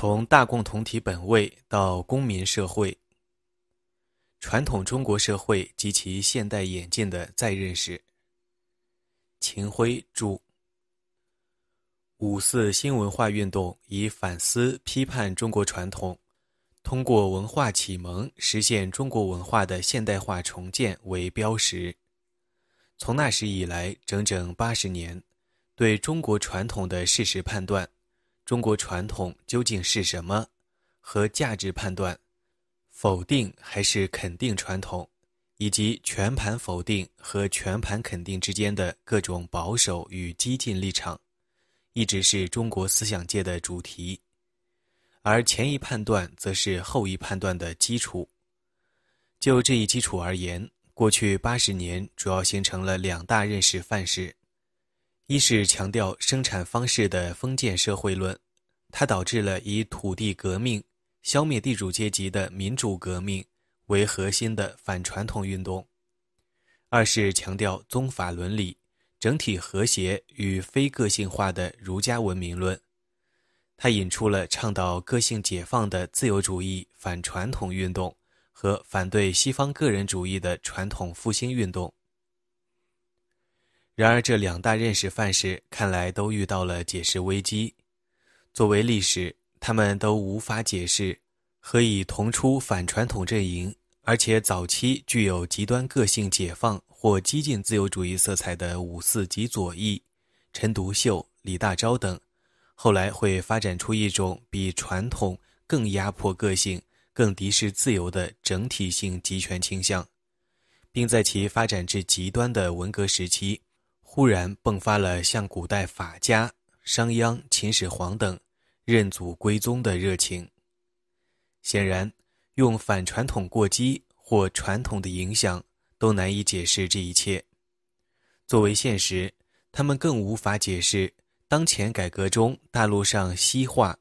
从大共同体本位到公民社会，传统中国社会及其现代演进的再认识。秦晖著。五四新文化运动以反思批判中国传统，通过文化启蒙实现中国文化的现代化重建为标识。从那时以来整整八十年，对中国传统的事实判断。中国传统究竟是什么？和价值判断，否定还是肯定传统，以及全盘否定和全盘肯定之间的各种保守与激进立场，一直是中国思想界的主题。而前一判断则是后一判断的基础。就这一基础而言，过去八十年主要形成了两大认识范式。一是强调生产方式的封建社会论，它导致了以土地革命、消灭地主阶级的民主革命为核心的反传统运动；二是强调宗法伦理、整体和谐与非个性化的儒家文明论，它引出了倡导个性解放的自由主义反传统运动和反对西方个人主义的传统复兴运动。然而，这两大认识范式看来都遇到了解释危机。作为历史，他们都无法解释何以同出反传统阵营，而且早期具有极端个性解放或激进自由主义色彩的五四及左翼，陈独秀、李大钊等，后来会发展出一种比传统更压迫个性、更敌视自由的整体性集权倾向，并在其发展至极端的文革时期。忽然迸发了像古代法家商鞅、秦始皇等认祖归宗的热情。显然，用反传统过激或传统的影响都难以解释这一切。作为现实，他们更无法解释当前改革中大陆上西化、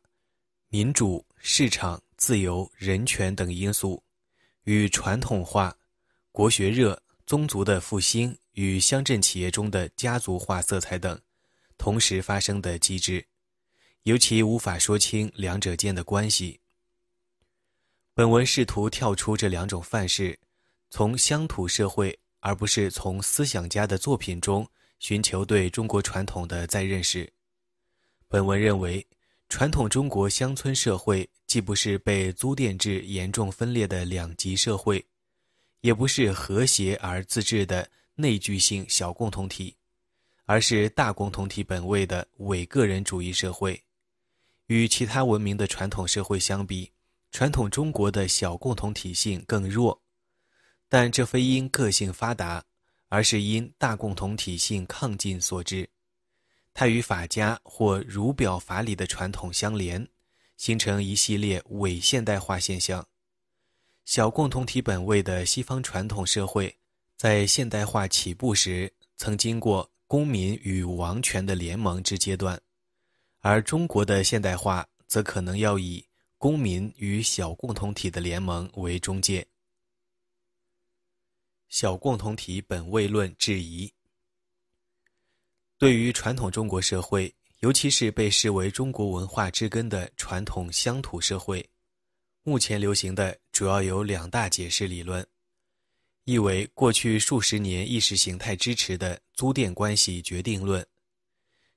民主、市场、自由、人权等因素与传统化、国学热、宗族的复兴。与乡镇企业中的家族化色彩等同时发生的机制，尤其无法说清两者间的关系。本文试图跳出这两种范式，从乡土社会而不是从思想家的作品中寻求对中国传统的再认识。本文认为，传统中国乡村社会既不是被租佃制严重分裂的两极社会，也不是和谐而自治的。内聚性小共同体，而是大共同体本位的伪个人主义社会。与其他文明的传统社会相比，传统中国的小共同体性更弱，但这非因个性发达，而是因大共同体性亢进所致。它与法家或儒表法理的传统相连，形成一系列伪现代化现象。小共同体本位的西方传统社会。在现代化起步时，曾经过公民与王权的联盟之阶段，而中国的现代化则可能要以公民与小共同体的联盟为中介。小共同体本位论质疑：对于传统中国社会，尤其是被视为中国文化之根的传统乡土社会，目前流行的主要有两大解释理论。意为过去数十年意识形态支持的租佃关系决定论，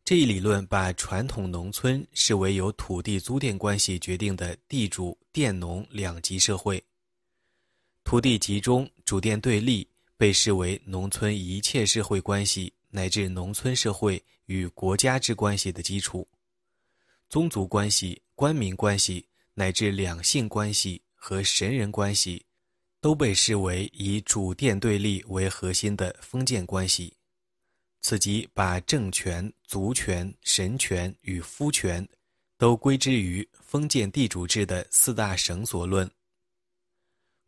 这一理论把传统农村视为由土地租佃关系决定的地主佃农两级社会，土地集中、主佃对立被视为农村一切社会关系乃至农村社会与国家之关系的基础，宗族关系、官民关系乃至两性关系和神人关系。都被视为以主佃对立为核心的封建关系。此即把政权、族权、神权与夫权都归之于封建地主制的四大绳索论。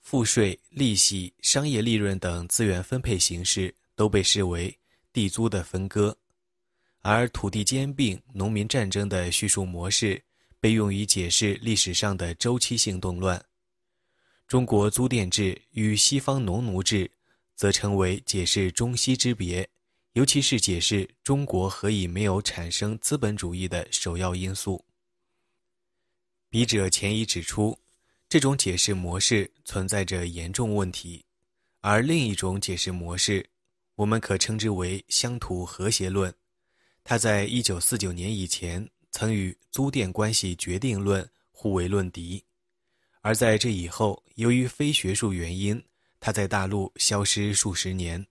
赋税、利息、商业利润等资源分配形式都被视为地租的分割，而土地兼并、农民战争的叙述模式被用于解释历史上的周期性动乱。中国租佃制与西方农奴制，则成为解释中西之别，尤其是解释中国何以没有产生资本主义的首要因素。笔者前已指出，这种解释模式存在着严重问题，而另一种解释模式，我们可称之为乡土和谐论，它在1949年以前曾与租佃关系决定论互为论敌。而在这以后，由于非学术原因，他在大陆消失数十年。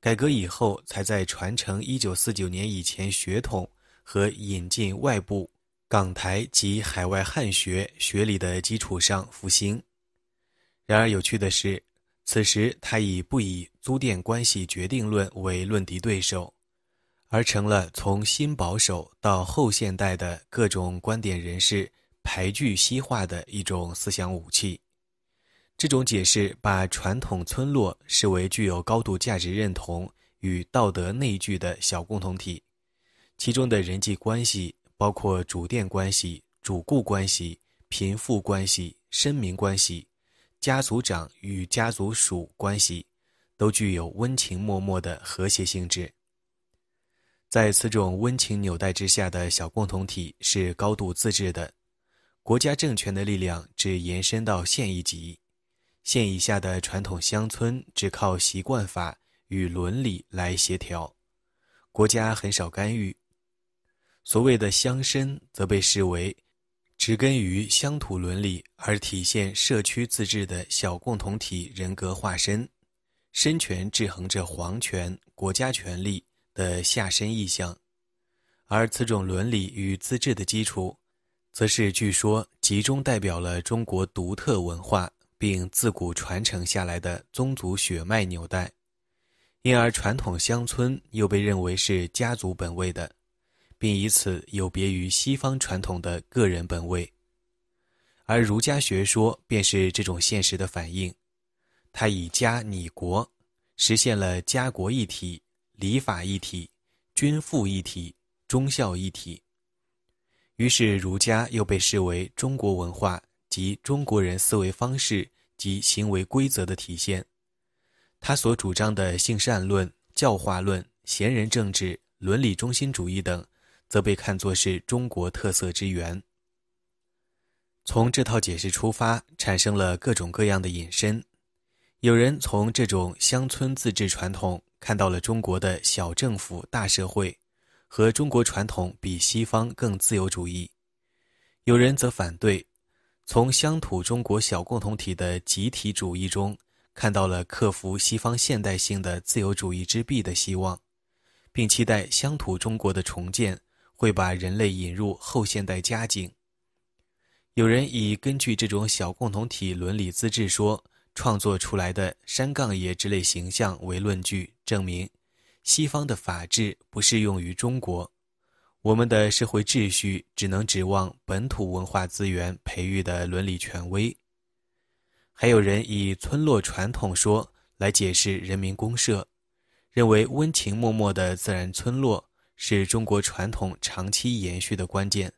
改革以后，才在传承1949年以前血统和引进外部港台及海外汉学学理的基础上复兴。然而有趣的是，此时他已不以租佃关系决定论为论敌对手，而成了从新保守到后现代的各种观点人士。排剧西化的一种思想武器。这种解释把传统村落视为具有高度价值认同与道德内聚的小共同体，其中的人际关系包括主殿关系、主顾关系、贫富关系、身民关系、家族长与家族属关系，都具有温情脉脉的和谐性质。在此种温情纽带之下的小共同体是高度自治的。国家政权的力量只延伸到县一级，县以下的传统乡村只靠习惯法与伦理来协调，国家很少干预。所谓的乡绅，则被视为植根于乡土伦理而体现社区自治的小共同体人格化身，绅权制衡着皇权、国家权力的下身意象，而此种伦理与自治的基础。则是据说集中代表了中国独特文化，并自古传承下来的宗族血脉纽带，因而传统乡村又被认为是家族本位的，并以此有别于西方传统的个人本位。而儒家学说便是这种现实的反映，它以家拟国，实现了家国一体、礼法一体、君父一体、忠孝一体。于是，儒家又被视为中国文化及中国人思维方式及行为规则的体现。他所主张的性善论、教化论、贤人政治、伦理中心主义等，则被看作是中国特色之源。从这套解释出发，产生了各种各样的引申。有人从这种乡村自治传统看到了中国的小政府大社会。和中国传统比西方更自由主义，有人则反对，从乡土中国小共同体的集体主义中看到了克服西方现代性的自由主义之弊的希望，并期待乡土中国的重建会把人类引入后现代佳境。有人以根据这种小共同体伦理资质说创作出来的山杠爷之类形象为论据证明。西方的法治不适用于中国，我们的社会秩序只能指望本土文化资源培育的伦理权威。还有人以村落传统说来解释人民公社，认为温情脉脉的自然村落是中国传统长期延续的关键。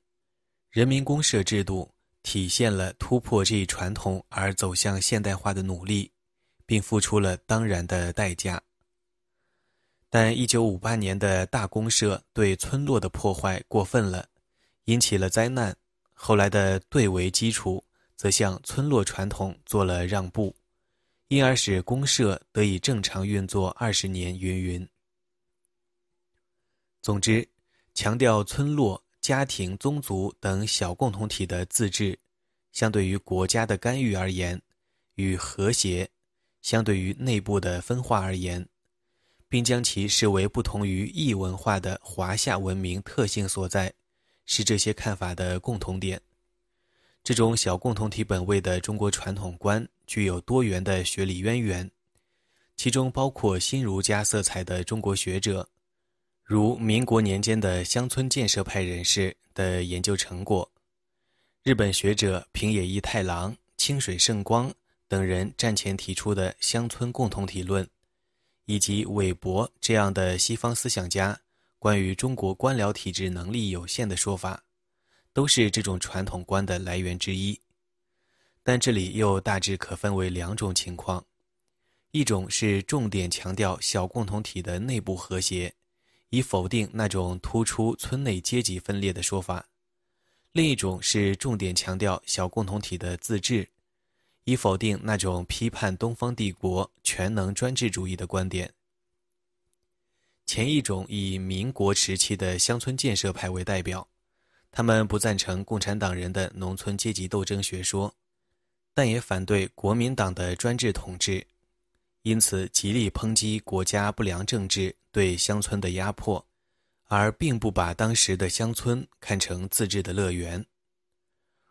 人民公社制度体现了突破这一传统而走向现代化的努力，并付出了当然的代价。但一九五八年的大公社对村落的破坏过分了，引起了灾难。后来的队为基础，则向村落传统做了让步，因而使公社得以正常运作二十年云云。总之，强调村落、家庭、宗族等小共同体的自治，相对于国家的干预而言，与和谐；相对于内部的分化而言。并将其视为不同于异文化的华夏文明特性所在，是这些看法的共同点。这种小共同体本位的中国传统观具有多元的学理渊源，其中包括新儒家色彩的中国学者，如民国年间的乡村建设派人士的研究成果，日本学者平野一太郎、清水圣光等人战前提出的乡村共同体论。以及韦伯这样的西方思想家关于中国官僚体制能力有限的说法，都是这种传统观的来源之一。但这里又大致可分为两种情况：一种是重点强调小共同体的内部和谐，以否定那种突出村内阶级分裂的说法；另一种是重点强调小共同体的自治。以否定那种批判东方帝国全能专制主义的观点。前一种以民国时期的乡村建设派为代表，他们不赞成共产党人的农村阶级斗争学说，但也反对国民党的专制统治，因此极力抨击国家不良政治对乡村的压迫，而并不把当时的乡村看成自治的乐园。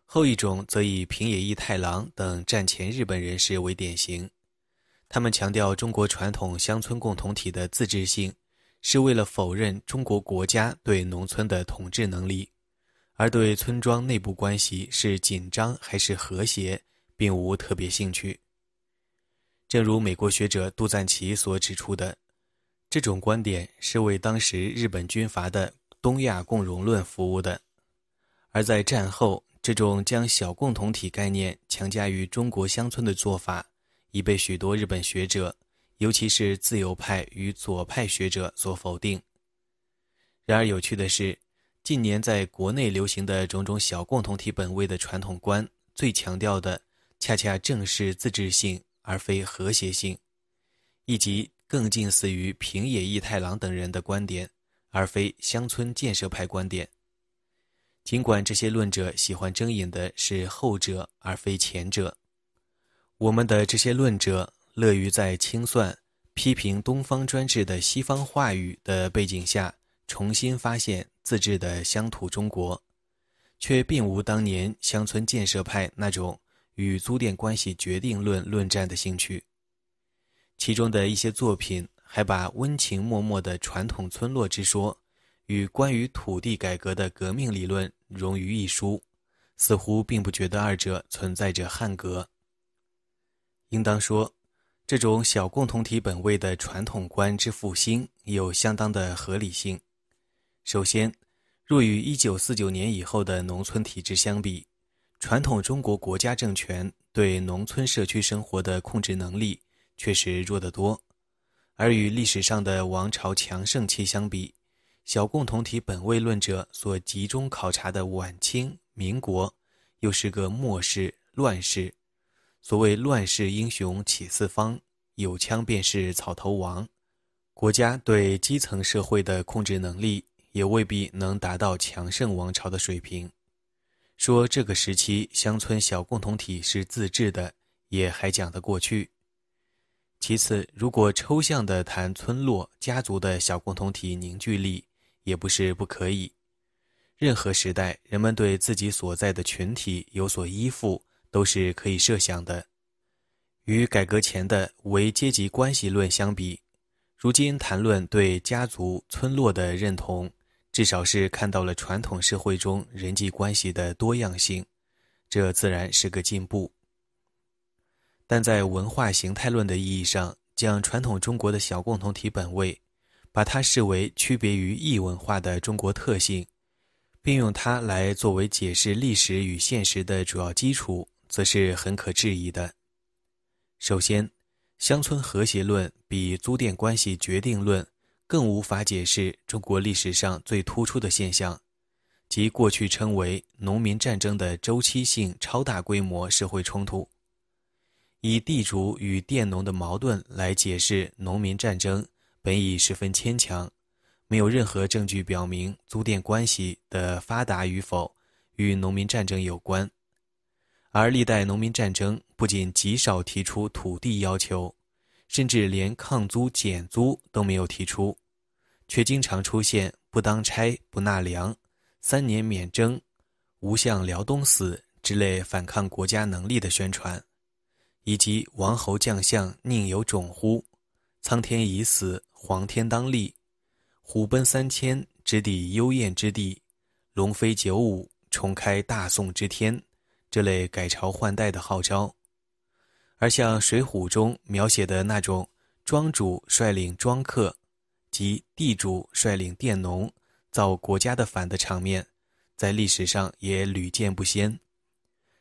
后一种则以平野义太郎等战前日本人士为典型，他们强调中国传统乡村共同体的自治性，是为了否认中国国家对农村的统治能力，而对村庄内部关系是紧张还是和谐，并无特别兴趣。正如美国学者杜赞奇所指出的，这种观点是为当时日本军阀的“东亚共荣论”服务的，而在战后。这种将小共同体概念强加于中国乡村的做法，已被许多日本学者，尤其是自由派与左派学者所否定。然而，有趣的是，近年在国内流行的种种小共同体本位的传统观，最强调的恰恰正是自治性而非和谐性，以及更近似于平野义太郎等人的观点，而非乡村建设派观点。尽管这些论者喜欢争引的是后者而非前者，我们的这些论者乐于在清算批评东方专制的西方话语的背景下重新发现自治的乡土中国，却并无当年乡村建设派那种与租佃关系决定论论战的兴趣。其中的一些作品还把温情脉脉的传统村落之说。与关于土地改革的革命理论融于一书，似乎并不觉得二者存在着汉格。应当说，这种小共同体本位的传统观之复兴有相当的合理性。首先，若与1949年以后的农村体制相比，传统中国国家政权对农村社区生活的控制能力确实弱得多，而与历史上的王朝强盛期相比，小共同体本位论者所集中考察的晚清民国，又是个末世乱世。所谓“乱世英雄起四方，有枪便是草头王”，国家对基层社会的控制能力也未必能达到强盛王朝的水平。说这个时期乡村小共同体是自治的，也还讲得过去。其次，如果抽象地谈村落、家族的小共同体凝聚力，也不是不可以。任何时代，人们对自己所在的群体有所依附，都是可以设想的。与改革前的唯阶级关系论相比，如今谈论对家族、村落的认同，至少是看到了传统社会中人际关系的多样性，这自然是个进步。但在文化形态论的意义上，将传统中国的小共同体本位。把它视为区别于异文化的中国特性，并用它来作为解释历史与现实的主要基础，则是很可质疑的。首先，乡村和谐论比租佃关系决定论更无法解释中国历史上最突出的现象，即过去称为农民战争的周期性超大规模社会冲突。以地主与佃农的矛盾来解释农民战争。本已十分牵强，没有任何证据表明租佃关系的发达与否与农民战争有关，而历代农民战争不仅极少提出土地要求，甚至连抗租减租都没有提出，却经常出现“不当差不纳粮，三年免征，无相辽东死”之类反抗国家能力的宣传，以及“王侯将相宁有种乎，苍天已死”。皇天当立，虎奔三千，直抵幽燕之地；龙飞九五，重开大宋之天。这类改朝换代的号召，而像《水浒》中描写的那种庄主率领庄客，及地主率领佃农造国家的反的场面，在历史上也屡见不鲜，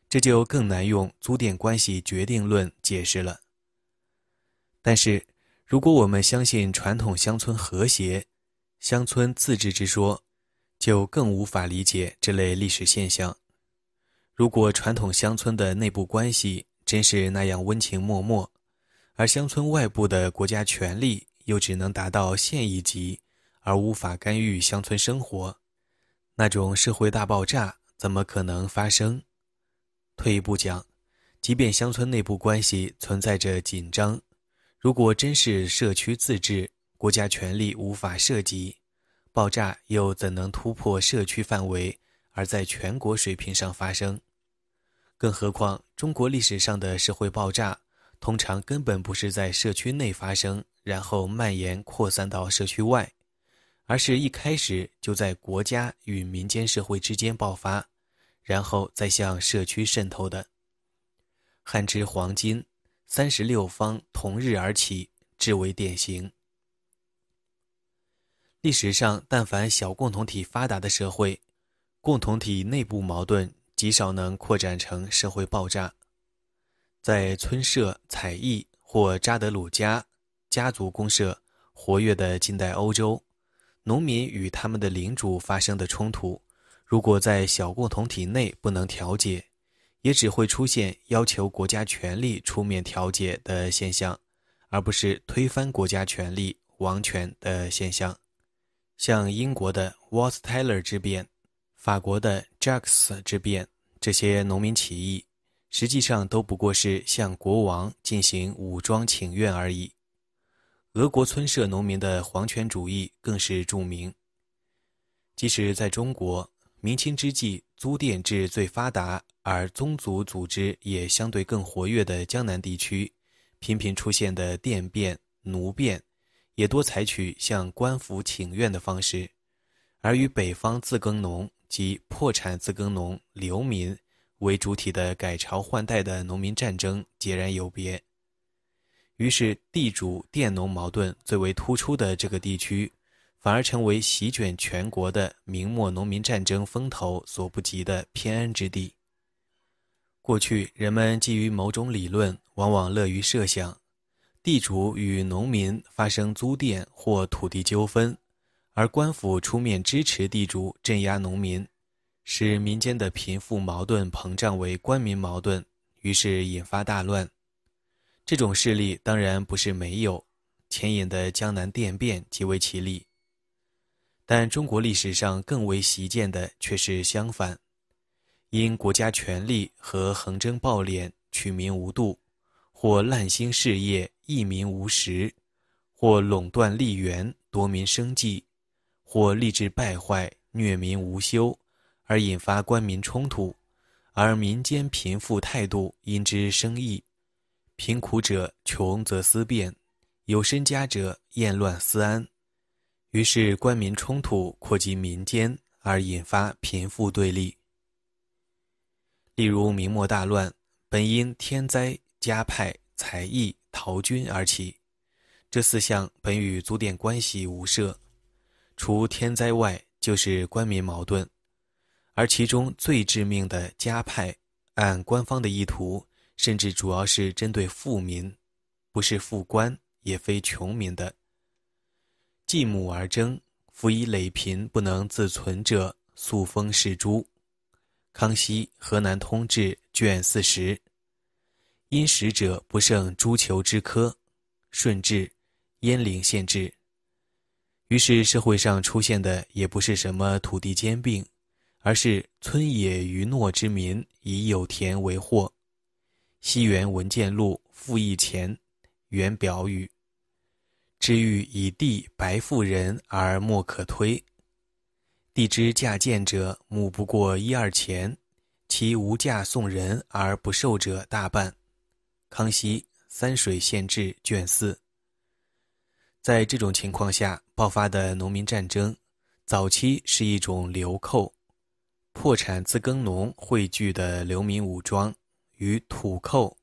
这就更难用租佃关系决定论解释了。但是。如果我们相信传统乡村和谐、乡村自治之说，就更无法理解这类历史现象。如果传统乡村的内部关系真是那样温情脉脉，而乡村外部的国家权力又只能达到县一级，而无法干预乡村生活，那种社会大爆炸怎么可能发生？退一步讲，即便乡村内部关系存在着紧张，如果真是社区自治，国家权力无法涉及，爆炸又怎能突破社区范围而在全国水平上发生？更何况，中国历史上的社会爆炸，通常根本不是在社区内发生，然后蔓延扩散到社区外，而是一开始就在国家与民间社会之间爆发，然后再向社区渗透的。汉之黄金。三十六方同日而起，至为典型。历史上，但凡小共同体发达的社会，共同体内部矛盾极少能扩展成社会爆炸。在村社、采邑或扎德鲁家家族公社活跃的近代欧洲，农民与他们的领主发生的冲突，如果在小共同体内不能调解，也只会出现要求国家权力出面调解的现象，而不是推翻国家权力王权的现象。像英国的 Watt Tyler 之变、法国的 Jacques 之变这些农民起义，实际上都不过是向国王进行武装请愿而已。俄国村社农民的皇权主义更是著名。即使在中国，明清之际租佃制最发达。而宗族组织也相对更活跃的江南地区，频频出现的佃变、奴变，也多采取向官府请愿的方式，而与北方自耕农及破产自耕农流民为主体的改朝换代的农民战争截然有别。于是，地主佃农矛盾最为突出的这个地区，反而成为席卷全国的明末农民战争风头所不及的偏安之地。过去，人们基于某种理论，往往乐于设想，地主与农民发生租佃或土地纠纷，而官府出面支持地主，镇压农民，使民间的贫富矛盾膨胀为官民矛盾，于是引发大乱。这种事例当然不是没有，前引的江南佃变即为其例。但中国历史上更为习见的却是相反。因国家权力和横征暴敛取民无度，或滥兴事业一民无实；或垄断利源夺民生计，或吏治败坏虐民无休，而引发官民冲突，而民间贫富态度因之生异，贫苦者穷则思变，有身家者厌乱思安，于是官民冲突扩及民间，而引发贫富对立。例如明末大乱，本因天灾、家派、才艺、逃军而起。这四项本与租佃关系无涉，除天灾外，就是官民矛盾。而其中最致命的家派，按官方的意图，甚至主要是针对富民，不是富官，也非穷民的。继母而争，夫以累贫，不能自存者，素封是诛。康熙《河南通志》卷四十，因食者不胜诸求之苛，顺治《鄢陵县志》。于是社会上出现的也不是什么土地兼并，而是村野愚诺之民以有田为祸，《西园文件录》复议前，原表语，知欲以地白富人而莫可推。地之价贱者，亩不过一二钱，其无价送人而不受者大半。康熙《三水县志》卷四。在这种情况下爆发的农民战争，早期是一种流寇，破产自耕农汇聚的流民武装，与土寇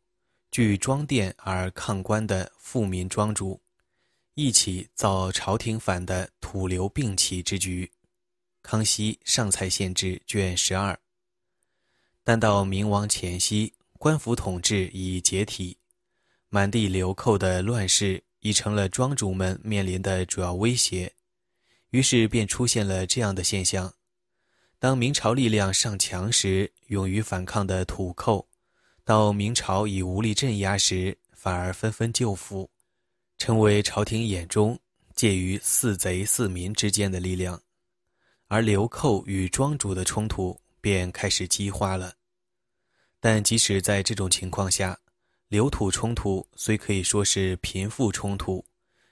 据庄店而抗官的富民庄主，一起造朝廷反的土流并起之局。康熙上蔡县志卷十二，但到明亡前夕，官府统治已解体，满地流寇的乱世已成了庄主们面临的主要威胁，于是便出现了这样的现象：当明朝力量尚强时，勇于反抗的土寇，到明朝已无力镇压时，反而纷纷就服，成为朝廷眼中介于四贼四民之间的力量。而流寇与庄主的冲突便开始激化了，但即使在这种情况下，流土冲突虽可以说是贫富冲突，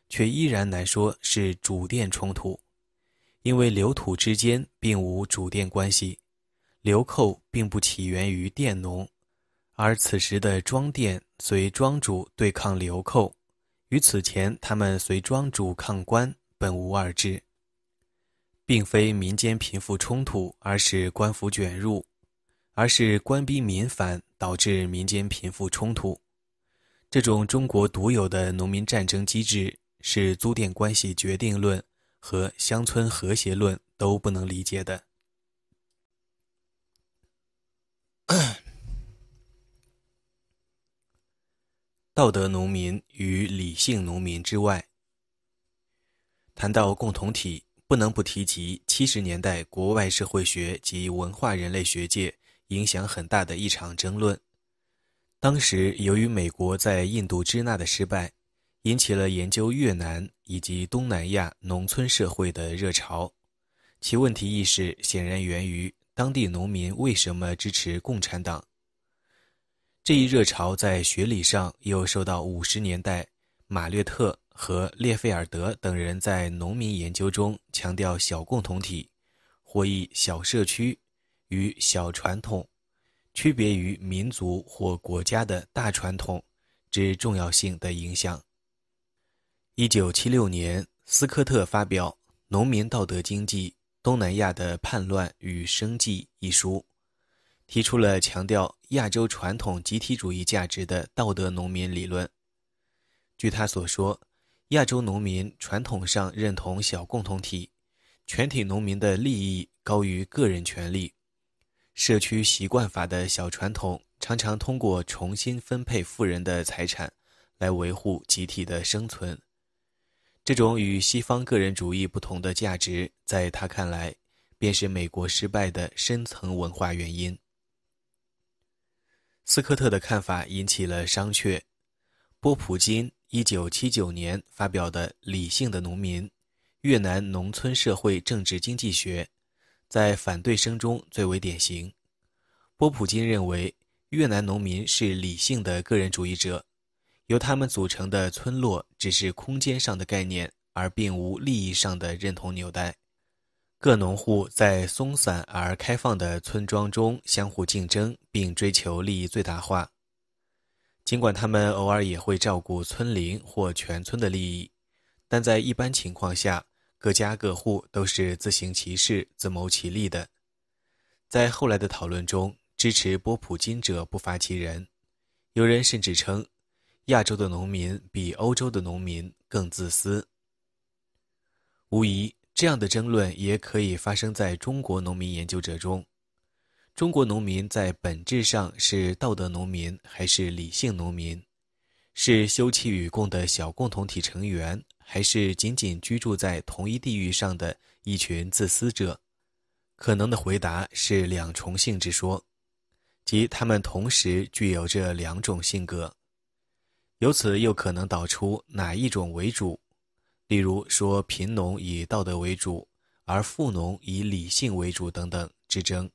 却依然难说是主殿冲突，因为流土之间并无主殿关系，流寇并不起源于佃农，而此时的庄殿随庄主对抗流寇，与此前他们随庄主抗官本无二致。并非民间贫富冲突，而是官府卷入，而是官逼民反导致民间贫富冲突。这种中国独有的农民战争机制，是租佃关系决定论和乡村和谐论都不能理解的。道德农民与理性农民之外，谈到共同体。不能不提及七十年代国外社会学及文化人类学界影响很大的一场争论。当时，由于美国在印度支那的失败，引起了研究越南以及东南亚农村社会的热潮。其问题意识显然源于当地农民为什么支持共产党。这一热潮在学理上又受到五十年代马略特。和列菲尔德等人在农民研究中强调小共同体、或译小社区与小传统，区别于民族或国家的大传统之重要性的影响。一九七六年，斯科特发表《农民道德经济：东南亚的叛乱与生计》一书，提出了强调亚洲传统集体主义价值的道德农民理论。据他所说。亚洲农民传统上认同小共同体，全体农民的利益高于个人权利。社区习惯法的小传统常常通过重新分配富人的财产来维护集体的生存。这种与西方个人主义不同的价值，在他看来，便是美国失败的深层文化原因。斯科特的看法引起了商榷，波普金。一九七九年发表的《理性的农民：越南农村社会政治经济学》在反对声中最为典型。波普金认为，越南农民是理性的个人主义者，由他们组成的村落只是空间上的概念，而并无利益上的认同纽带。各农户在松散而开放的村庄中相互竞争，并追求利益最大化。尽管他们偶尔也会照顾村邻或全村的利益，但在一般情况下，各家各户都是自行其事、自谋其利的。在后来的讨论中，支持波普金者不乏其人，有人甚至称，亚洲的农民比欧洲的农民更自私。无疑，这样的争论也可以发生在中国农民研究者中。中国农民在本质上是道德农民还是理性农民？是休戚与共的小共同体成员，还是仅仅居住在同一地域上的一群自私者？可能的回答是两重性之说，即他们同时具有这两种性格。由此又可能导出哪一种为主？例如说，贫农以道德为主，而富农以理性为主等等之争。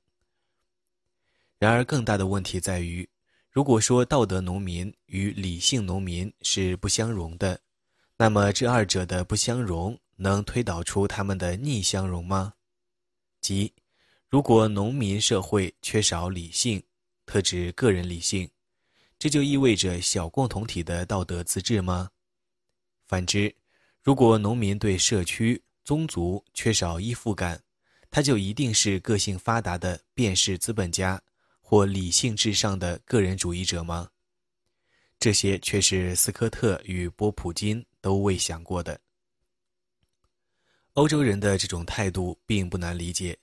然而，更大的问题在于，如果说道德农民与理性农民是不相容的，那么这二者的不相容能推导出他们的逆相容吗？即，如果农民社会缺少理性（特指个人理性），这就意味着小共同体的道德自治吗？反之，如果农民对社区、宗族缺少依附感，他就一定是个性发达的变是资本家。或理性至上的个人主义者吗？这些却是斯科特与波普金都未想过的。欧洲人的这种态度并不难理解。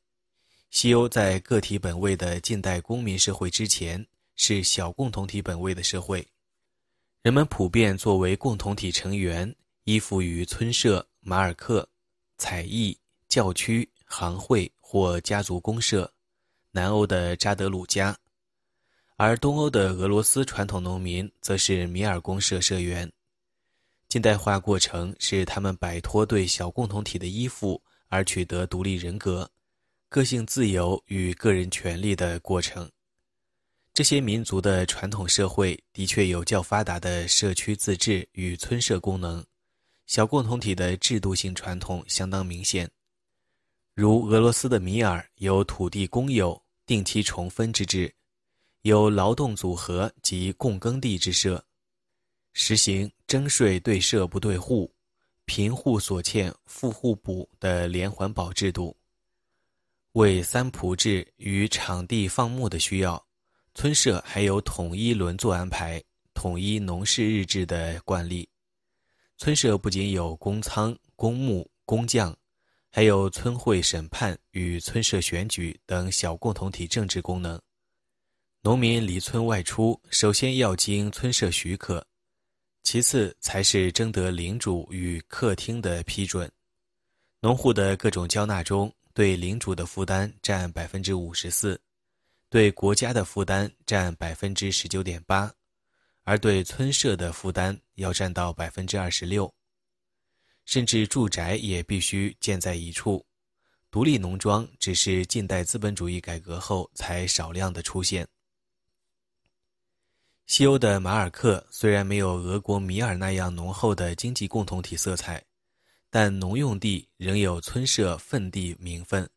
西欧在个体本位的近代公民社会之前，是小共同体本位的社会，人们普遍作为共同体成员，依附于村社、马尔克、采邑、教区、行会或家族公社。南欧的扎德鲁加，而东欧的俄罗斯传统农民则是米尔公社社员。近代化过程是他们摆脱对小共同体的依附而取得独立人格、个性自由与个人权利的过程。这些民族的传统社会的确有较发达的社区自治与村社功能，小共同体的制度性传统相当明显。如俄罗斯的米尔有土地公有、定期重分之制，有劳动组合及共耕地之设，实行征税对社不对户，贫户所欠富户补的连环保制度。为三仆制与场地放牧的需要，村社还有统一轮作安排、统一农事日志的惯例。村社不仅有公仓、公墓、工匠。还有村会审判与村社选举等小共同体政治功能。农民离村外出，首先要经村社许可，其次才是征得领主与客厅的批准。农户的各种交纳中，对领主的负担占百分之五十四，对国家的负担占百分之十九点八，而对村社的负担要占到百分之二十六。甚至住宅也必须建在一处，独立农庄只是近代资本主义改革后才少量的出现。西欧的马尔克虽然没有俄国米尔那样浓厚的经济共同体色彩，但农用地仍有村社分地名分，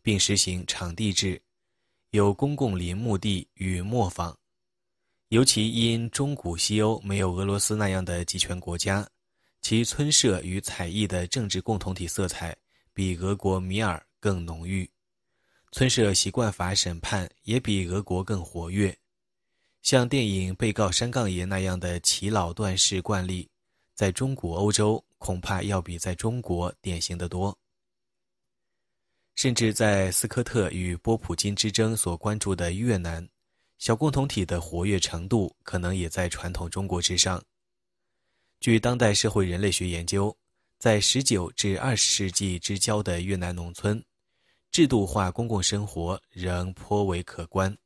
并实行场地制，有公共林木地与磨坊，尤其因中古西欧没有俄罗斯那样的集权国家。其村社与采邑的政治共同体色彩比俄国米尔更浓郁，村社习惯法审判也比俄国更活跃。像电影《被告山杠爷》那样的耆老断事惯例，在中古欧洲恐怕要比在中国典型的多。甚至在斯科特与波普金之争所关注的越南，小共同体的活跃程度可能也在传统中国之上。据当代社会人类学研究，在十九至二十世纪之交的越南农村，制度化公共生活仍颇为可观。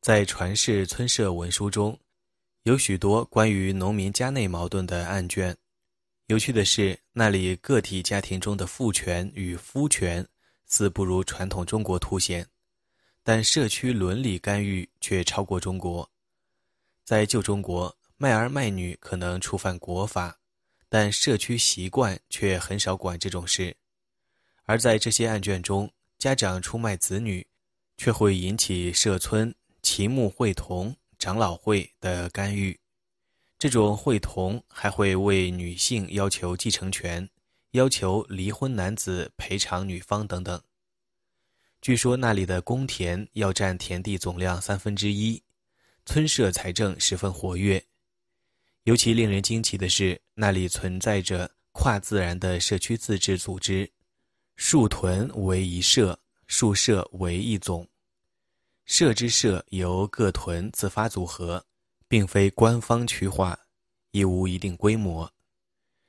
在传世村社文书中，有许多关于农民家内矛盾的案卷。有趣的是，那里个体家庭中的父权与夫权似不如传统中国凸显，但社区伦理干预却超过中国。在旧中国。卖儿卖女可能触犯国法，但社区习惯却很少管这种事。而在这些案卷中，家长出卖子女，却会引起社村齐睦会同、长老会的干预。这种会同还会为女性要求继承权，要求离婚男子赔偿女方等等。据说那里的公田要占田地总量三分之一，村社财政十分活跃。尤其令人惊奇的是，那里存在着跨自然的社区自治组织，树屯为一社，树社为一总，社之社由各屯自发组合，并非官方区划，亦无一定规模，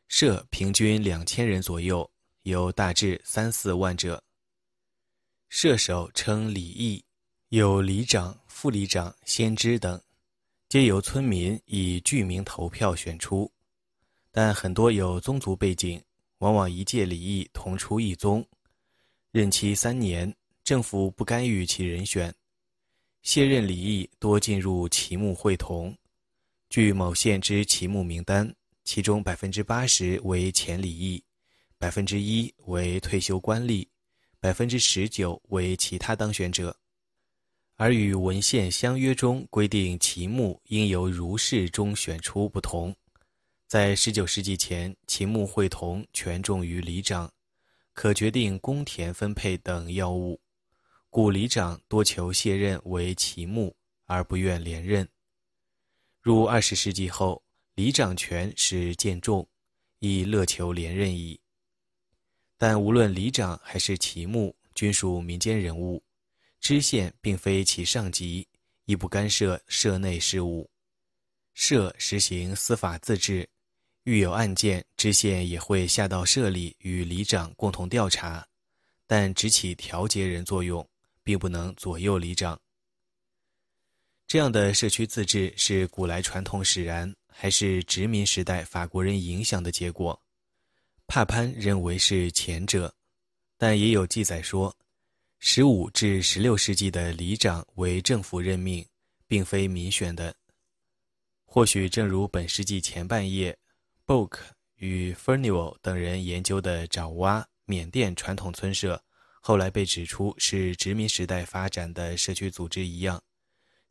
社平均两千人左右，有大至三四万者。社首称李义，有里长、副里长、先知等。皆由村民以具名投票选出，但很多有宗族背景，往往一届里役同出一宗，任期三年，政府不干预其人选。卸任里役多进入旗目会同。据某县之旗目名单，其中百分之八十为前里役，百分之一为退休官吏，百分之十九为其他当选者。而与文献相约中规定，其木应由儒士中选出不同。在十九世纪前，其木会同权重于里长，可决定公田分配等要务，故里长多求卸任为其木，而不愿连任。入二十世纪后，里长权始渐重，亦乐求连任矣。但无论里长还是其木，均属民间人物。知县并非其上级，亦不干涉社内事务，社实行司法自治，遇有案件，知县也会下到社里与里长共同调查，但只起调节人作用，并不能左右里长。这样的社区自治是古来传统使然，还是殖民时代法国人影响的结果？帕潘认为是前者，但也有记载说。十五至十六世纪的里长为政府任命，并非民选的。或许正如本世纪前半叶，Boke 与 Fernival 等人研究的爪哇缅甸传统村社，后来被指出是殖民时代发展的社区组织一样，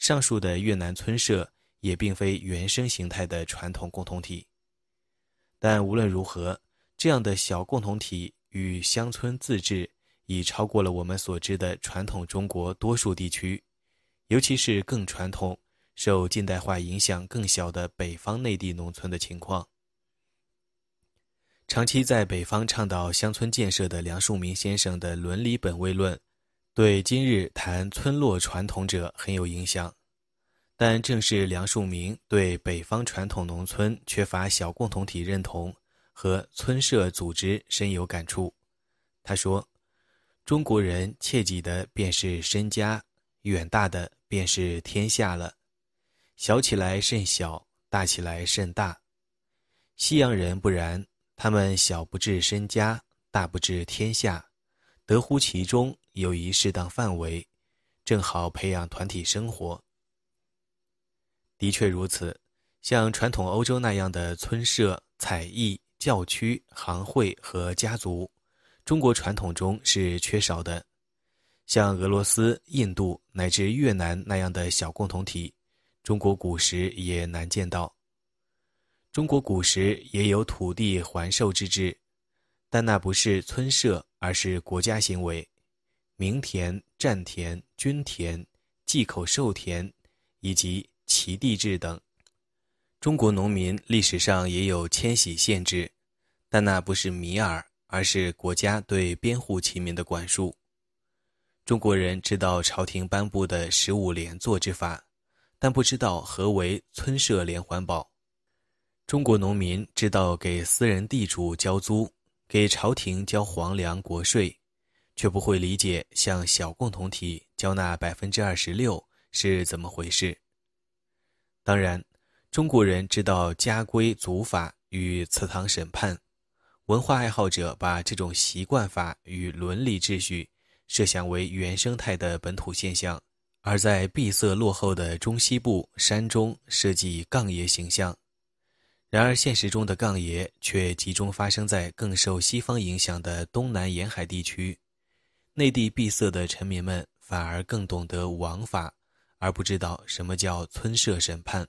上述的越南村社也并非原生形态的传统共同体。但无论如何，这样的小共同体与乡村自治。已超过了我们所知的传统中国多数地区，尤其是更传统、受近代化影响更小的北方内地农村的情况。长期在北方倡导乡村建设的梁漱溟先生的伦理本位论，对今日谈村落传统者很有影响。但正是梁漱溟对北方传统农村缺乏小共同体认同和村社组织深有感触，他说。中国人切记的便是身家，远大的便是天下了。小起来甚小，大起来甚大。西洋人不然，他们小不至身家，大不至天下，得乎其中，有一适当范围，正好培养团体生活。的确如此，像传统欧洲那样的村社、采邑、教区、行会和家族。中国传统中是缺少的，像俄罗斯、印度乃至越南那样的小共同体，中国古时也难见到。中国古时也有土地还寿之制，但那不是村社，而是国家行为，民田、占田、均田、忌口授田，以及齐地制等。中国农民历史上也有迁徙限制，但那不是米尔。而是国家对边户齐民的管束。中国人知道朝廷颁布的十五连坐之法，但不知道何为村社连环保。中国农民知道给私人地主交租，给朝廷交皇粮国税，却不会理解向小共同体交纳百分之二十六是怎么回事。当然，中国人知道家规族法与祠堂审判。文化爱好者把这种习惯法与伦理秩序设想为原生态的本土现象，而在闭塞落后的中西部山中设计“杠爷”形象。然而，现实中的“杠爷”却集中发生在更受西方影响的东南沿海地区。内地闭塞的臣民们反而更懂得王法，而不知道什么叫村社审判。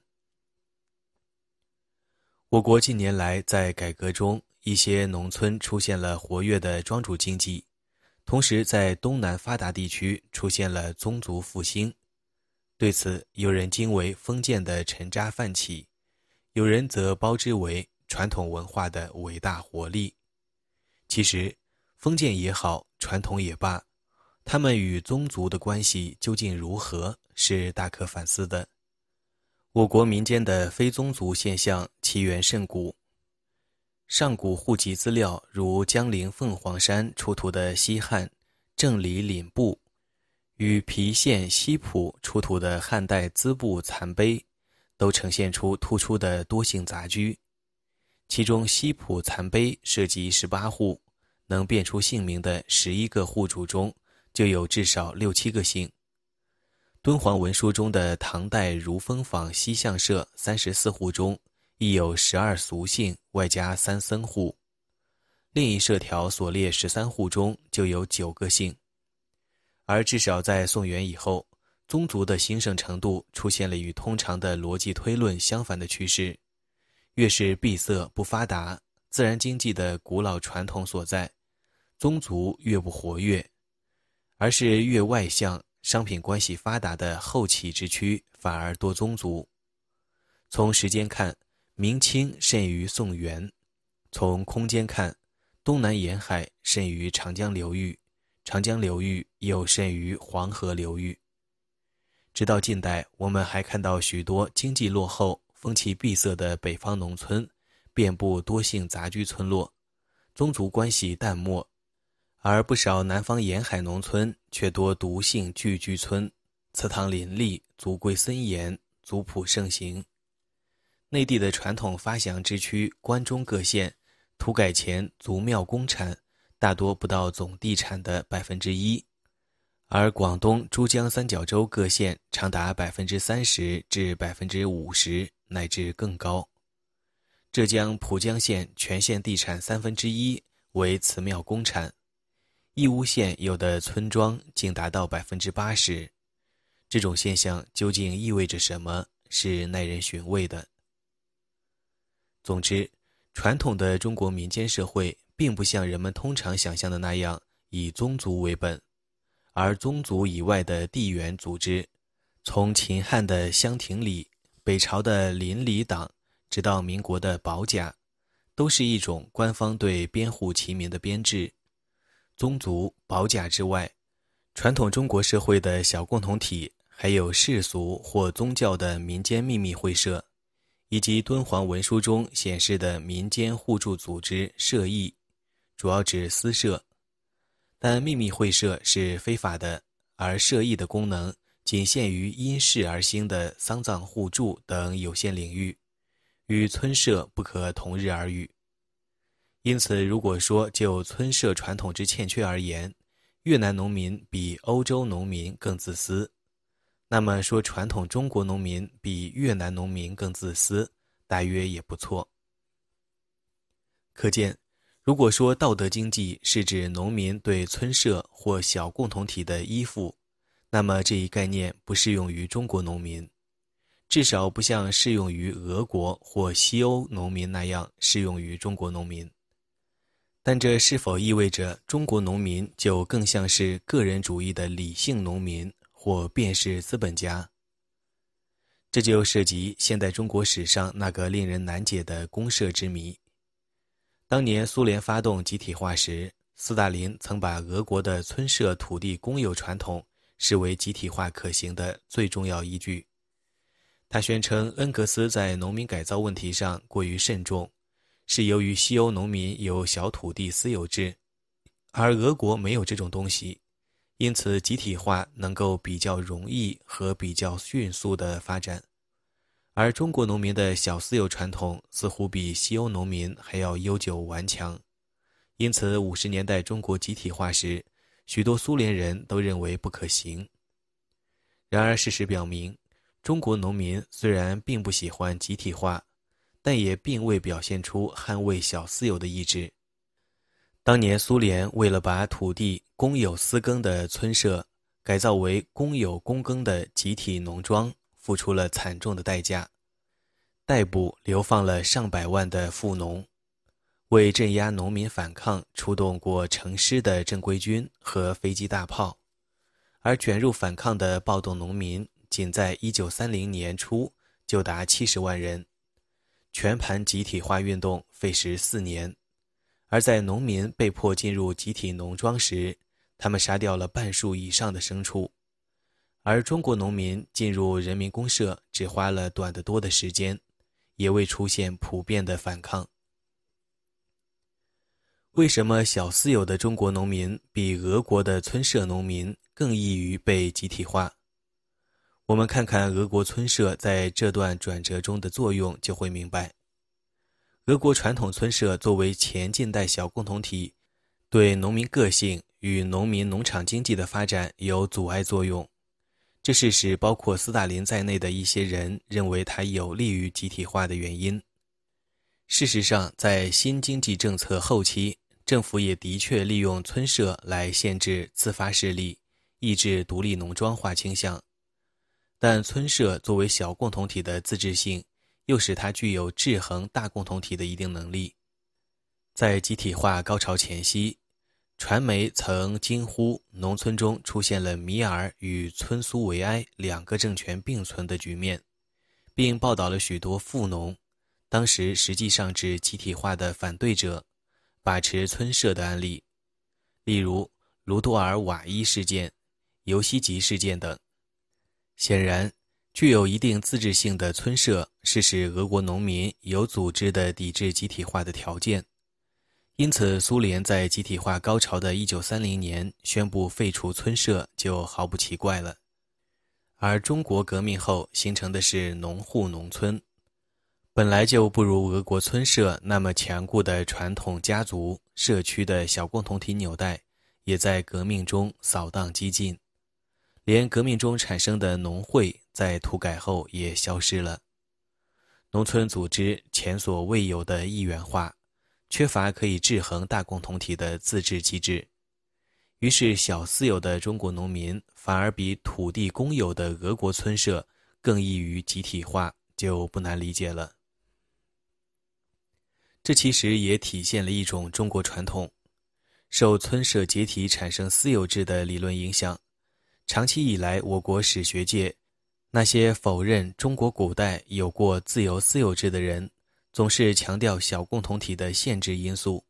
我国近年来在改革中，一些农村出现了活跃的庄主经济，同时在东南发达地区出现了宗族复兴。对此，有人惊为封建的沉渣泛起，有人则褒之为传统文化的伟大活力。其实，封建也好，传统也罢，他们与宗族的关系究竟如何，是大可反思的。我国民间的非宗族现象起源甚古。上古户籍资料，如江陵凤凰山出土的西汉正里领部，与郫县西普出土的汉代资部残碑，都呈现出突出的多姓杂居。其中西普残碑涉及十八户，能辨出姓名的十一个户主中，就有至少六七个姓。敦煌文书中的唐代如风坊西巷社三十四户中，亦有十二俗姓，外加三僧户；另一社条所列十三户中就有九个姓。而至少在宋元以后，宗族的兴盛程度出现了与通常的逻辑推论相反的趋势：越是闭塞不发达、自然经济的古老传统所在，宗族越不活跃，而是越外向。商品关系发达的后起之区，反而多宗族。从时间看，明清甚于宋元；从空间看，东南沿海甚于长江流域，长江流域又甚于黄河流域。直到近代，我们还看到许多经济落后、风气闭塞的北方农村，遍布多姓杂居村落，宗族关系淡漠。而不少南方沿海农村却多独姓聚居村，祠堂林立，族规森严，族谱盛行。内地的传统发祥之区关中各县，土改前族庙公产大多不到总地产的百分之一，而广东珠江三角洲各县长达百分之三十至百分之五十乃至更高。浙江浦江县全县地产三分之一为祠庙公产。义乌县有的村庄竟达到百分之八十，这种现象究竟意味着什么？是耐人寻味的。总之，传统的中国民间社会并不像人们通常想象的那样以宗族为本，而宗族以外的地缘组织，从秦汉的乡亭里、北朝的邻里党，直到民国的保甲，都是一种官方对边户齐民的编制。宗族、保甲之外，传统中国社会的小共同体还有世俗或宗教的民间秘密会社，以及敦煌文书中显示的民间互助组织社义，主要指私社。但秘密会社是非法的，而社义的功能仅限于因事而兴的丧葬互助等有限领域，与村社不可同日而语。因此，如果说就村社传统之欠缺而言，越南农民比欧洲农民更自私，那么说传统中国农民比越南农民更自私，大约也不错。可见，如果说道德经济是指农民对村社或小共同体的依附，那么这一概念不适用于中国农民，至少不像适用于俄国或西欧农民那样适用于中国农民。但这是否意味着中国农民就更像是个人主义的理性农民或便是资本家？这就涉及现代中国史上那个令人难解的公社之谜。当年苏联发动集体化时，斯大林曾把俄国的村社土地公有传统视为集体化可行的最重要依据。他宣称恩格斯在农民改造问题上过于慎重。是由于西欧农民有小土地私有制，而俄国没有这种东西，因此集体化能够比较容易和比较迅速的发展。而中国农民的小私有传统似乎比西欧农民还要悠久顽强，因此五十年代中国集体化时，许多苏联人都认为不可行。然而事实表明，中国农民虽然并不喜欢集体化。但也并未表现出捍卫小私有的意志。当年苏联为了把土地公有私耕的村社改造为公有公耕的集体农庄，付出了惨重的代价，逮捕、流放了上百万的富农，为镇压农民反抗，出动过成师的正规军和飞机大炮，而卷入反抗的暴动农民，仅在1930年初就达70万人。全盘集体化运动费时四年，而在农民被迫进入集体农庄时，他们杀掉了半数以上的牲畜；而中国农民进入人民公社只花了短得多的时间，也未出现普遍的反抗。为什么小私有的中国农民比俄国的村社农民更易于被集体化？我们看看俄国村社在这段转折中的作用，就会明白：俄国传统村社作为前近代小共同体，对农民个性与农民农场经济的发展有阻碍作用。这是使包括斯大林在内的一些人认为它有利于集体化的原因。事实上，在新经济政策后期，政府也的确利用村社来限制自发势力，抑制独立农庄化倾向。但村社作为小共同体的自治性，又使它具有制衡大共同体的一定能力。在集体化高潮前夕，传媒曾惊呼：“农村中出现了米尔与村苏维埃两个政权并存的局面，并报道了许多富农，当时实际上指集体化的反对者，把持村社的案例，例如卢多尔瓦伊事件、尤西吉事件等。”显然，具有一定自治性的村社是使俄国农民有组织的抵制集体化的条件，因此苏联在集体化高潮的一九三零年宣布废除村社就毫不奇怪了。而中国革命后形成的是农户农村，本来就不如俄国村社那么强固的传统家族社区的小共同体纽带，也在革命中扫荡激进。连革命中产生的农会，在土改后也消失了。农村组织前所未有的一元化，缺乏可以制衡大共同体的自治机制，于是小私有的中国农民反而比土地公有的俄国村社更易于集体化，就不难理解了。这其实也体现了一种中国传统，受村社解体产生私有制的理论影响。长期以来，我国史学界那些否认中国古代有过自由私有制的人，总是强调小共同体的限制因素，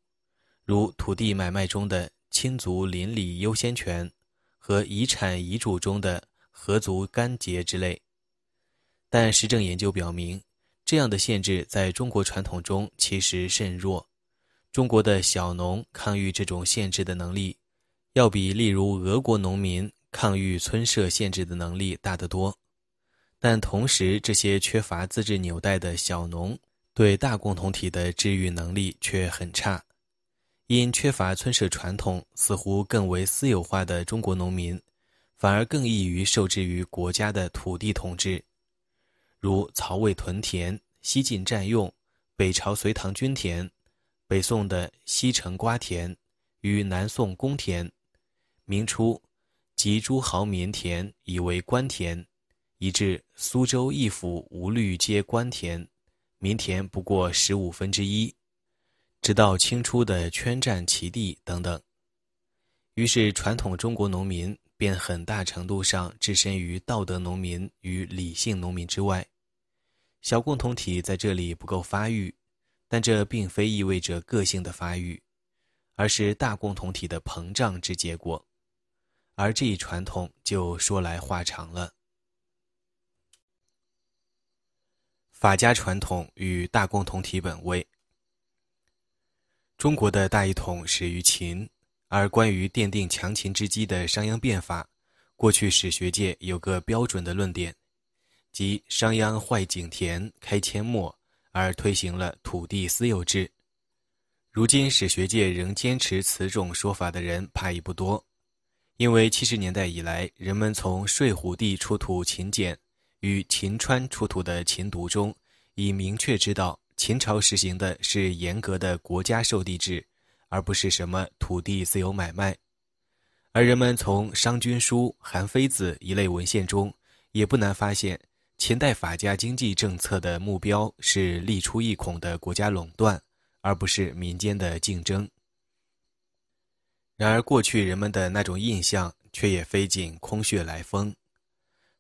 如土地买卖中的亲族邻里优先权和遗产遗嘱中的合族干结之类。但实证研究表明，这样的限制在中国传统中其实甚弱。中国的小农抗御这种限制的能力，要比例如俄国农民。抗御村社限制的能力大得多，但同时，这些缺乏自治纽带的小农对大共同体的治愈能力却很差。因缺乏村社传统，似乎更为私有化的中国农民，反而更易于受制于国家的土地统治，如曹魏屯田、西晋占用、北朝隋唐均田、北宋的西城瓜田与南宋公田、明初。及诸豪民田以为官田，以致苏州一府无虑皆官田，民田不过十五分之一。直到清初的圈占其地等等，于是传统中国农民便很大程度上置身于道德农民与理性农民之外。小共同体在这里不够发育，但这并非意味着个性的发育，而是大共同体的膨胀之结果。而这一传统就说来话长了。法家传统与大共同体本位。中国的大一统始于秦，而关于奠定强秦之基的商鞅变法，过去史学界有个标准的论点，即商鞅坏井田、开阡陌，而推行了土地私有制。如今史学界仍坚持此种说法的人，怕已不多。因为七十年代以来，人们从睡虎地出土秦简与秦川出土的秦牍中，已明确知道秦朝实行的是严格的国家授地制，而不是什么土地自由买卖。而人们从《商君书》《韩非子》一类文献中，也不难发现，秦代法家经济政策的目标是立出一孔的国家垄断，而不是民间的竞争。然而，过去人们的那种印象却也非仅空穴来风。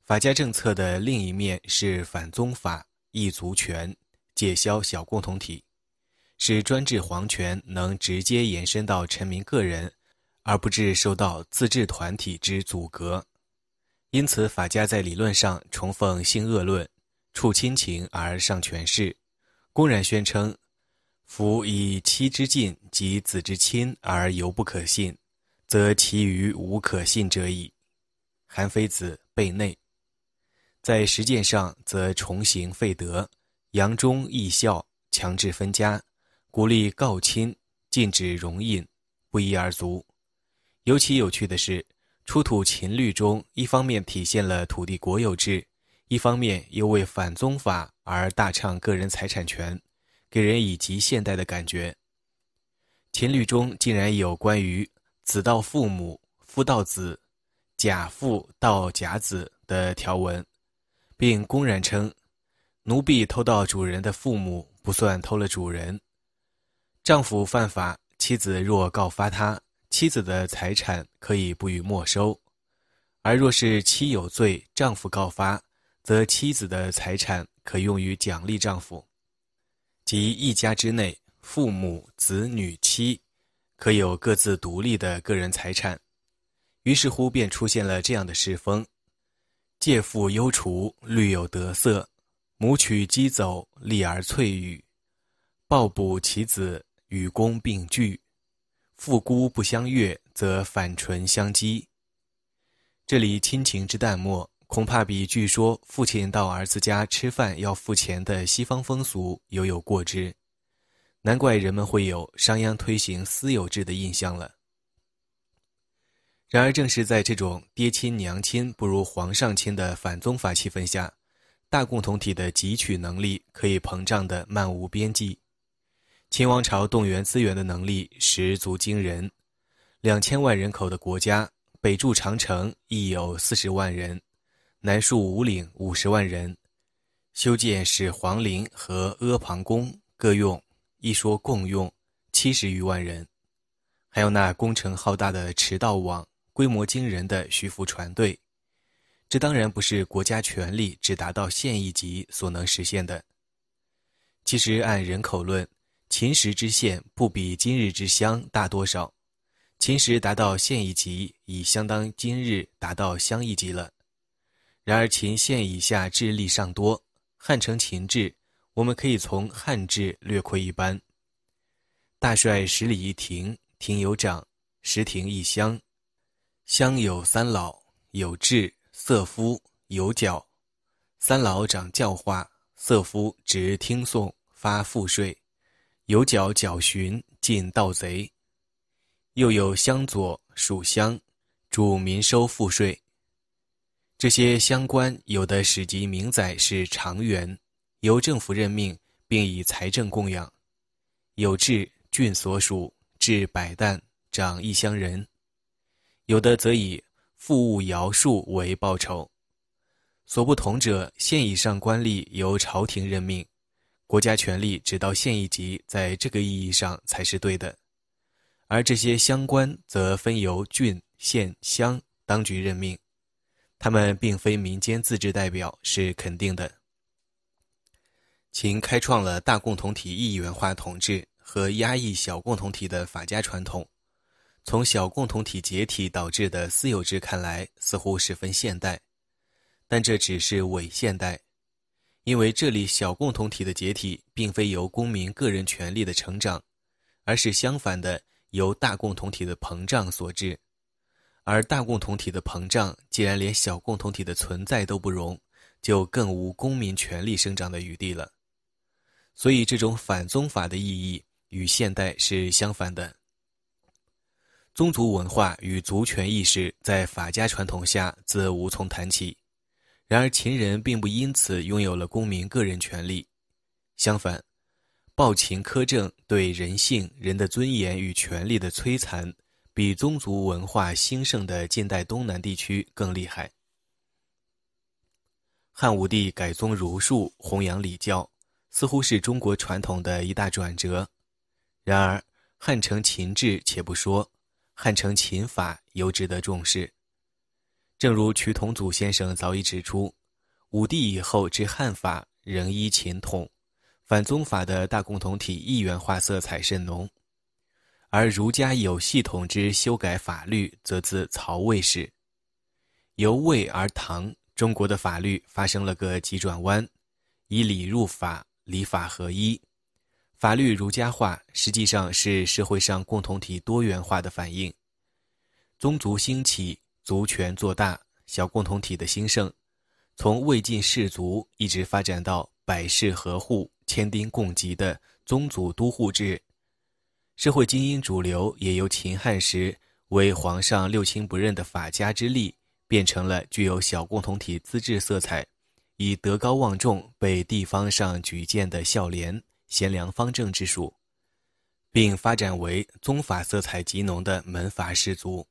法家政策的另一面是反宗法、异族权、解消小共同体，使专制皇权能直接延伸到臣民个人，而不致受到自治团体之阻隔。因此，法家在理论上崇奉性恶论，触亲情而上权势，公然宣称。夫以妻之近及子之亲而犹不可信，则其余无可信者矣。韩非子备内，在实践上则重行废德，扬忠抑孝，强制分家，鼓励告亲，禁止容隐，不一而足。尤其有趣的是，出土秦律中，一方面体现了土地国有制，一方面又为反宗法而大唱个人财产权。给人以极现代的感觉。秦律中竟然有关于“子盗父母，夫盗子，假父盗假子”的条文，并公然称：“奴婢偷盗主人的父母不算偷了主人。丈夫犯法，妻子若告发他，妻子的财产可以不予没收；而若是妻有罪，丈夫告发，则妻子的财产可用于奖励丈夫。”即一家之内，父母、子女、妻，可有各自独立的个人财产。于是乎，便出现了这样的世风：借父忧除，虑有得色；母取鸡走，立而翠玉；抱补其子，与公并居。父孤不相悦，则反唇相讥。这里亲情之淡漠。恐怕比据说父亲到儿子家吃饭要付钱的西方风俗犹有过之，难怪人们会有商鞅推行私有制的印象了。然而，正是在这种“爹亲娘亲不如皇上亲”的反宗法气氛下，大共同体的汲取能力可以膨胀的漫无边际。秦王朝动员资源的能力十足惊人，两千万人口的国家，北筑长城亦有四十万人。南戍五岭五十万人，修建始皇陵和阿房宫各用一说共用七十余万人，还有那工程浩大的驰道网，规模惊人的徐福船队，这当然不是国家权力只达到县一级所能实现的。其实按人口论，秦时之县不比今日之乡大多少，秦时达到县一级已相当今日达到乡一级了。然而，秦县以下智力尚多。汉承秦制，我们可以从汉制略窥一斑。大帅十里一亭，亭有长；十亭一乡，乡有三老，有志、色夫、有角。三老掌教化，色夫执听讼、发赋税，有角角巡进盗贼。又有乡佐属乡，主民收赋税。这些乡官有的史籍明载是长员，由政府任命并以财政供养，有志郡所属治百担长一乡人，有的则以富物徭数为报酬。所不同者，县以上官吏由朝廷任命，国家权力只到县一级，在这个意义上才是对的，而这些乡官则分由郡、县、乡当局任命。他们并非民间自治代表是肯定的。秦开创了大共同体一元化统治和压抑小共同体的法家传统，从小共同体解体导致的私有制看来，似乎十分现代，但这只是伪现代，因为这里小共同体的解体并非由公民个人权利的成长，而是相反的由大共同体的膨胀所致。而大共同体的膨胀，既然连小共同体的存在都不容，就更无公民权利生长的余地了。所以，这种反宗法的意义与现代是相反的。宗族文化与族权意识在法家传统下则无从谈起。然而，秦人并不因此拥有了公民个人权利，相反，暴秦苛政对人性、人的尊严与权利的摧残。比宗族文化兴盛的近代东南地区更厉害。汉武帝改宗儒术，弘扬礼教，似乎是中国传统的一大转折。然而，汉承秦制且不说，汉承秦法尤值得重视。正如瞿同祖先生早已指出，武帝以后之汉法仍依秦统，反宗法的大共同体一元化色彩甚浓。而儒家有系统之修改法律，则自曹魏始，由魏而唐，中国的法律发生了个急转弯，以礼入法，礼法合一，法律儒家化，实际上是社会上共同体多元化的反应，宗族兴起，族权做大，小共同体的兴盛，从魏晋士族一直发展到百世合户，千丁共济的宗族都护制。社会精英主流也由秦汉时为皇上六亲不认的法家之力，变成了具有小共同体资质色彩，以德高望重被地方上举荐的孝廉贤良方正之属，并发展为宗法色彩极浓的门阀士族。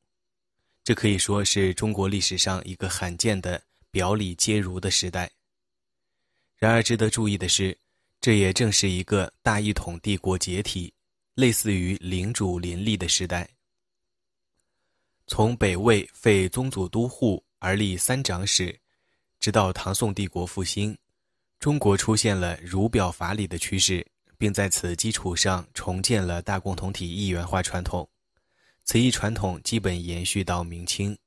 这可以说是中国历史上一个罕见的表里皆儒的时代。然而，值得注意的是，这也正是一个大一统帝国解体。类似于领主林立的时代，从北魏废宗祖都护而立三长史，直到唐宋帝国复兴，中国出现了儒表法理的趋势，并在此基础上重建了大共同体一元化传统。此一传统基本延续到明清。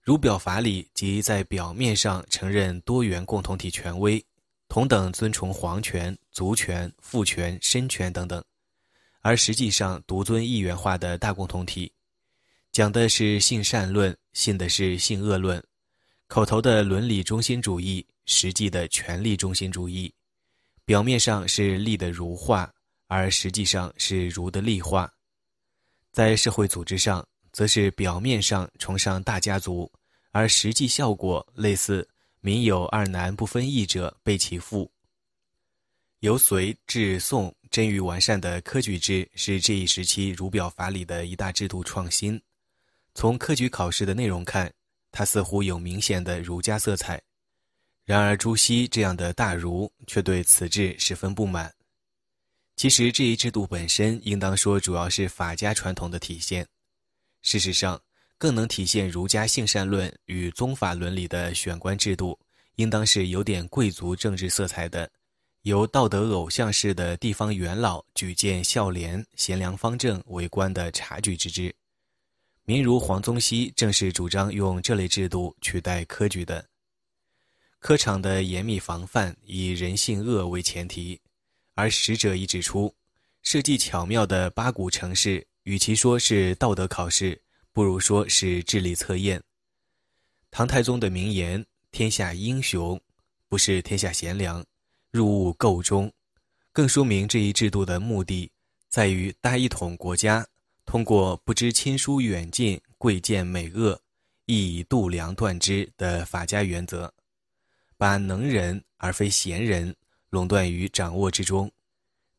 儒表法理即在表面上承认多元共同体权威，同等尊崇皇权、族权、父权、身权等等。而实际上，独尊一元化的大共同体，讲的是性善论，信的是性恶论；口头的伦理中心主义，实际的权力中心主义。表面上是利的儒化，而实际上是儒的利化。在社会组织上，则是表面上崇尚大家族，而实际效果类似“民有二男不分义者，被其父”。由隋至宋。臻于完善的科举制是这一时期儒表法理的一大制度创新。从科举考试的内容看，它似乎有明显的儒家色彩。然而，朱熹这样的大儒却对此制十分不满。其实，这一制度本身应当说主要是法家传统的体现。事实上，更能体现儒家性善论与宗法伦理的选官制度，应当是有点贵族政治色彩的。由道德偶像式的地方元老举荐孝廉贤良方正为官的察举之制，明儒黄宗羲正是主张用这类制度取代科举的。科场的严密防范以人性恶为前提，而使者已指出，设计巧妙的八股程式，与其说是道德考试，不如说是智力测验。唐太宗的名言：“天下英雄，不是天下贤良。”入物构中，更说明这一制度的目的在于大一统国家通过不知亲疏远近贵贱美恶，亦以度量断之的法家原则，把能人而非贤人垄断于掌握之中。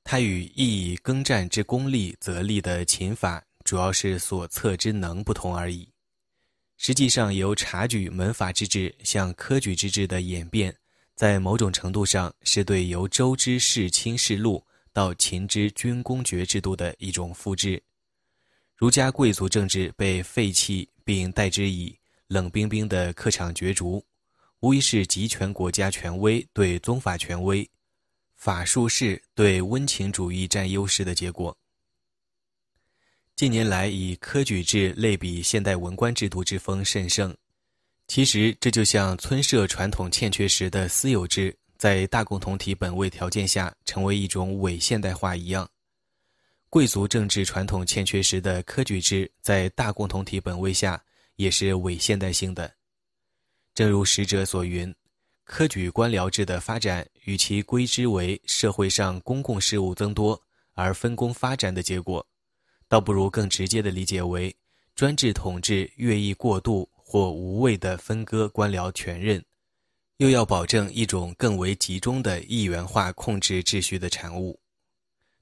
他与亦以耕战之功利则利的秦法主要是所测之能不同而已。实际上，由察举门阀之制向科举之制的演变。在某种程度上，是对由周之世卿世禄到秦之军公爵制度的一种复制。儒家贵族政治被废弃，并代之以冷冰冰的客场角逐，无疑是集权国家权威对宗法权威、法术士对温情主义占优势的结果。近年来，以科举制类比现代文官制度之风甚盛。其实这就像村社传统欠缺时的私有制，在大共同体本位条件下成为一种伪现代化一样，贵族政治传统欠缺时的科举制，在大共同体本位下也是伪现代性的。正如使者所云，科举官僚制的发展，与其归之为社会上公共事务增多而分工发展的结果，倒不如更直接的理解为专制统治越益过度。或无谓的分割官僚权任，又要保证一种更为集中的一元化控制秩序的产物，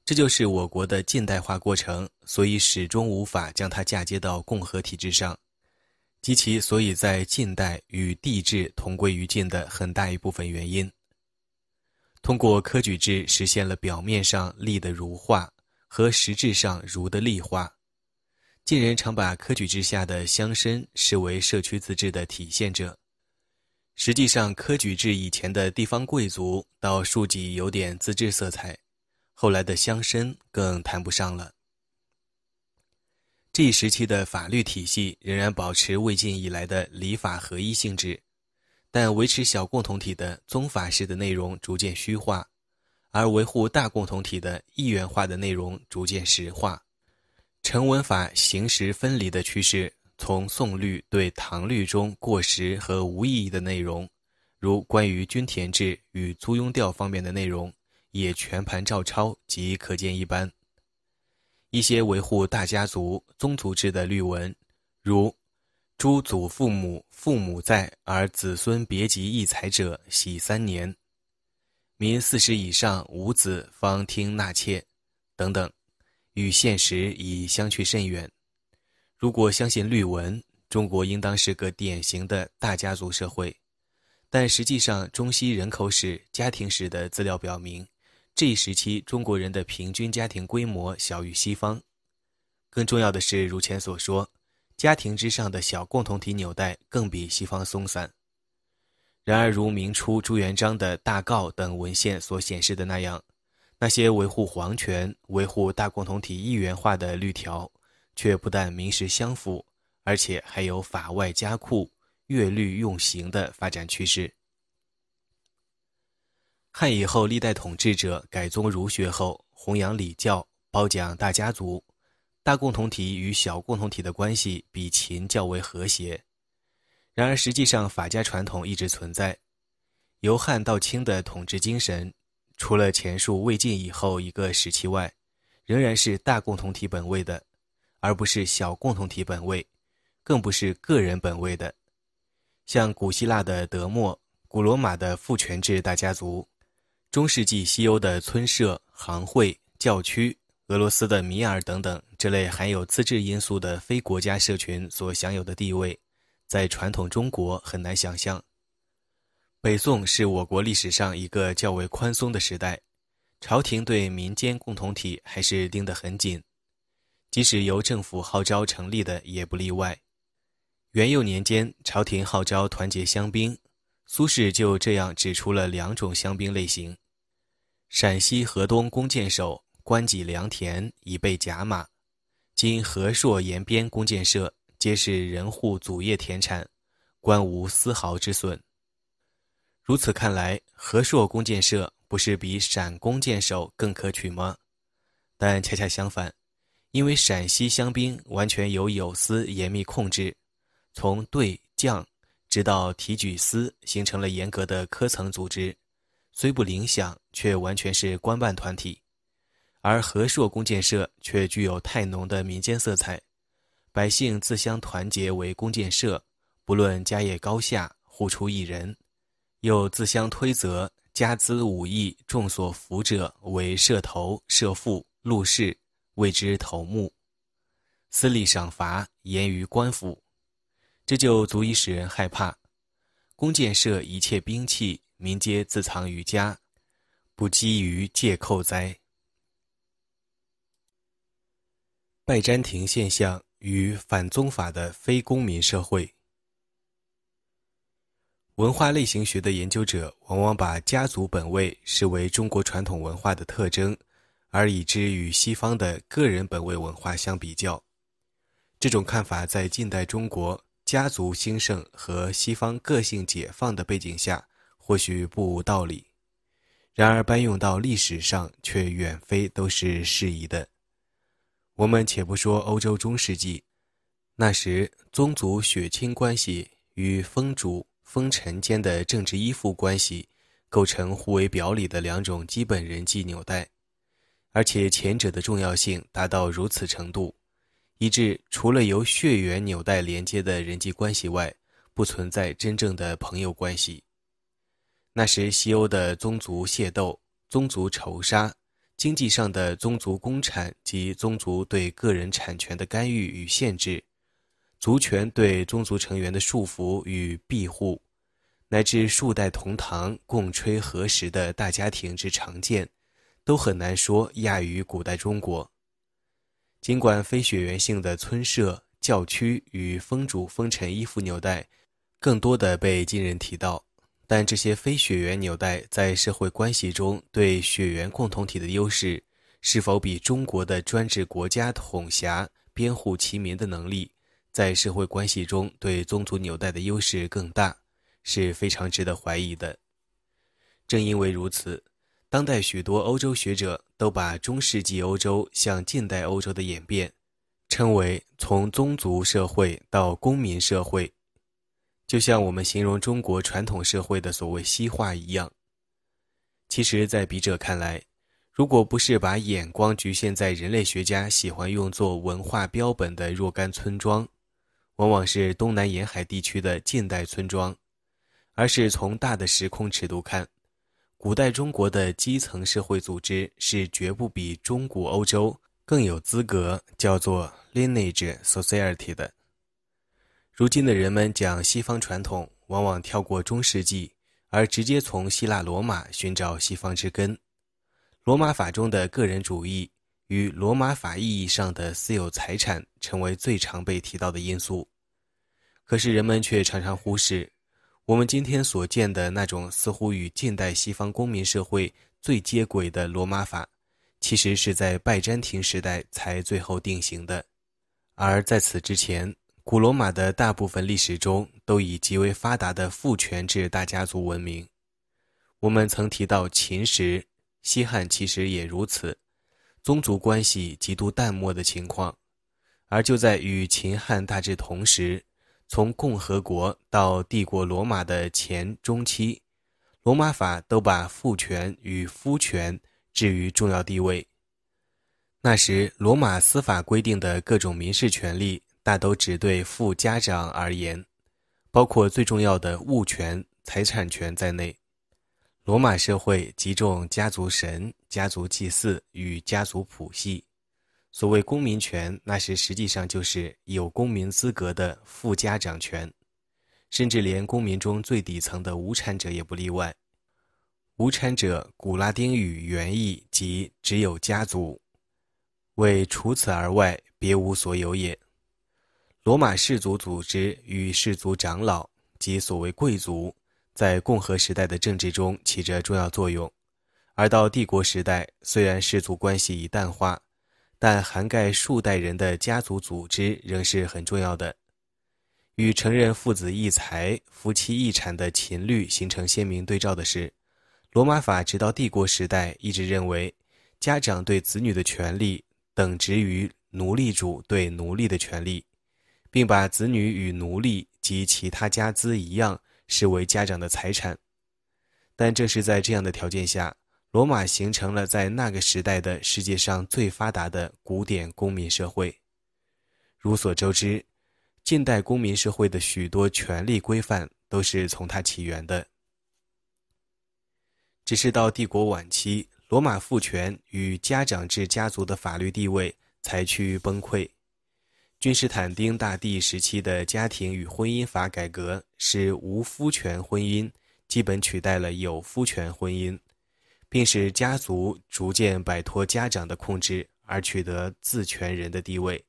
这就是我国的近代化过程，所以始终无法将它嫁接到共和体制上，及其所以在近代与帝制同归于尽的很大一部分原因。通过科举制实现了表面上立的儒化和实质上儒的立化。晋人常把科举制下的乡绅视为社区自治的体现者，实际上，科举制以前的地方贵族到庶级有点自治色彩，后来的乡绅更谈不上了。这一时期的法律体系仍然保持魏晋以来的礼法合一性质，但维持小共同体的宗法式的内容逐渐虚化，而维护大共同体的一元化的内容逐渐实化。成文法形时分离的趋势，从宋律对唐律中过时和无意义的内容，如关于均田制与租庸调方面的内容，也全盘照抄，即可见一斑。一些维护大家族宗族制的律文，如“诸祖父母、父母在而子孙别及异才者，喜三年；民四十以上无子，方听纳妾”，等等。与现实已相去甚远。如果相信律文，中国应当是个典型的大家族社会，但实际上中西人口史、家庭史的资料表明，这一时期中国人的平均家庭规模小于西方。更重要的是，如前所说，家庭之上的小共同体纽带更比西方松散。然而，如明初朱元璋的大诰等文献所显示的那样。那些维护皇权、维护大共同体一元化的律条，却不但名实相符，而且还有法外加酷、越律用刑的发展趋势。汉以后历代统治者改宗儒学后，弘扬礼教，褒奖大家族，大共同体与小共同体的关系比秦较为和谐。然而，实际上法家传统一直存在，由汉到清的统治精神。除了前述魏晋以后一个时期外，仍然是大共同体本位的，而不是小共同体本位，更不是个人本位的。像古希腊的德莫、古罗马的父权制大家族、中世纪西欧的村社、行会、教区、俄罗斯的米尔等等这类含有自治因素的非国家社群所享有的地位，在传统中国很难想象。北宋是我国历史上一个较为宽松的时代，朝廷对民间共同体还是盯得很紧，即使由政府号召成立的也不例外。元佑年间，朝廷号召团结乡兵，苏轼就这样指出了两种乡兵类型：陕西河东弓箭手，官己良田以备甲马；今河朔沿边弓箭社，皆是人户祖业田产，官无丝毫之损。如此看来，和硕弓箭社不是比陕弓箭手更可取吗？但恰恰相反，因为陕西乡兵完全由有司严密控制，从对将直到提举司，形成了严格的科层组织，虽不领饷，却完全是官办团体。而和硕弓箭社却具有太浓的民间色彩，百姓自相团结为弓箭社，不论家业高下，互出一人。又自相推责，家资五亿，众所服者为社头、社副、陆氏，谓之头目，私立赏罚严于官府，这就足以使人害怕。弓箭射一切兵器，民皆自藏于家，不积于借寇哉。拜占庭现象与反宗法的非公民社会。文化类型学的研究者往往把家族本位视为中国传统文化的特征，而以之与西方的个人本位文化相比较，这种看法在近代中国家族兴盛和西方个性解放的背景下或许不无道理。然而，搬用到历史上却远非都是适宜的。我们且不说欧洲中世纪，那时宗族血亲关系与封族封臣间的政治依附关系构成互为表里的两种基本人际纽带，而且前者的重要性达到如此程度，以致除了由血缘纽带连接的人际关系外，不存在真正的朋友关系。那时，西欧的宗族械斗、宗族仇杀、经济上的宗族公产及宗族对个人产权的干预与限制，族权对宗族成员的束缚与庇护。乃至数代同堂、共吹和食的大家庭之常见，都很难说亚于古代中国。尽管非血缘性的村社、教区与封主、封臣依附纽带，更多的被今人提到，但这些非血缘纽带在社会关系中对血缘共同体的优势，是否比中国的专制国家统辖、编户齐民的能力，在社会关系中对宗族纽带的优势更大？是非常值得怀疑的。正因为如此，当代许多欧洲学者都把中世纪欧洲向近代欧洲的演变，称为从宗族社会到公民社会，就像我们形容中国传统社会的所谓“西化”一样。其实，在笔者看来，如果不是把眼光局限在人类学家喜欢用作文化标本的若干村庄，往往是东南沿海地区的近代村庄。而是从大的时空尺度看，古代中国的基层社会组织是绝不比中古欧洲更有资格叫做 lineage society 的。如今的人们讲西方传统，往往跳过中世纪，而直接从希腊罗马寻找西方之根。罗马法中的个人主义与罗马法意义上的私有财产成为最常被提到的因素，可是人们却常常忽视。我们今天所见的那种似乎与近代西方公民社会最接轨的罗马法，其实是在拜占庭时代才最后定型的。而在此之前，古罗马的大部分历史中都以极为发达的父权制大家族闻名。我们曾提到秦时、西汉其实也如此，宗族关系极度淡漠的情况。而就在与秦汉大致同时，从共和国到帝国罗马的前中期，罗马法都把父权与夫权置于重要地位。那时，罗马司法规定的各种民事权利大都只对父家长而言，包括最重要的物权、财产权在内。罗马社会极重家族神、家族祭祀与家族谱系。所谓公民权，那是实际上就是有公民资格的附加长权，甚至连公民中最底层的无产者也不例外。无产者，古拉丁语原意即只有家族，为除此而外别无所有也。罗马氏族组织与氏族长老及所谓贵族，在共和时代的政治中起着重要作用，而到帝国时代，虽然氏族关系已淡化。但涵盖数代人的家族组织仍是很重要的。与承认父子一财、夫妻一产的秦律形成鲜明对照的是，罗马法直到帝国时代一直认为，家长对子女的权利等值于奴隶主对奴隶的权利，并把子女与奴隶及其他家资一样视为家长的财产。但正是在这样的条件下。罗马形成了在那个时代的世界上最发达的古典公民社会。如所周知，近代公民社会的许多权利规范都是从它起源的。只是到帝国晚期，罗马父权与家长制家族的法律地位才趋于崩溃。君士坦丁大帝时期的家庭与婚姻法改革，使无夫权婚姻基本取代了有夫权婚姻。并使家族逐渐摆脱家长的控制而取得自权人的地位，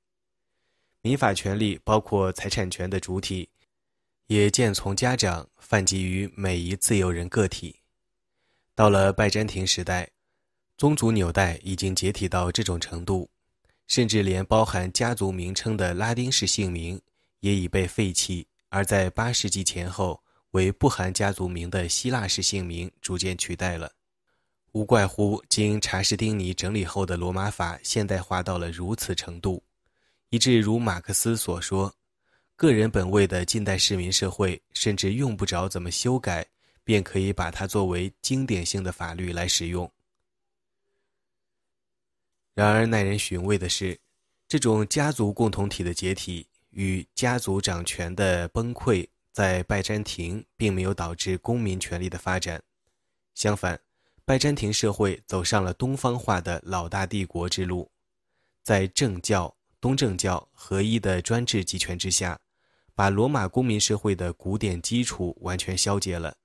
民法权利包括财产权的主体，也渐从家长泛及于每一自由人个体。到了拜占庭时代，宗族纽带已经解体到这种程度，甚至连包含家族名称的拉丁式姓名也已被废弃，而在八世纪前后，为不含家族名的希腊式姓名逐渐取代了。无怪乎经查士丁尼整理后的罗马法现代化到了如此程度，以致如马克思所说，个人本位的近代市民社会甚至用不着怎么修改，便可以把它作为经典性的法律来使用。然而耐人寻味的是，这种家族共同体的解体与家族掌权的崩溃，在拜占庭并没有导致公民权利的发展，相反。拜占庭社会走上了东方化的老大帝国之路，在政教东政教合一的专制集权之下，把罗马公民社会的古典基础完全消解了，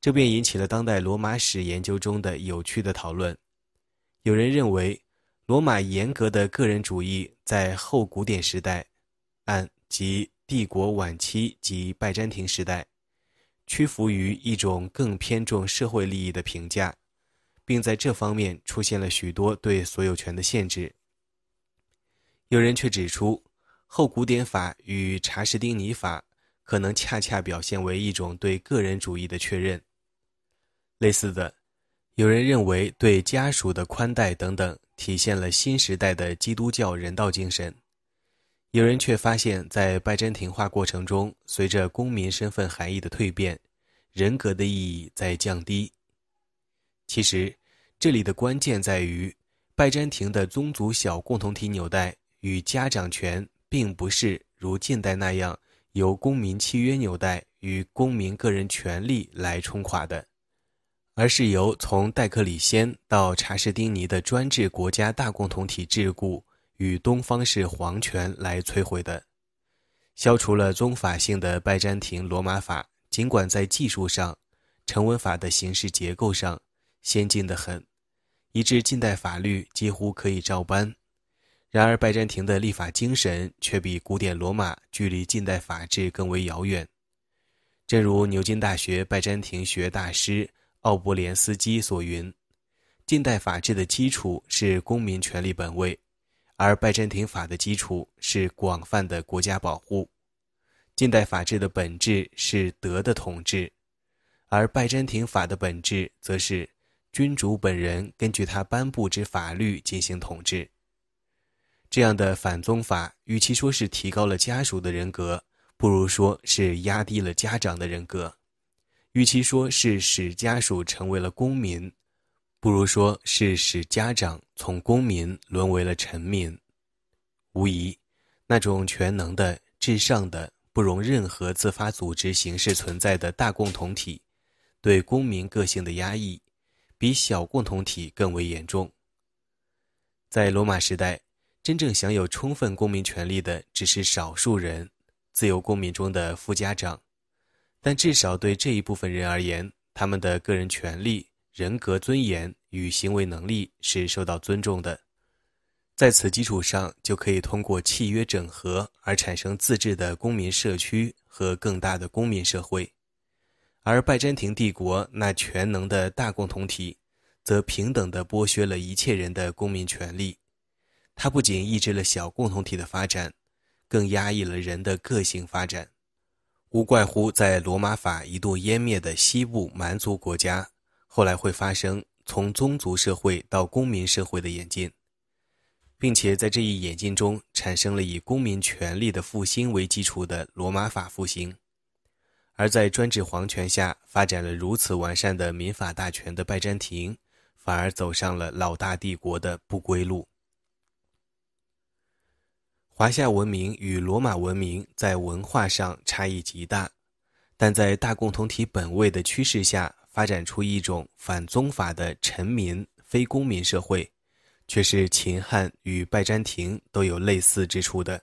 这便引起了当代罗马史研究中的有趣的讨论。有人认为，罗马严格的个人主义在后古典时代，按及帝国晚期及拜占庭时代。屈服于一种更偏重社会利益的评价，并在这方面出现了许多对所有权的限制。有人却指出，后古典法与查士丁尼法可能恰恰表现为一种对个人主义的确认。类似的，有人认为对家属的宽待等等体现了新时代的基督教人道精神。有人却发现，在拜占庭化过程中，随着公民身份含义的蜕变，人格的意义在降低。其实，这里的关键在于，拜占庭的宗族小共同体纽带与家长权，并不是如近代那样由公民契约纽带与公民个人权利来冲垮的，而是由从戴克里先到查士丁尼的专制国家大共同体桎梏。与东方式皇权来摧毁的，消除了宗法性的拜占庭罗马法，尽管在技术上、成文法的形式结构上先进的很，以致近代法律几乎可以照搬。然而，拜占庭的立法精神却比古典罗马距离近代法治更为遥远。正如牛津大学拜占庭学大师奥伯连斯基所云：“近代法治的基础是公民权利本位。”而拜占庭法的基础是广泛的国家保护，近代法治的本质是德的统治，而拜占庭法的本质则是君主本人根据他颁布之法律进行统治。这样的反宗法，与其说是提高了家属的人格，不如说是压低了家长的人格；与其说是使家属成为了公民。不如说是使家长从公民沦为了臣民。无疑，那种全能的、至上的、不容任何自发组织形式存在的大共同体，对公民个性的压抑，比小共同体更为严重。在罗马时代，真正享有充分公民权利的只是少数人，自由公民中的副家长。但至少对这一部分人而言，他们的个人权利。人格尊严与行为能力是受到尊重的，在此基础上就可以通过契约整合而产生自治的公民社区和更大的公民社会，而拜占庭帝国那全能的大共同体，则平等地剥削了一切人的公民权利。它不仅抑制了小共同体的发展，更压抑了人的个性发展，无怪乎在罗马法一度湮灭的西部蛮族国家。后来会发生从宗族社会到公民社会的演进，并且在这一演进中产生了以公民权利的复兴为基础的罗马法复兴；而在专制皇权下发展了如此完善的民法大全的拜占庭，反而走上了老大帝国的不归路。华夏文明与罗马文明在文化上差异极大，但在大共同体本位的趋势下。发展出一种反宗法的臣民非公民社会，却是秦汉与拜占庭都有类似之处的。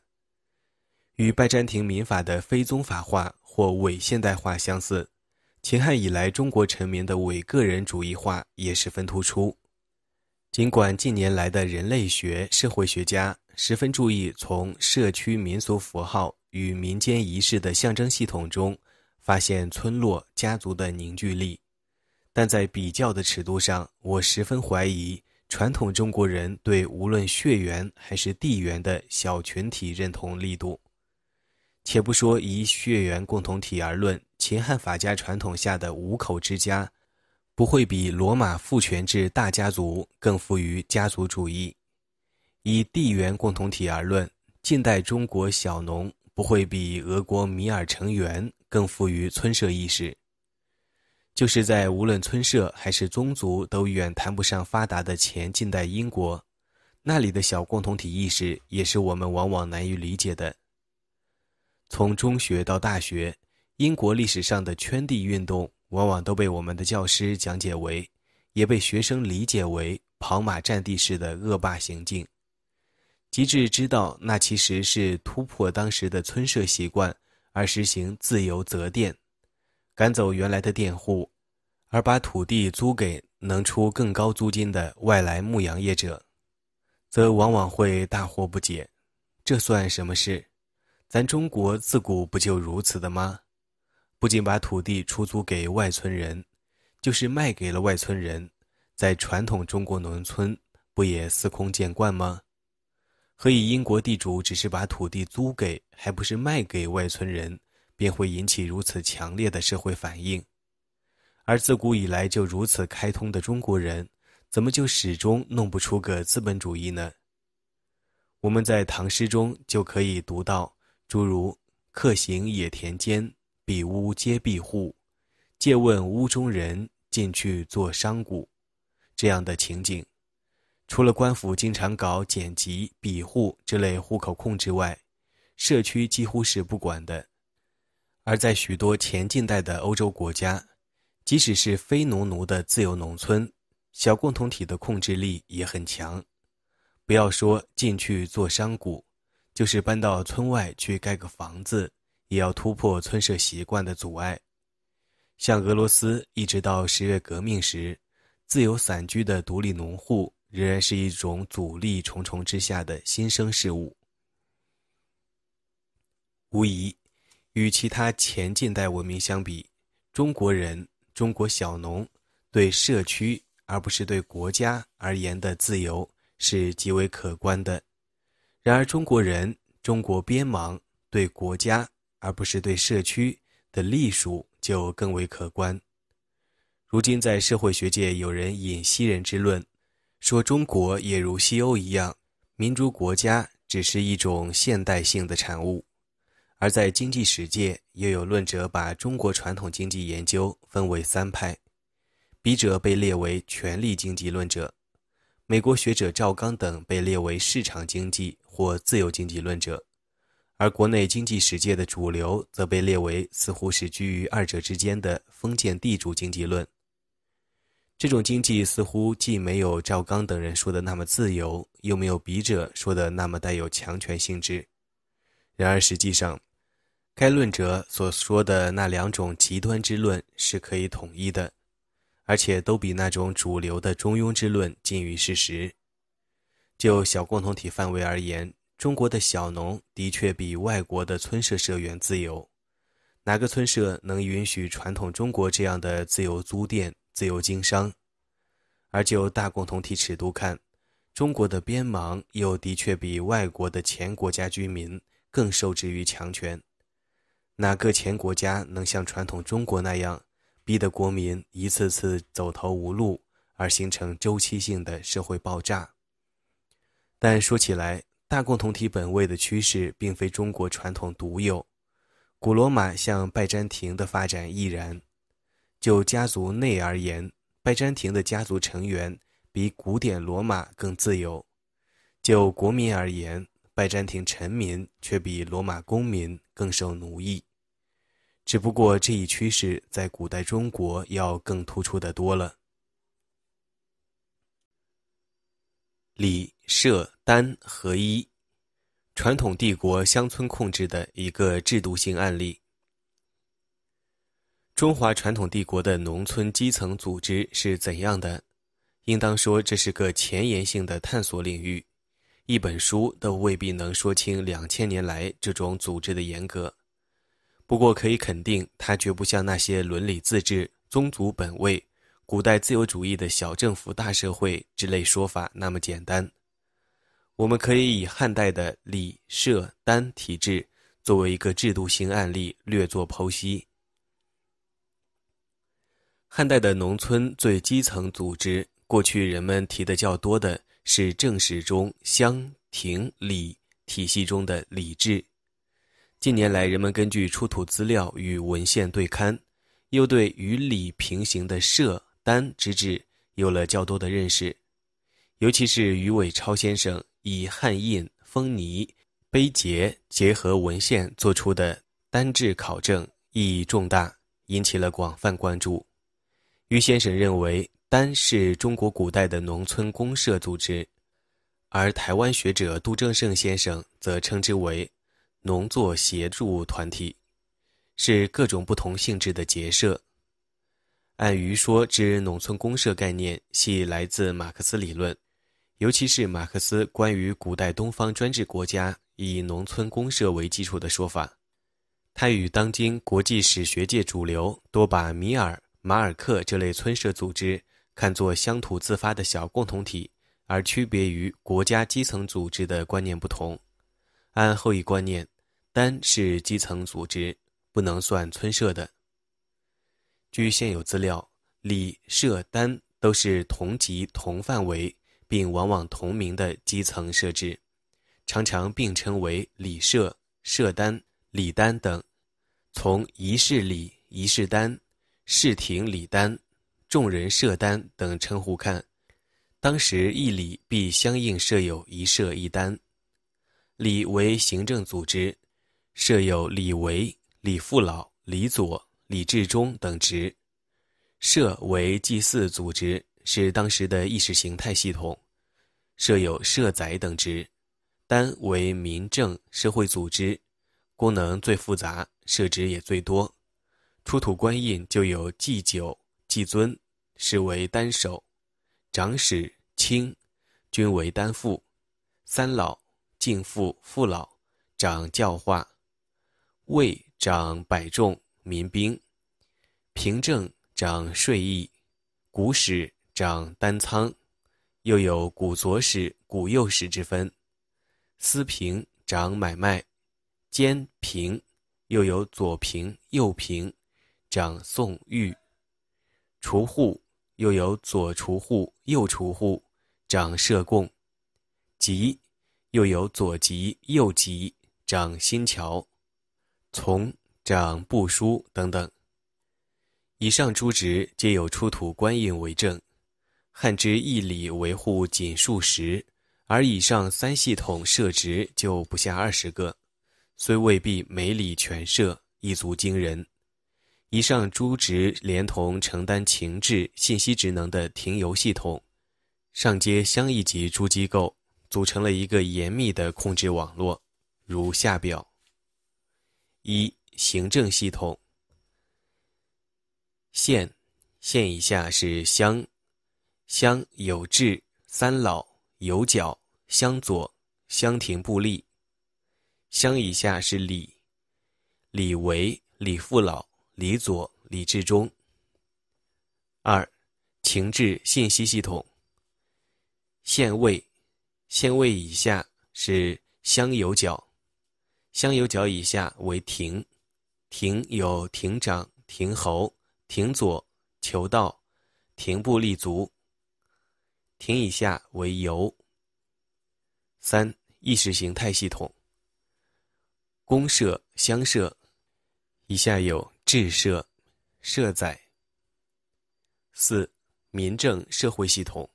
与拜占庭民法的非宗法化或伪现代化相似，秦汉以来中国臣民的伪个人主义化也十分突出。尽管近年来的人类学社会学家十分注意从社区民俗符号与民间仪式的象征系统中，发现村落家族的凝聚力。但在比较的尺度上，我十分怀疑传统中国人对无论血缘还是地缘的小群体认同力度。且不说以血缘共同体而论，秦汉法家传统下的五口之家，不会比罗马父权制大家族更富于家族主义；以地缘共同体而论，近代中国小农不会比俄国米尔成员更富于村社意识。就是在无论村社还是宗族都远谈不上发达的前近代英国，那里的小共同体意识也是我们往往难以理解的。从中学到大学，英国历史上的圈地运动往往都被我们的教师讲解为，也被学生理解为跑马占地式的恶霸行径，极至知道那其实是突破当时的村社习惯而实行自由择店。赶走原来的佃户，而把土地租给能出更高租金的外来牧羊业者，则往往会大惑不解：这算什么事？咱中国自古不就如此的吗？不仅把土地出租给外村人，就是卖给了外村人，在传统中国农村不也司空见惯吗？何以英国地主只是把土地租给，还不是卖给外村人？便会引起如此强烈的社会反应，而自古以来就如此开通的中国人，怎么就始终弄不出个资本主义呢？我们在唐诗中就可以读到诸如“客行野田间，比屋皆庇户；借问屋中人，进去做商贾”这样的情景。除了官府经常搞剪籍、比户这类户口控制外，社区几乎是不管的。而在许多前近代的欧洲国家，即使是非农奴的自由农村小共同体的控制力也很强。不要说进去做商贾，就是搬到村外去盖个房子，也要突破村社习惯的阻碍。像俄罗斯，一直到十月革命时，自由散居的独立农户仍然是一种阻力重重之下的新生事物。无疑。与其他前近代文明相比，中国人、中国小农对社区而不是对国家而言的自由是极为可观的；然而，中国人、中国边忙对国家而不是对社区的隶属就更为可观。如今，在社会学界有人引西人之论，说中国也如西欧一样，民主国家只是一种现代性的产物。而在经济史界，又有论者把中国传统经济研究分为三派，笔者被列为权力经济论者，美国学者赵刚等被列为市场经济或自由经济论者，而国内经济史界的主流则被列为似乎是居于二者之间的封建地主经济论。这种经济似乎既没有赵刚等人说的那么自由，又没有笔者说的那么带有强权性质。然而实际上。该论者所说的那两种极端之论是可以统一的，而且都比那种主流的中庸之论近于事实。就小共同体范围而言，中国的小农的确比外国的村社社员自由。哪个村社能允许传统中国这样的自由租店、自由经商？而就大共同体尺度看，中国的边盲又的确比外国的前国家居民更受制于强权。哪个前国家能像传统中国那样，逼得国民一次次走投无路而形成周期性的社会爆炸？但说起来，大共同体本位的趋势并非中国传统独有，古罗马向拜占庭的发展亦然。就家族内而言，拜占庭的家族成员比古典罗马更自由；就国民而言，拜占庭臣民却比罗马公民更受奴役，只不过这一趋势在古代中国要更突出的多了。礼社单合一，传统帝国乡村控制的一个制度性案例。中华传统帝国的农村基层组织是怎样的？应当说这是个前沿性的探索领域。一本书都未必能说清两千年来这种组织的严格。不过可以肯定，它绝不像那些伦理自治、宗族本位、古代自由主义的小政府大社会之类说法那么简单。我们可以以汉代的礼、社单体制作为一个制度性案例略作剖析。汉代的农村最基层组织，过去人们提的较多的。是正史中乡亭里体系中的礼制。近年来，人们根据出土资料与文献对刊，又对与礼平行的社、单之制有了较多的认识。尤其是于伟超先生以汉印、封泥、碑碣结合文献做出的单制考证，意义重大，引起了广泛关注。于先生认为。单是中国古代的农村公社组织，而台湾学者杜正胜先生则称之为“农作协助团体”，是各种不同性质的结社。按余说之“农村公社”概念，系来自马克思理论，尤其是马克思关于古代东方专制国家以农村公社为基础的说法。他与当今国际史学界主流多把米尔、马尔克这类村社组织。看作乡土自发的小共同体，而区别于国家基层组织的观念不同。按后一观念，单是基层组织，不能算村社的。据现有资料，里社单都是同级同范围，并往往同名的基层设置，常常并称为里社、社单、里单等。从一式里、一式单、市亭里单。众人、社单等称呼看，当时一里必相应设有一社一单。里为行政组织，设有李维、李父老、李佐、李志忠等职；社为祭祀组织，是当时的意识形态系统，设有社宰等职；单为民政社会组织，功能最复杂，设置也最多。出土官印就有祭酒、祭尊。是为单首，长史卿，均为单父，三老敬父父老，长教化，卫长百众民兵，平证长税役，古史长单仓，又有古左史、古右史之分，司平长买卖，兼平，又有左平、右平，长宋玉，除户。又有左厨户、右厨户，掌社供，籍；又有左籍、右籍，掌新桥，从长布书等等。以上诸职皆有出土官印为证。汉之一里维护仅数十，而以上三系统设职就不下二十个，虽未必每里全设，亦足惊人。以上诸职连同承担情志信息职能的停邮系统，上接乡一级诸机构，组成了一个严密的控制网络。如下表：一、行政系统。县，县以下是乡，乡有志、三老有角乡左、乡亭不吏。乡以下是里，里为里父老。李左李志忠。二，情志信息系统。县尉，县尉以下是乡有角，乡有角以下为亭，亭有亭长、亭侯、亭左、求道、亭部立足。亭以下为游。三，意识形态系统。公社乡社，以下有。制设设在四民政社会系统，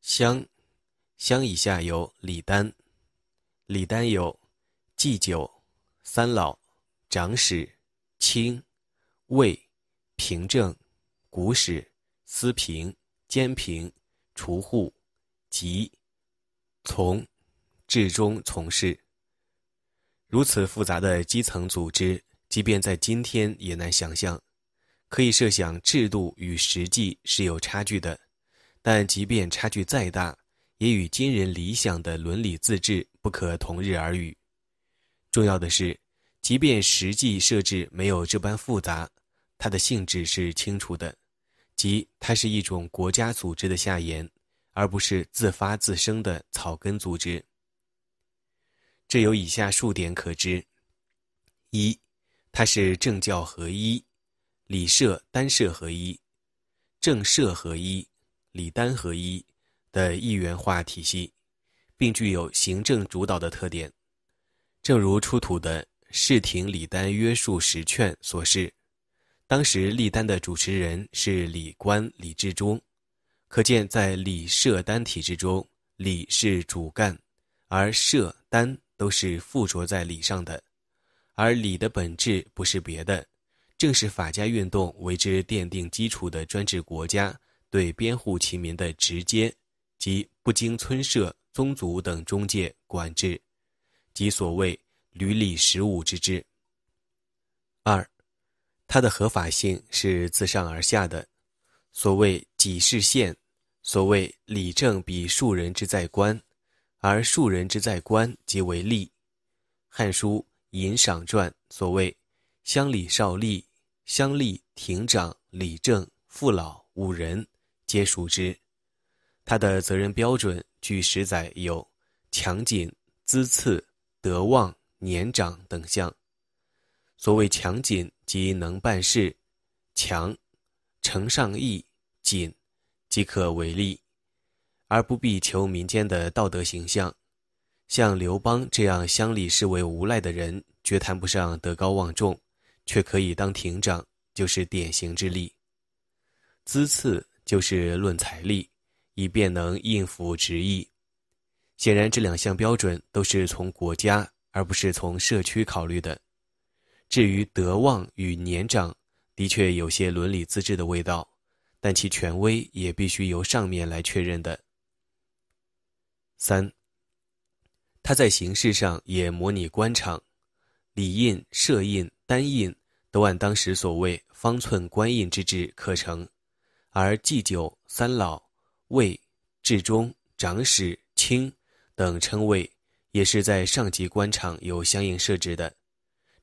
乡乡以下有李单李单有祭酒、三老、长史、卿、尉、平正、古史、司平、监平、除户、及从至中从事。如此复杂的基层组织。即便在今天也难想象，可以设想制度与实际是有差距的，但即便差距再大，也与今人理想的伦理自治不可同日而语。重要的是，即便实际设置没有这般复杂，它的性质是清楚的，即它是一种国家组织的下延，而不是自发自生的草根组织。这有以下数点可知：一。它是政教合一、礼社单社合一、政社合一、礼单合一的一元化体系，并具有行政主导的特点。正如出土的《世庭礼单约束十券》所示，当时立单的主持人是礼官李志忠，可见在礼社单体制中，礼是主干，而社单都是附着在礼上的。而礼的本质不是别的，正是法家运动为之奠定基础的专制国家对边户齐民的直接及不经村社宗族等中介管制，即所谓“履礼实五”之制。二，它的合法性是自上而下的，所谓“己是县”，所谓“礼政比庶人之在官”，而庶人之在官即为吏，《汉书》。《尹赏传》所谓乡里少吏、乡吏、亭长、里正、父老五人皆熟知”。他的责任标准据史载有强谨、资次、德望、年长等项。所谓强谨，即能办事；强，承上意；谨，即可为吏，而不必求民间的道德形象。像刘邦这样乡里视为无赖的人，绝谈不上德高望重，却可以当亭长，就是典型之例。资次就是论财力，以便能应付职役。显然，这两项标准都是从国家而不是从社区考虑的。至于德望与年长，的确有些伦理资质的味道，但其权威也必须由上面来确认的。三。它在形式上也模拟官场，礼印、社印、单印都按当时所谓“方寸官印”之制刻成，而祭酒、三老、尉、至中、长史、卿等称谓，也是在上级官场有相应设置的。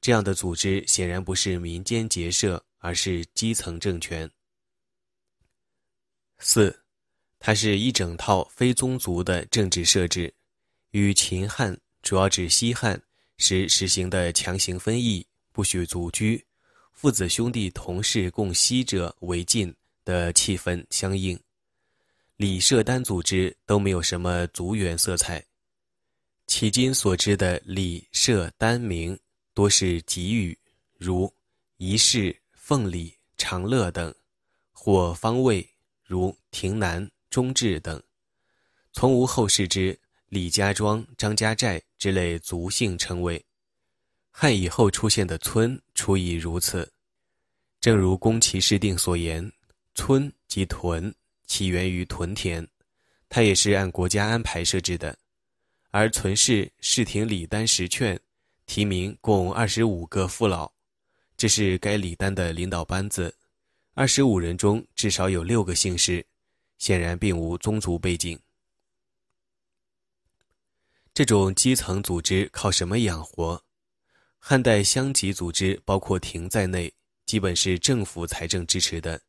这样的组织显然不是民间结社，而是基层政权。四，它是一整套非宗族的政治设置。与秦汉，主要指西汉时实行的强行分邑、不许族居、父子兄弟同室共息者为晋的气氛相应，李社单组织都没有什么族源色彩。迄今所知的李社单名多是给予，如仪式、凤礼、长乐等，或方位，如亭南、中治等，从无后世之。李家庄、张家寨之类族姓称谓，汉以后出现的村，出亦如此。正如宫崎市定所言，村及屯起源于屯田，它也是按国家安排设置的。而存氏世廷李丹十劝提名共二十五个父老，这是该李丹的领导班子。二十五人中至少有六个姓氏，显然并无宗族背景。这种基层组织靠什么养活？汉代乡级组织包括亭在内，基本是政府财政支持的，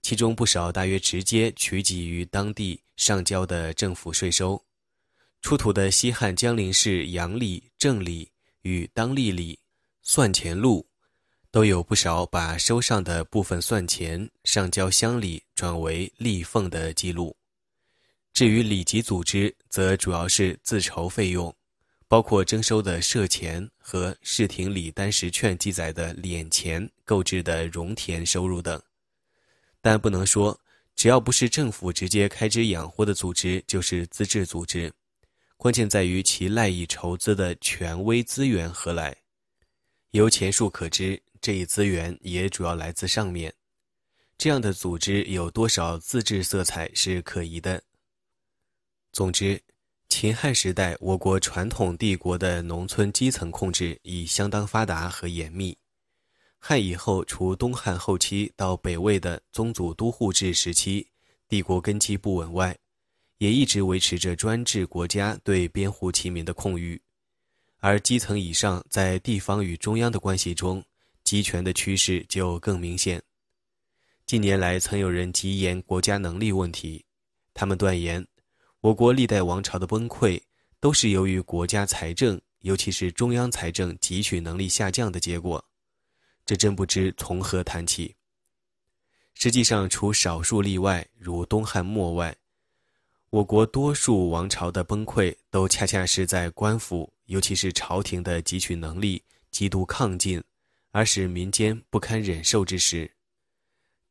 其中不少大约直接取给于当地上交的政府税收。出土的西汉江陵市阳历正历与当历里算钱录，都有不少把收上的部分算钱上交乡里，转为立俸的记录。至于里级组织，则主要是自筹费用，包括征收的社钱和市亭里单时券记载的敛钱、购置的农田收入等。但不能说，只要不是政府直接开支养活的组织就是自治组织，关键在于其赖以筹资的权威资源何来。由前述可知，这一资源也主要来自上面。这样的组织有多少自治色彩是可疑的？总之，秦汉时代，我国传统帝国的农村基层控制已相当发达和严密。汉以后，除东汉后期到北魏的宗祖都护制时期，帝国根基不稳外，也一直维持着专制国家对边户齐民的控御。而基层以上，在地方与中央的关系中，集权的趋势就更明显。近年来，曾有人疾言国家能力问题，他们断言。我国历代王朝的崩溃，都是由于国家财政，尤其是中央财政汲取能力下降的结果。这真不知从何谈起。实际上，除少数例外，如东汉末外，我国多数王朝的崩溃，都恰恰是在官府，尤其是朝廷的汲取能力极度亢进，而使民间不堪忍受之时。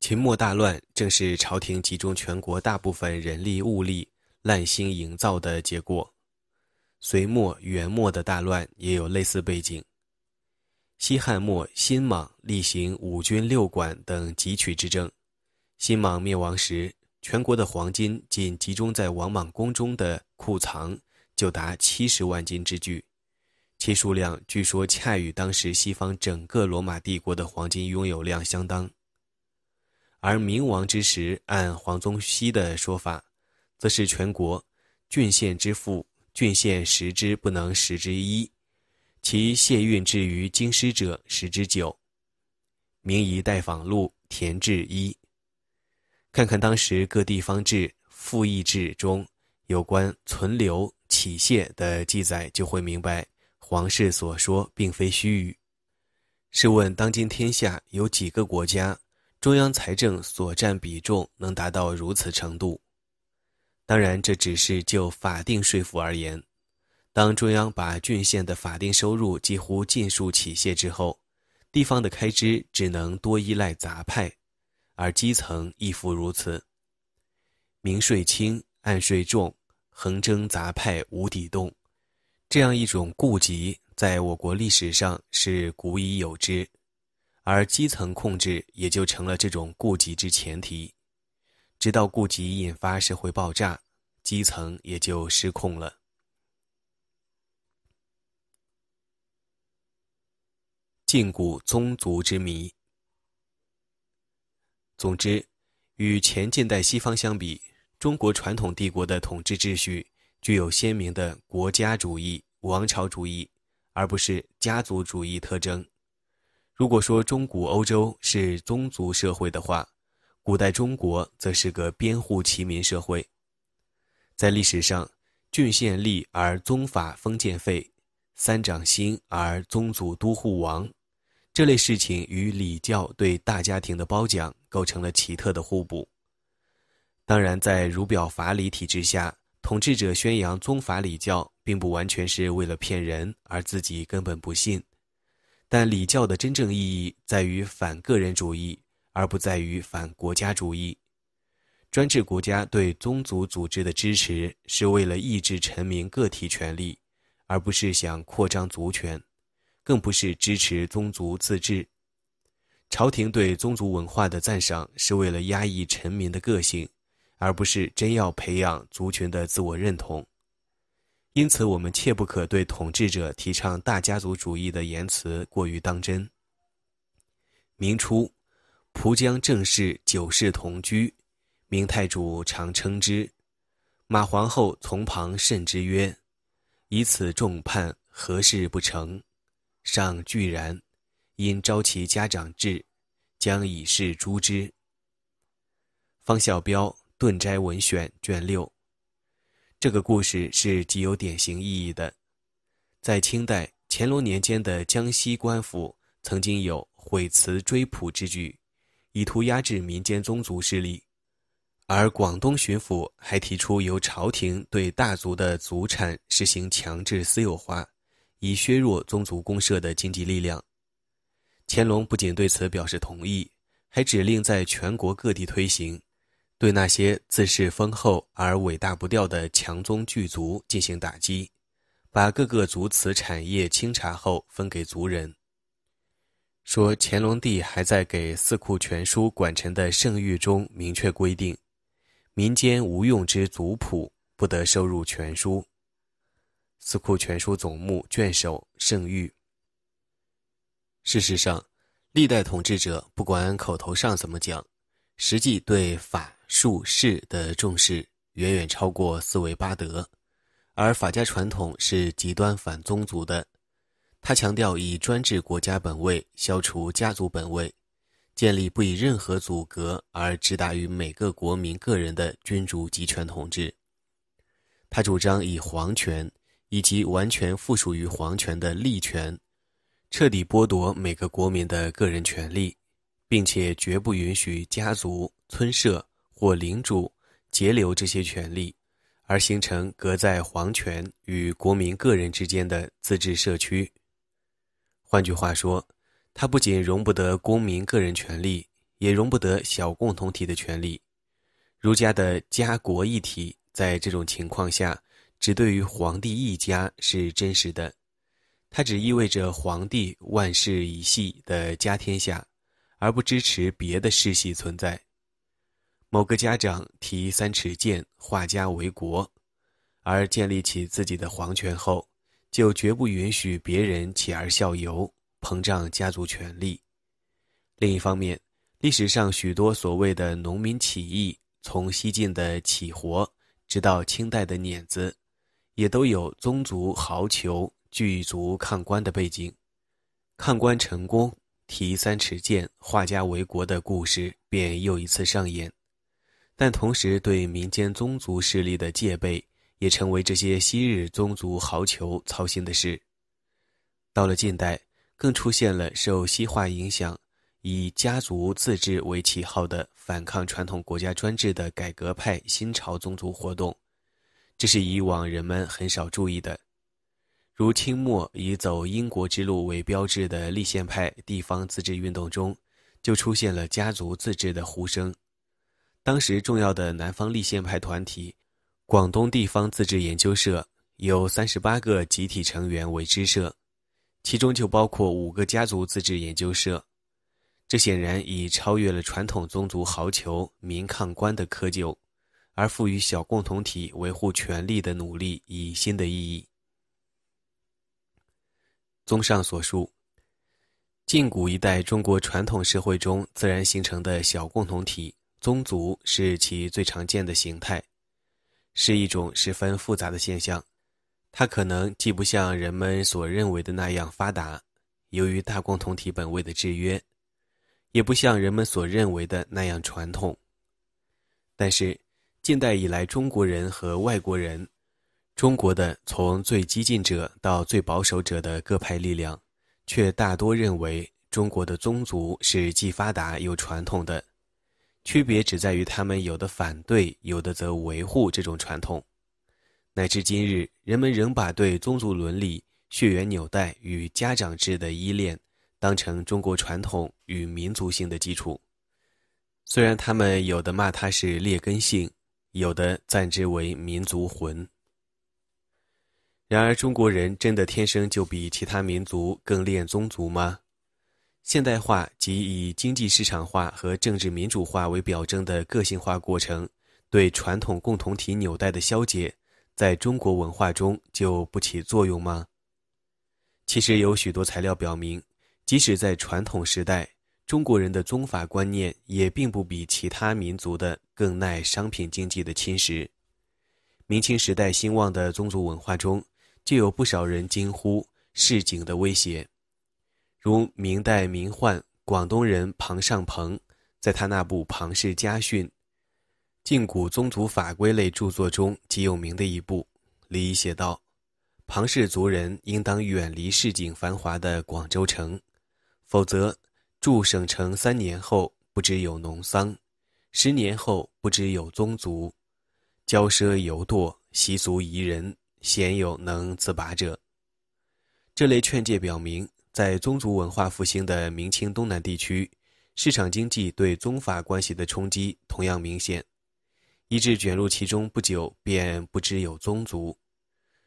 秦末大乱，正是朝廷集中全国大部分人力物力。滥兴营造的结果，隋末元末的大乱也有类似背景。西汉末，新莽例行五军六管等汲取之政，新莽灭亡时，全国的黄金仅集中在王莽宫中的库藏就达七十万斤之巨，其数量据说恰与当时西方整个罗马帝国的黄金拥有量相当。而明亡之时，按黄宗羲的说法。则是全国郡县之赋，郡县食之不能食之一，其卸运至于京师者，食之九。《明夷待访录·田制一》。看看当时各地方志、赋役志中有关存留起谢的记载，就会明白皇室所说并非虚语。试问，当今天下有几个国家，中央财政所占比重能达到如此程度？当然，这只是就法定税负而言。当中央把郡县的法定收入几乎尽数取卸之后，地方的开支只能多依赖杂派，而基层亦复如此。明税轻，暗税重，横征杂派无底洞，这样一种痼疾，在我国历史上是古已有之，而基层控制也就成了这种痼疾之前提。直到顾及引发社会爆炸，基层也就失控了。禁锢宗族之谜。总之，与前近代西方相比，中国传统帝国的统治秩序具有鲜明的国家主义、王朝主义，而不是家族主义特征。如果说中古欧洲是宗族社会的话，古代中国则是个边户齐民社会，在历史上，郡县立而宗法封建废，三长兴而宗祖都护王，这类事情与礼教对大家庭的褒奖构成了奇特的互补。当然，在儒表法理体制下，统治者宣扬宗法礼教，并不完全是为了骗人，而自己根本不信。但礼教的真正意义在于反个人主义。而不在于反国家主义，专制国家对宗族组织的支持是为了抑制臣民个体权利，而不是想扩张族权，更不是支持宗族自治。朝廷对宗族文化的赞赏是为了压抑臣民的个性，而不是真要培养族群的自我认同。因此，我们切不可对统治者提倡大家族主义的言辞过于当真。明初。蒲江郑氏九世同居，明太祖常称之。马皇后从旁慎之曰：“以此众叛，何事不成？”上遽然，因召其家长至，将以示诛之。方孝标《顿斋文选》卷六。这个故事是极有典型意义的。在清代乾隆年间的江西官府，曾经有毁词追捕之举。以图压制民间宗族势力，而广东巡抚还提出由朝廷对大族的族产实行强制私有化，以削弱宗族公社的经济力量。乾隆不仅对此表示同意，还指令在全国各地推行，对那些自恃丰厚而尾大不掉的强宗巨族进行打击，把各个族祠产业清查后分给族人。说乾隆帝还在给《四库全书》管臣的圣谕中明确规定，民间无用之族谱不得收入全书。《四库全书总目》卷首圣谕。事实上，历代统治者不管口头上怎么讲，实际对法术士的重视远远超过四维八德，而法家传统是极端反宗族的。他强调以专制国家本位消除家族本位，建立不以任何阻隔而直达于每个国民个人的君主集权统治。他主张以皇权以及完全附属于皇权的立权，彻底剥夺每个国民的个人权利，并且绝不允许家族、村社或领主截留这些权利，而形成隔在皇权与国民个人之间的自治社区。换句话说，它不仅容不得公民个人权利，也容不得小共同体的权利。儒家的家国一体，在这种情况下，只对于皇帝一家是真实的，它只意味着皇帝万世一系的家天下，而不支持别的世系存在。某个家长提三尺剑，化家为国，而建立起自己的皇权后。就绝不允许别人起而效尤，膨胀家族权力。另一方面，历史上许多所谓的农民起义，从西晋的起活，直到清代的碾子，也都有宗族豪酋聚族抗官的背景。抗官成功，提三尺剑，画家为国的故事便又一次上演。但同时，对民间宗族势力的戒备。也成为这些昔日宗族豪酋操心的事。到了近代，更出现了受西化影响、以家族自治为旗号的反抗传统国家专制的改革派新潮宗族活动，这是以往人们很少注意的。如清末以走英国之路为标志的立宪派地方自治运动中，就出现了家族自治的呼声。当时重要的南方立宪派团体。广东地方自治研究社有三十八个集体成员为支社，其中就包括五个家族自治研究社。这显然已超越了传统宗族豪酋民抗官的窠臼，而赋予小共同体维护权力的努力以新的意义。综上所述，近古一代中国传统社会中自然形成的小共同体宗族是其最常见的形态。是一种十分复杂的现象，它可能既不像人们所认为的那样发达，由于大共同体本位的制约，也不像人们所认为的那样传统。但是，近代以来，中国人和外国人，中国的从最激进者到最保守者的各派力量，却大多认为中国的宗族是既发达又传统的。区别只在于，他们有的反对，有的则维护这种传统。乃至今日，人们仍把对宗族伦理、血缘纽带与家长制的依恋，当成中国传统与民族性的基础。虽然他们有的骂他是劣根性，有的赞之为民族魂。然而，中国人真的天生就比其他民族更恋宗族吗？现代化及以经济市场化和政治民主化为表征的个性化过程，对传统共同体纽带的消解，在中国文化中就不起作用吗？其实有许多材料表明，即使在传统时代，中国人的宗法观念也并不比其他民族的更耐商品经济的侵蚀。明清时代兴旺的宗族文化中，就有不少人惊呼市井的威胁。如明代名宦广东人庞尚鹏，在他那部《庞氏家训》，晋古宗族法规类著作中极有名的一部里写道：“庞氏族人应当远离市井繁华的广州城，否则住省城三年后不知有农桑，十年后不知有宗族，骄奢游惰习俗宜人，鲜有能自拔者。”这类劝诫表明。在宗族文化复兴的明清东南地区，市场经济对宗法关系的冲击同样明显，一致卷入其中不久便不知有宗族，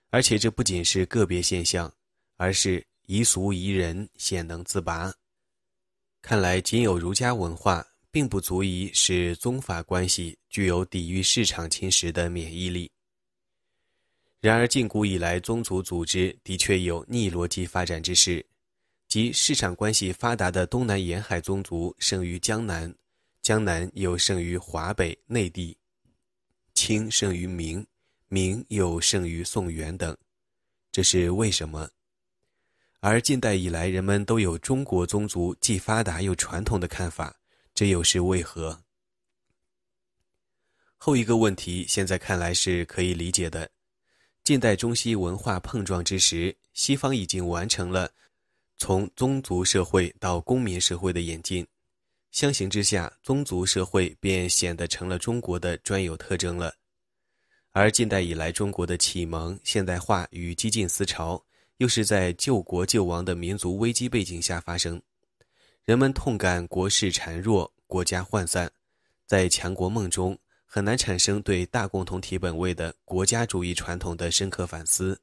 而且这不仅是个别现象，而是夷俗夷人鲜能自拔。看来，仅有儒家文化并不足以使宗法关系具有抵御市场侵蚀的免疫力。然而，近古以来，宗族组织的确有逆逻辑发展之势。及市场关系发达的东南沿海宗族胜于江南，江南又胜于华北内地，清胜于明，明又胜于宋元等，这是为什么？而近代以来，人们都有中国宗族既发达又传统的看法，这又是为何？后一个问题现在看来是可以理解的，近代中西文化碰撞之时，西方已经完成了。从宗族社会到公民社会的演进，相形之下，宗族社会便显得成了中国的专有特征了。而近代以来中国的启蒙、现代化与激进思潮，又是在救国救亡的民族危机背景下发生，人们痛感国势孱弱、国家涣散，在强国梦中很难产生对大共同体本位的国家主义传统的深刻反思。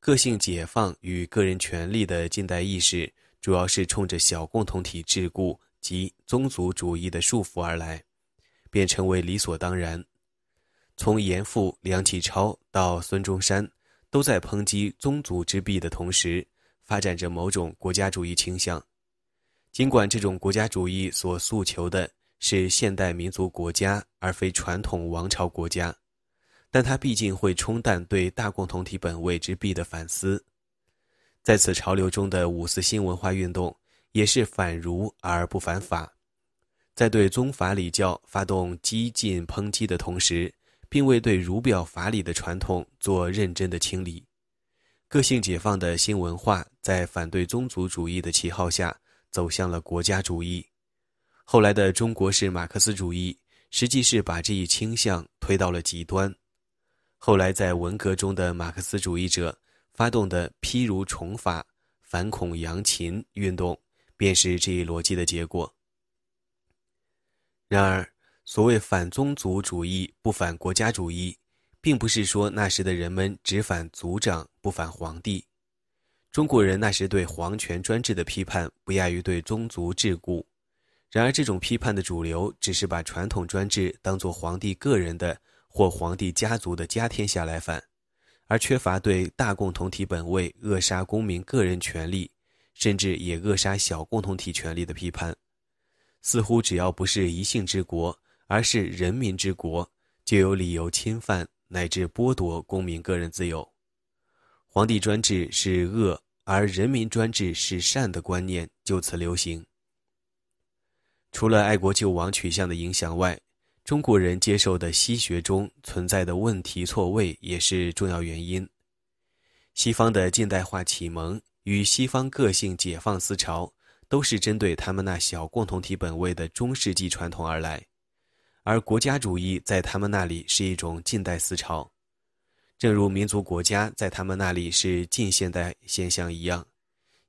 个性解放与个人权利的近代意识，主要是冲着小共同体桎梏及宗族主义的束缚而来，便成为理所当然。从严复、梁启超到孙中山，都在抨击宗族之弊的同时，发展着某种国家主义倾向。尽管这种国家主义所诉求的是现代民族国家，而非传统王朝国家。但它毕竟会冲淡对大共同体本位之弊的反思。在此潮流中的五四新文化运动，也是反儒而不反法，在对宗法礼教发动激进抨击的同时，并未对儒表法理的传统做认真的清理。个性解放的新文化，在反对宗族主义的旗号下，走向了国家主义。后来的中国式马克思主义，实际是把这一倾向推到了极端。后来，在文革中的马克思主义者发动的批儒崇法、反恐扬秦运动，便是这一逻辑的结果。然而，所谓反宗族主义不反国家主义，并不是说那时的人们只反族长不反皇帝。中国人那时对皇权专制的批判，不亚于对宗族桎梏。然而，这种批判的主流，只是把传统专制当做皇帝个人的。或皇帝家族的家天下来反，而缺乏对大共同体本位扼杀公民个人权利，甚至也扼杀小共同体权利的批判。似乎只要不是一姓之国，而是人民之国，就有理由侵犯乃至剥夺公民个人自由。皇帝专制是恶，而人民专制是善的观念就此流行。除了爱国救亡取向的影响外。中国人接受的西学中存在的问题错位也是重要原因。西方的近代化启蒙与西方个性解放思潮，都是针对他们那小共同体本位的中世纪传统而来，而国家主义在他们那里是一种近代思潮，正如民族国家在他们那里是近现代现象一样，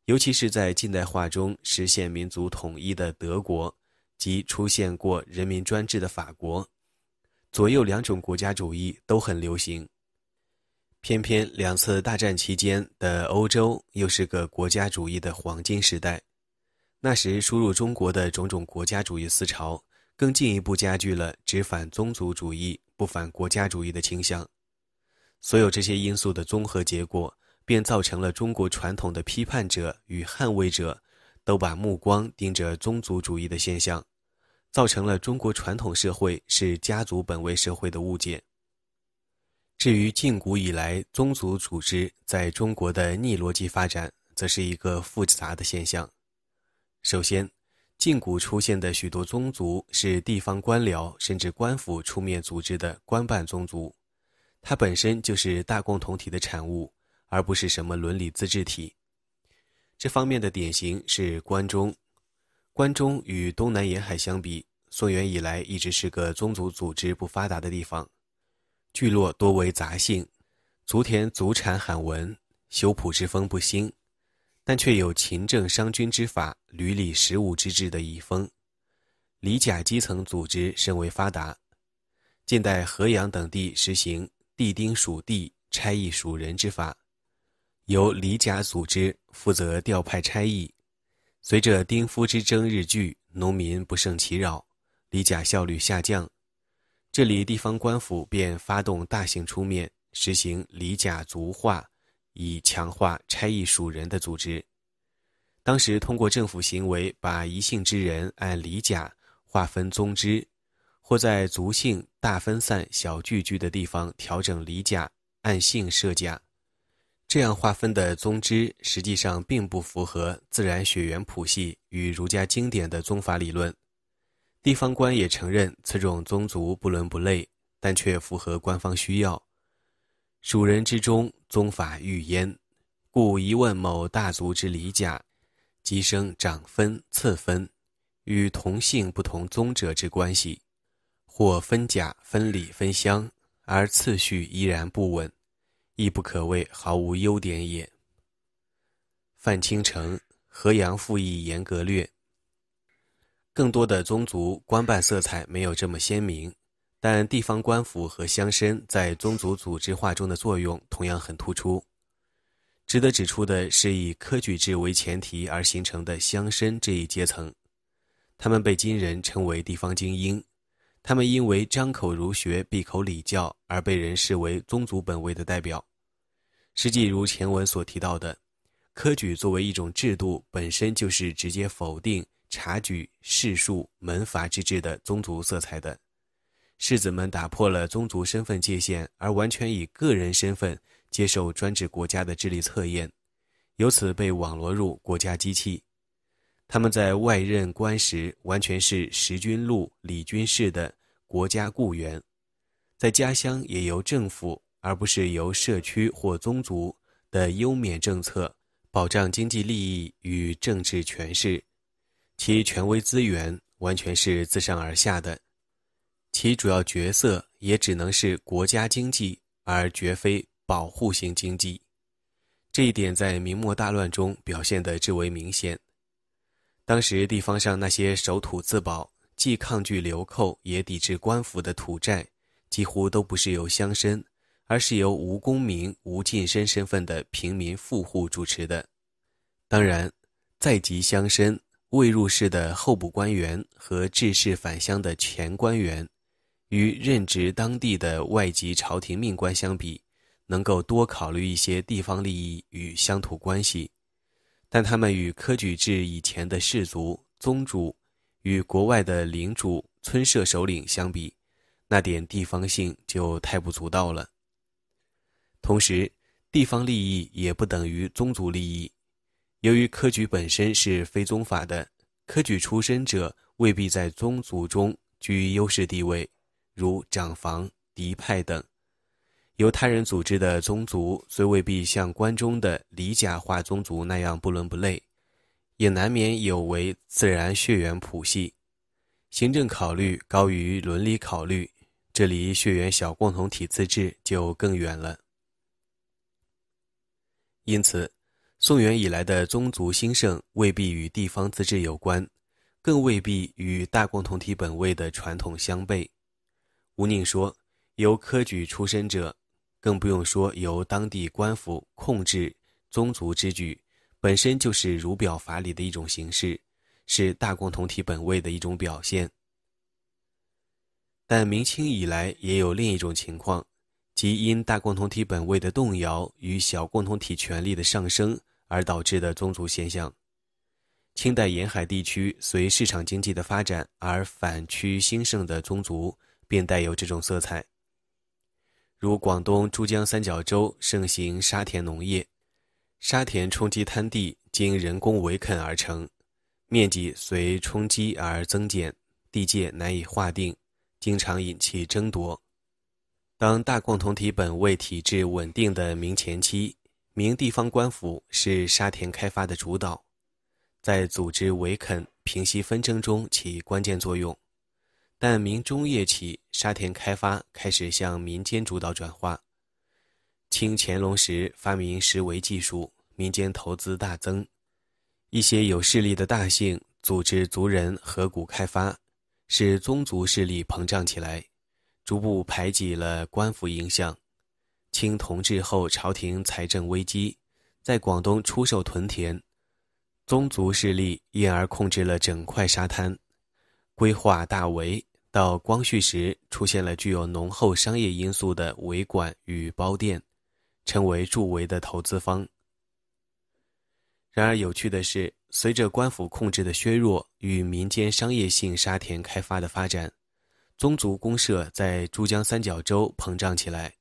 尤其是在近代化中实现民族统一的德国。即出现过人民专制的法国，左右两种国家主义都很流行。偏偏两次大战期间的欧洲又是个国家主义的黄金时代，那时输入中国的种种国家主义思潮，更进一步加剧了只反宗族主义不反国家主义的倾向。所有这些因素的综合结果，便造成了中国传统的批判者与捍卫者。都把目光盯着宗族主义的现象，造成了中国传统社会是家族本位社会的误解。至于近古以来宗族组织在中国的逆逻辑发展，则是一个复杂的现象。首先，近古出现的许多宗族是地方官僚甚至官府出面组织的官办宗族，它本身就是大共同体的产物，而不是什么伦理自治体。这方面的典型是关中。关中与东南沿海相比，宋元以来一直是个宗族组织不发达的地方，聚落多为杂姓，族田族产罕闻，修谱之风不兴，但却有勤政商君之法、屡礼十五之制的遗风，李甲基层组织甚为发达。近代，河阳等地实行地丁属地、差役属人之法。由李甲组织负责调派差役，随着丁夫之争日剧，农民不胜其扰，李甲效率下降。这里地方官府便发动大型出面，实行李甲族化，以强化差役属人的组织。当时通过政府行为，把一姓之人按李甲划分宗支，或在族姓大分散、小聚居的地方调整李甲，按姓设甲。这样划分的宗支实际上并不符合自然血缘谱系与儒家经典的宗法理论。地方官也承认此种宗族不伦不类，但却符合官方需要。蜀人之中，宗法欲焉，故一问某大族之礼甲，即生长分次分，与同姓不同宗者之关系，或分甲分里分乡，而次序依然不稳。亦不可谓毫无优点也。范青城，河阳赋义严格略。更多的宗族官办色彩没有这么鲜明，但地方官府和乡绅在宗族组织化中的作用同样很突出。值得指出的是，以科举制为前提而形成的乡绅这一阶层，他们被金人称为地方精英。他们因为张口儒学，闭口礼教而被人视为宗族本位的代表。实际如前文所提到的，科举作为一种制度本身就是直接否定察举世庶、门阀之制的宗族色彩的。世子们打破了宗族身份界限，而完全以个人身份接受专制国家的智力测验，由此被网罗入国家机器。他们在外任官时，完全是识军录理军事的。国家雇员在家乡也由政府而不是由社区或宗族的优免政策保障经济利益与政治权势，其权威资源完全是自上而下的，其主要角色也只能是国家经济，而绝非保护型经济。这一点在明末大乱中表现得至为明显。当时地方上那些守土自保。既抗拒流寇，也抵制官府的土债，几乎都不是由乡绅，而是由无功名、无晋升身份的平民富户主持的。当然，在籍乡绅、未入仕的候补官员和致仕返乡的前官员，与任职当地的外籍朝廷命官相比，能够多考虑一些地方利益与乡土关系，但他们与科举制以前的士族宗主。与国外的领主、村社首领相比，那点地方性就太不足道了。同时，地方利益也不等于宗族利益。由于科举本身是非宗法的，科举出身者未必在宗族中居优势地位，如长房、嫡派等。由他人组织的宗族虽未必像关中的李甲华宗族那样不伦不类。也难免有违自然血缘谱系，行政考虑高于伦理考虑，这离血缘小共同体自治就更远了。因此，宋元以来的宗族兴盛未必与地方自治有关，更未必与大共同体本位的传统相悖。吴宁说，由科举出身者，更不用说由当地官府控制宗族之举。本身就是儒表法理的一种形式，是大共同体本位的一种表现。但明清以来也有另一种情况，即因大共同体本位的动摇与小共同体权力的上升而导致的宗族现象。清代沿海地区随市场经济的发展而反趋兴盛的宗族便带有这种色彩，如广东珠江三角洲盛行沙田农业。沙田冲积滩地经人工围垦而成，面积随冲积而增减，地界难以划定，经常引起争夺。当大共同体本位体制稳定的明前期，明地方官府是沙田开发的主导，在组织围垦、平息纷争中起关键作用。但明中叶起，沙田开发开始向民间主导转化。清乾隆时发明石围技术，民间投资大增，一些有势力的大姓组织族人合股开发，使宗族势力膨胀起来，逐步排挤了官府影响。清同治后，朝廷财政危机，在广东出售屯田，宗族势力因而控制了整块沙滩，规划大围。到光绪时，出现了具有浓厚商业因素的围管与包店。成为助围的投资方。然而，有趣的是，随着官府控制的削弱与民间商业性沙田开发的发展，宗族公社在珠江三角洲膨胀起来。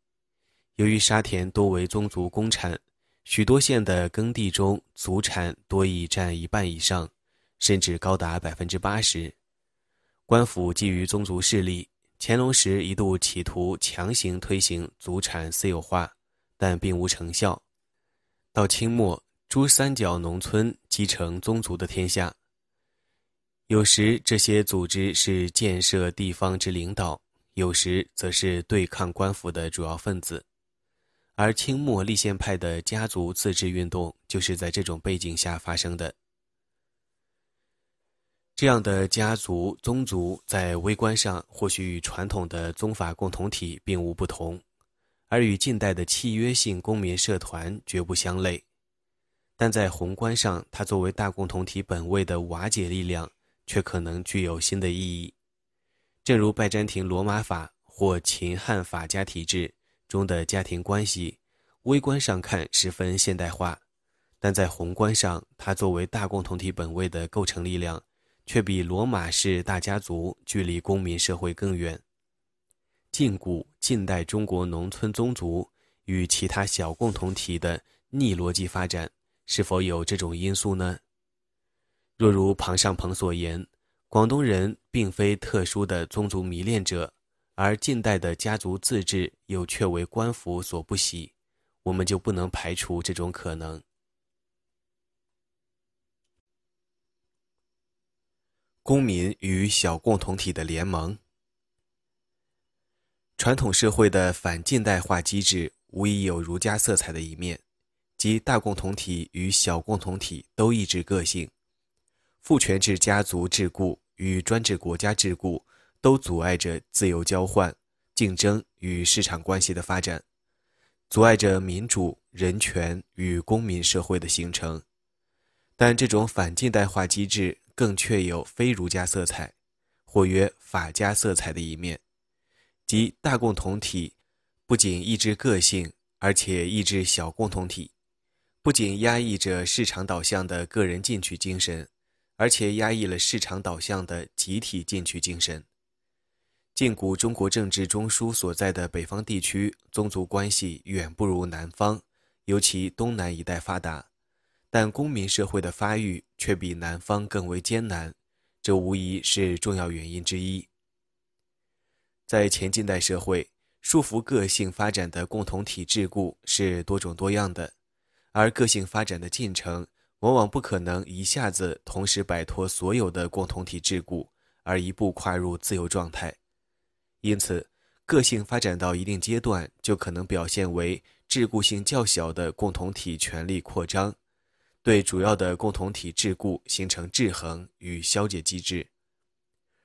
由于沙田多为宗族公产，许多县的耕地中，族产多已占一半以上，甚至高达百分之八十。官府基于宗族势力，乾隆时一度企图强行推行族产私有化。但并无成效。到清末，珠三角农村继承宗族的天下。有时这些组织是建设地方之领导，有时则是对抗官府的主要分子。而清末立宪派的家族自治运动，就是在这种背景下发生的。这样的家族宗族，在微观上或许与传统的宗法共同体并无不同。而与近代的契约性公民社团绝不相类，但在宏观上，它作为大共同体本位的瓦解力量，却可能具有新的意义。正如拜占庭罗马法或秦汉法家体制中的家庭关系，微观上看十分现代化，但在宏观上，它作为大共同体本位的构成力量，却比罗马式大家族距离公民社会更远。禁锢近代中国农村宗族与其他小共同体的逆逻辑发展，是否有这种因素呢？若如庞尚鹏所言，广东人并非特殊的宗族迷恋者，而近代的家族自治又却为官府所不喜，我们就不能排除这种可能。公民与小共同体的联盟。传统社会的反近代化机制无疑有儒家色彩的一面，即大共同体与小共同体都抑制个性，父权制家族桎梏与专制国家桎梏都阻碍着自由交换、竞争与市场关系的发展，阻碍着民主、人权与公民社会的形成。但这种反近代化机制更确有非儒家色彩，或曰法家色彩的一面。即大共同体不仅抑制个性，而且抑制小共同体；不仅压抑着市场导向的个人进取精神，而且压抑了市场导向的集体进取精神。近古中国政治中枢所在的北方地区，宗族关系远不如南方，尤其东南一带发达，但公民社会的发育却比南方更为艰难，这无疑是重要原因之一。在前近代社会，束缚个性发展的共同体桎梏是多种多样的，而个性发展的进程往往不可能一下子同时摆脱所有的共同体桎梏，而一步跨入自由状态。因此，个性发展到一定阶段，就可能表现为桎梏性较小的共同体权力扩张，对主要的共同体桎梏形成制衡与消解机制。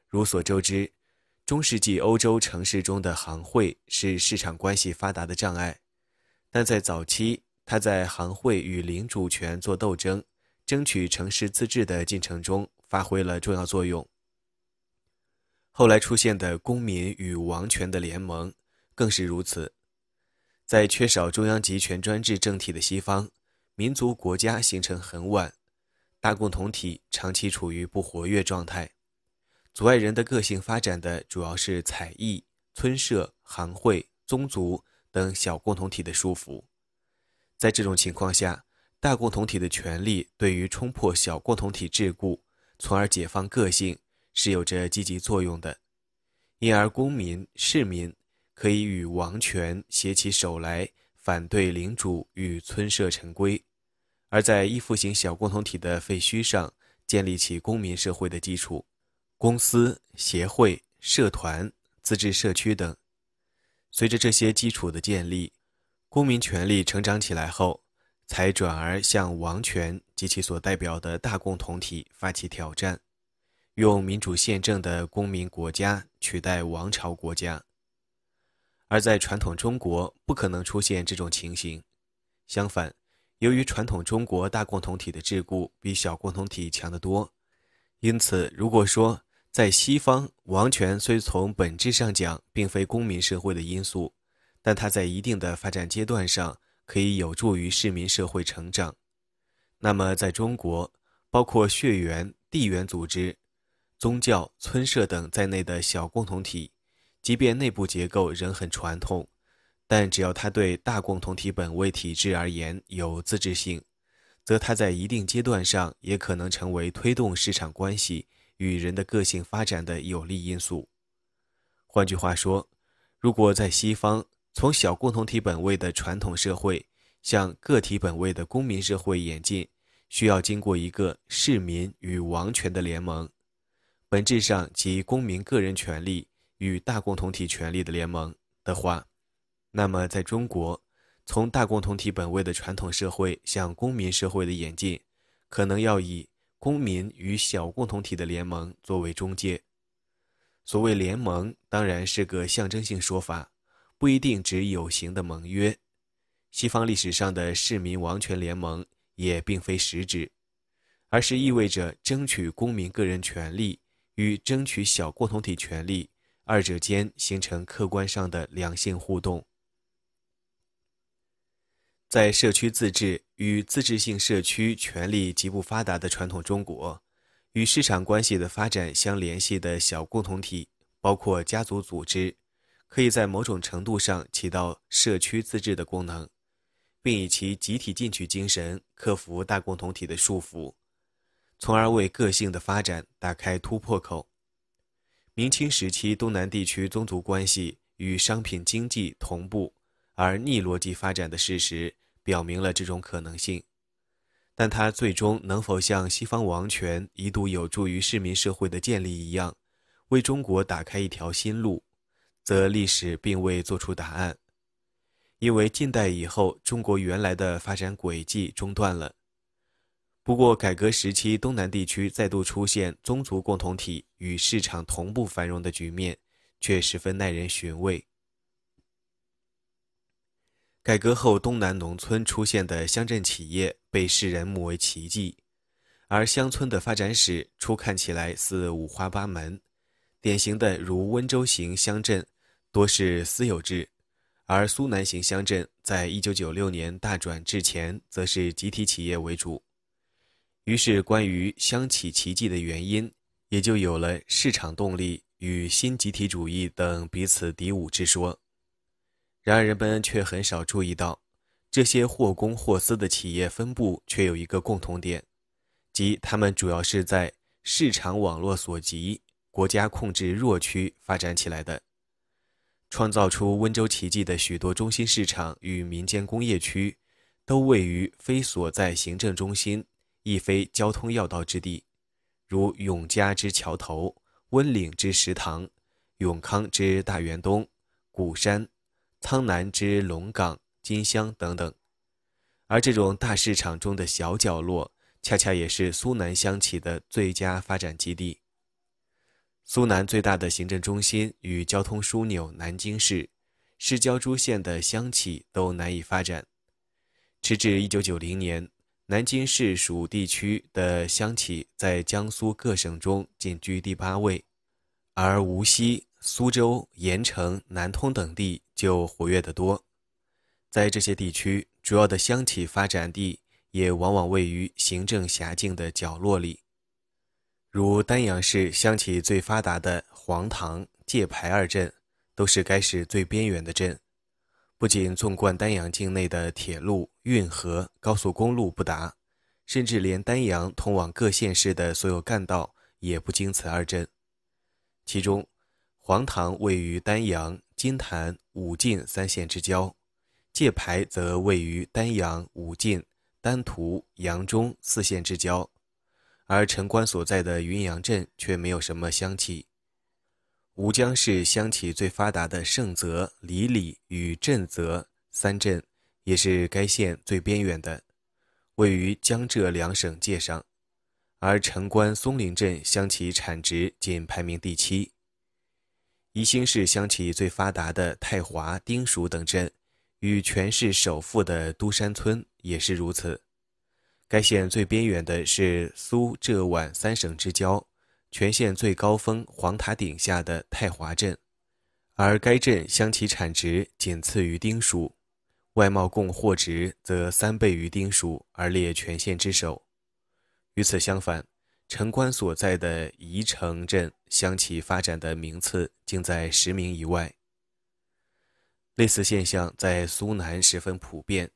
如所周知。中世纪欧洲城市中的行会是市场关系发达的障碍，但在早期，它在行会与领主权做斗争、争取城市自治的进程中发挥了重要作用。后来出现的公民与王权的联盟更是如此。在缺少中央集权专制政体的西方，民族国家形成很晚，大共同体长期处于不活跃状态。阻碍人的个性发展的主要是采邑、村社、行会、宗族等小共同体的束缚。在这种情况下，大共同体的权利对于冲破小共同体桎梏，从而解放个性，是有着积极作用的。因而，公民市民可以与王权携起手来，反对领主与村社陈规，而在依附型小共同体的废墟上建立起公民社会的基础。公司、协会、社团、自治社区等，随着这些基础的建立，公民权利成长起来后，才转而向王权及其所代表的大共同体发起挑战，用民主宪政的公民国家取代王朝国家。而在传统中国不可能出现这种情形，相反，由于传统中国大共同体的桎梏比小共同体强得多，因此如果说，在西方，王权虽从本质上讲并非公民社会的因素，但它在一定的发展阶段上可以有助于市民社会成长。那么，在中国，包括血缘、地缘组织、宗教、村社等在内的小共同体，即便内部结构仍很传统，但只要它对大共同体本位体制而言有自治性，则它在一定阶段上也可能成为推动市场关系。与人的个性发展的有利因素。换句话说，如果在西方从小共同体本位的传统社会向个体本位的公民社会演进，需要经过一个市民与王权的联盟，本质上即公民个人权利与大共同体权利的联盟的话，那么在中国从大共同体本位的传统社会向公民社会的演进，可能要以。公民与小共同体的联盟作为中介，所谓联盟当然是个象征性说法，不一定指有形的盟约。西方历史上的市民王权联盟也并非实指，而是意味着争取公民个人权利与争取小共同体权利二者间形成客观上的良性互动。在社区自治。与自治性社区权力极不发达的传统中国，与市场关系的发展相联系的小共同体，包括家族组织，可以在某种程度上起到社区自治的功能，并以其集体进取精神克服大共同体的束缚，从而为个性的发展打开突破口。明清时期，东南地区宗族关系与商品经济同步而逆逻辑发展的事实。表明了这种可能性，但它最终能否像西方王权一度有助于市民社会的建立一样，为中国打开一条新路，则历史并未作出答案，因为近代以后中国原来的发展轨迹中断了。不过，改革时期东南地区再度出现宗族共同体与市场同步繁荣的局面，却十分耐人寻味。改革后，东南农村出现的乡镇企业被世人目为奇迹，而乡村的发展史初看起来似五花八门。典型的如温州型乡镇多是私有制，而苏南型乡镇在一九九六年大转制前则是集体企业为主。于是，关于乡企奇迹的原因，也就有了市场动力与新集体主义等彼此敌伍之说。然而，人们却很少注意到，这些或公或私的企业分布却有一个共同点，即它们主要是在市场网络所及、国家控制弱区发展起来的。创造出温州奇迹的许多中心市场与民间工业区，都位于非所在行政中心、亦非交通要道之地，如永嘉之桥头、温岭之石塘、永康之大园东、鼓山。苍南之龙岗、金乡等等，而这种大市场中的小角落，恰恰也是苏南乡企的最佳发展基地。苏南最大的行政中心与交通枢纽南京市，市郊诸县的乡企都难以发展。直至一九九零年，南京市属地区的乡企在江苏各省中仅居第八位，而无锡。苏州、盐城、南通等地就活跃得多，在这些地区，主要的乡企发展地也往往位于行政辖境的角落里，如丹阳市乡企最发达的黄塘、界牌二镇，都是该市最边缘的镇，不仅纵贯丹阳境内的铁路、运河、高速公路不达，甚至连丹阳通往各县市的所有干道也不经此二镇，其中。黄塘位于丹阳、金坛、武进三县之交，界牌则位于丹阳、武进、丹徒、扬中四县之交，而城关所在的云阳镇却没有什么乡企。吴江市乡企最发达的盛泽、黎里与震泽三镇，也是该县最边远的，位于江浙两省界上，而城关松陵镇乡企产值仅排名第七。宜兴市乡企最发达的太华、丁蜀等镇，与全市首富的都山村也是如此。该县最边缘的是苏浙皖三省之交，全县最高峰黄塔顶下的太华镇，而该镇乡企产值仅次于丁蜀，外贸供货值则三倍于丁蜀，而列全县之首。与此相反。城关所在的宜城镇，乡企发展的名次竟在十名以外。类似现象在苏南十分普遍，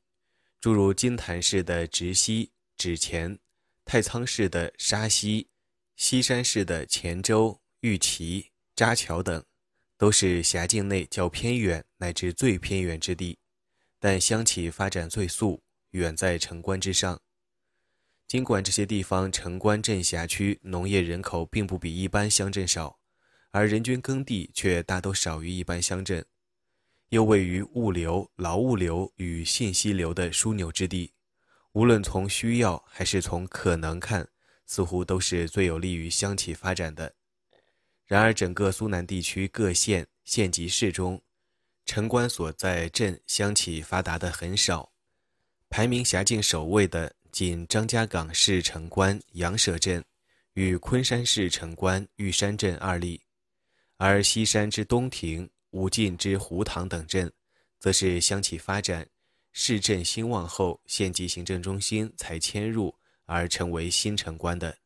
诸如金坛市的直溪、芷前，太仓市的沙溪、西山市的黔州、玉祁、扎桥等，都是辖境内较偏远乃至最偏远之地，但乡企发展最速，远在城关之上。尽管这些地方城关镇辖区农业人口并不比一般乡镇少，而人均耕地却大都少于一般乡镇，又位于物流、劳务流与信息流的枢纽之地，无论从需要还是从可能看，似乎都是最有利于乡企发展的。然而，整个苏南地区各县县级市中，城关所在镇乡企发达的很少，排名辖境首位的。仅张家港市城关杨舍镇，与昆山市城关玉山镇二例，而西山之东亭、武进之湖塘等镇，则是乡企发展、市镇兴旺后，县级行政中心才迁入而成为新城关的。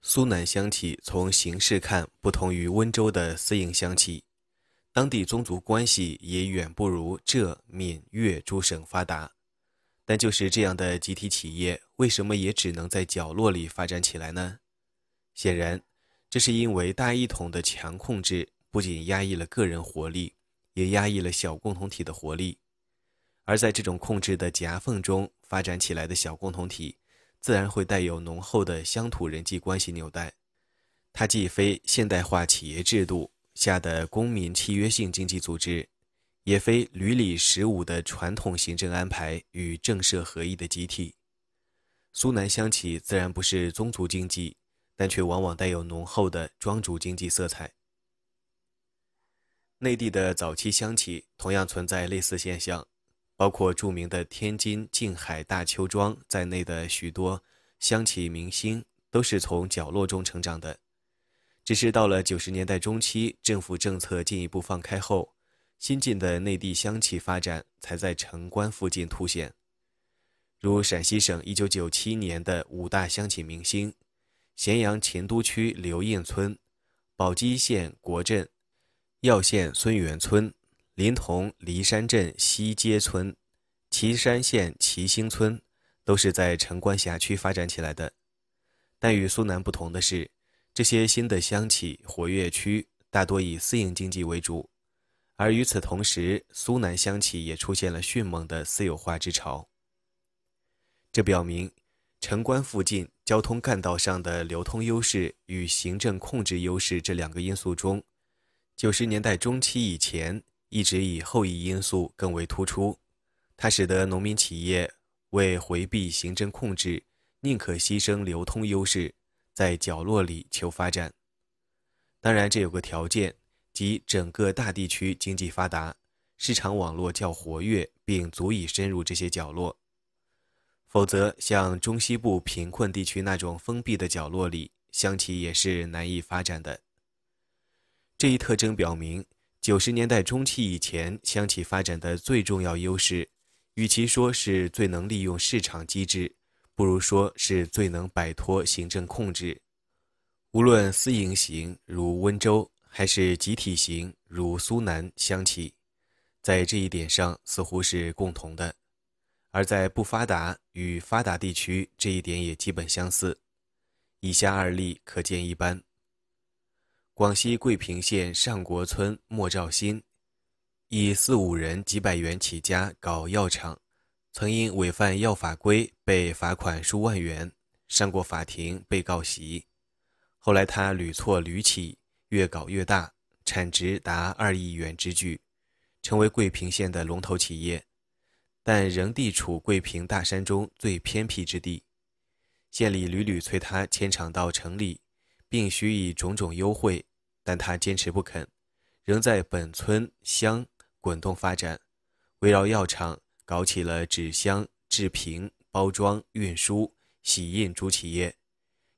苏南乡企从形式看，不同于温州的私营乡企，当地宗族关系也远不如浙闽粤诸省发达。但就是这样的集体企业，为什么也只能在角落里发展起来呢？显然，这是因为大一统的强控制不仅压抑了个人活力，也压抑了小共同体的活力。而在这种控制的夹缝中发展起来的小共同体，自然会带有浓厚的乡土人际关系纽带。它既非现代化企业制度下的公民契约性经济组织。也非吕里十五的传统行政安排与政社合一的集体，苏南乡企自然不是宗族经济，但却往往带有浓厚的庄主经济色彩。内地的早期乡企同样存在类似现象，包括著名的天津静海大邱庄在内的许多乡企明星都是从角落中成长的，只是到了九十年代中期，政府政策进一步放开后。新晋的内地乡企发展才在城关附近凸显，如陕西省一九九七年的五大乡企明星：咸阳秦都区刘印村、宝鸡县国镇、耀县孙原村、临潼骊山镇西街村、岐山县齐星村，都是在城关辖区发展起来的。但与苏南不同的是，这些新的乡企活跃区大多以私营经济为主。而与此同时，苏南乡企也出现了迅猛的私有化之潮。这表明，城关附近交通干道上的流通优势与行政控制优势这两个因素中，九十年代中期以前一直以后一因素更为突出。它使得农民企业为回避行政控制，宁可牺牲流通优势，在角落里求发展。当然，这有个条件。即整个大地区经济发达，市场网络较活跃，并足以深入这些角落；否则，像中西部贫困地区那种封闭的角落里，乡企也是难以发展的。这一特征表明，九十年代中期以前，乡企发展的最重要优势，与其说是最能利用市场机制，不如说是最能摆脱行政控制。无论私营型，如温州。还是集体型，如苏南湘企，在这一点上似乎是共同的；而在不发达与发达地区，这一点也基本相似。以下二例可见一斑：广西桂平县上国村莫兆新，以四五人几百元起家搞药厂，曾因违反药法规被罚款数万元，上过法庭被告席。后来他屡错屡起。越搞越大，产值达二亿元之巨，成为桂平县的龙头企业，但仍地处桂平大山中最偏僻之地。县里屡屡催他迁厂到城里，并许以种种优惠，但他坚持不肯，仍在本村乡滚动发展，围绕药厂搞起了纸箱、制瓶、包装、运输、洗印诸企业。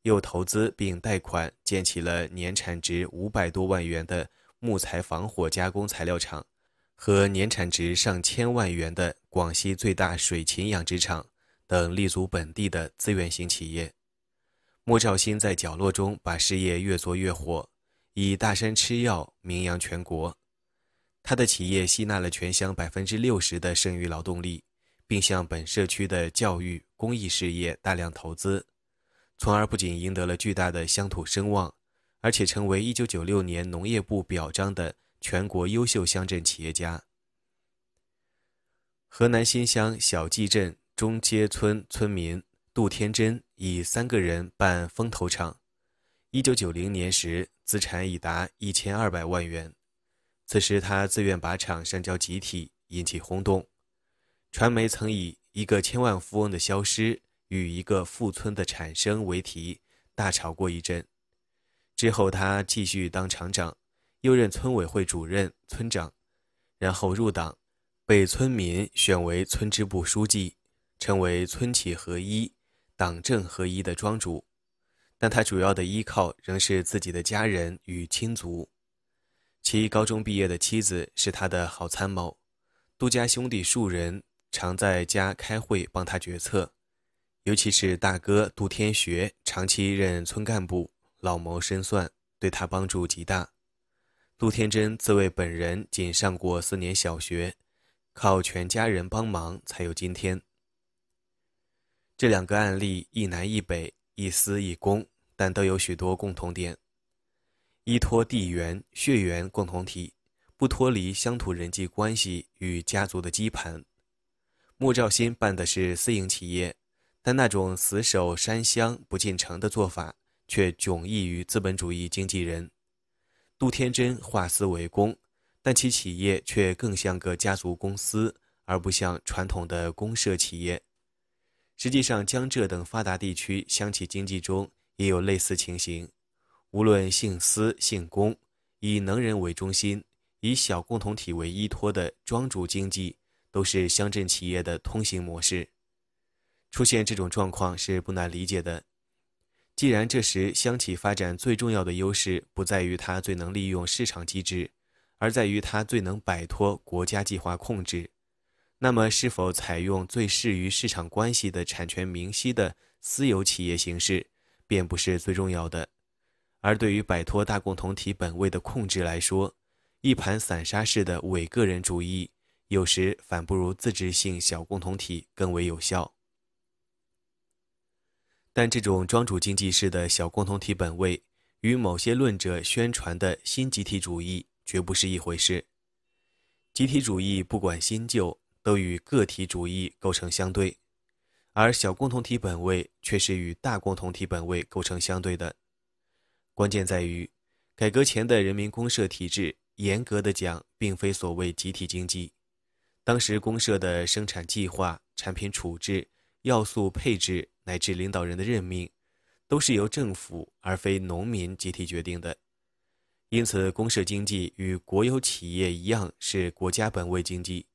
又投资并贷款建起了年产值五百多万元的木材防火加工材料厂，和年产值上千万元的广西最大水禽养殖场等立足本地的资源型企业。莫兆新在角落中把事业越做越火，以大山吃药名扬全国。他的企业吸纳了全乡百分之六十的剩余劳动力，并向本社区的教育公益事业大量投资。从而不仅赢得了巨大的乡土声望，而且成为1996年农业部表彰的全国优秀乡镇企业家。河南新乡小冀镇中街村村民杜天真以三个人办风投厂，1990年时资产已达1200万元，此时他自愿把厂上交集体，引起轰动。传媒曾以一个千万富翁的消失。与一个富村的产生为题大吵过一阵，之后他继续当厂长，又任村委会主任、村长，然后入党，被村民选为村支部书记，成为村企合一、党政合一的庄主。但他主要的依靠仍是自己的家人与亲族。其高中毕业的妻子是他的好参谋，杜家兄弟数人常在家开会帮他决策。尤其是大哥杜天学长期任村干部，老谋深算，对他帮助极大。杜天真自为本人仅上过四年小学，靠全家人帮忙才有今天。这两个案例一南一北，一私一公，但都有许多共同点：依托地缘、血缘共同体，不脱离乡土人际关系与家族的基盘。莫兆新办的是私营企业。但那种死守山乡不进城的做法，却迥异于资本主义经济人。杜天珍化私为公，但其企业却更像个家族公司，而不像传统的公社企业。实际上，江浙等发达地区乡企经济中也有类似情形。无论姓私姓公，以能人为中心，以小共同体为依托的庄主经济，都是乡镇企业的通行模式。出现这种状况是不难理解的。既然这时乡企发展最重要的优势不在于它最能利用市场机制，而在于它最能摆脱国家计划控制，那么是否采用最适于市场关系的产权明晰的私有企业形式便不是最重要的。而对于摆脱大共同体本位的控制来说，一盘散沙式的伪个人主义有时反不如自治性小共同体更为有效。但这种庄主经济式的小共同体本位，与某些论者宣传的新集体主义绝不是一回事。集体主义不管新旧，都与个体主义构成相对，而小共同体本位却是与大共同体本位构成相对的。关键在于，改革前的人民公社体制，严格的讲，并非所谓集体经济。当时公社的生产计划、产品处置、要素配置。乃至领导人的任命，都是由政府而非农民集体决定的。因此，公社经济与国有企业一样是国家本位经济，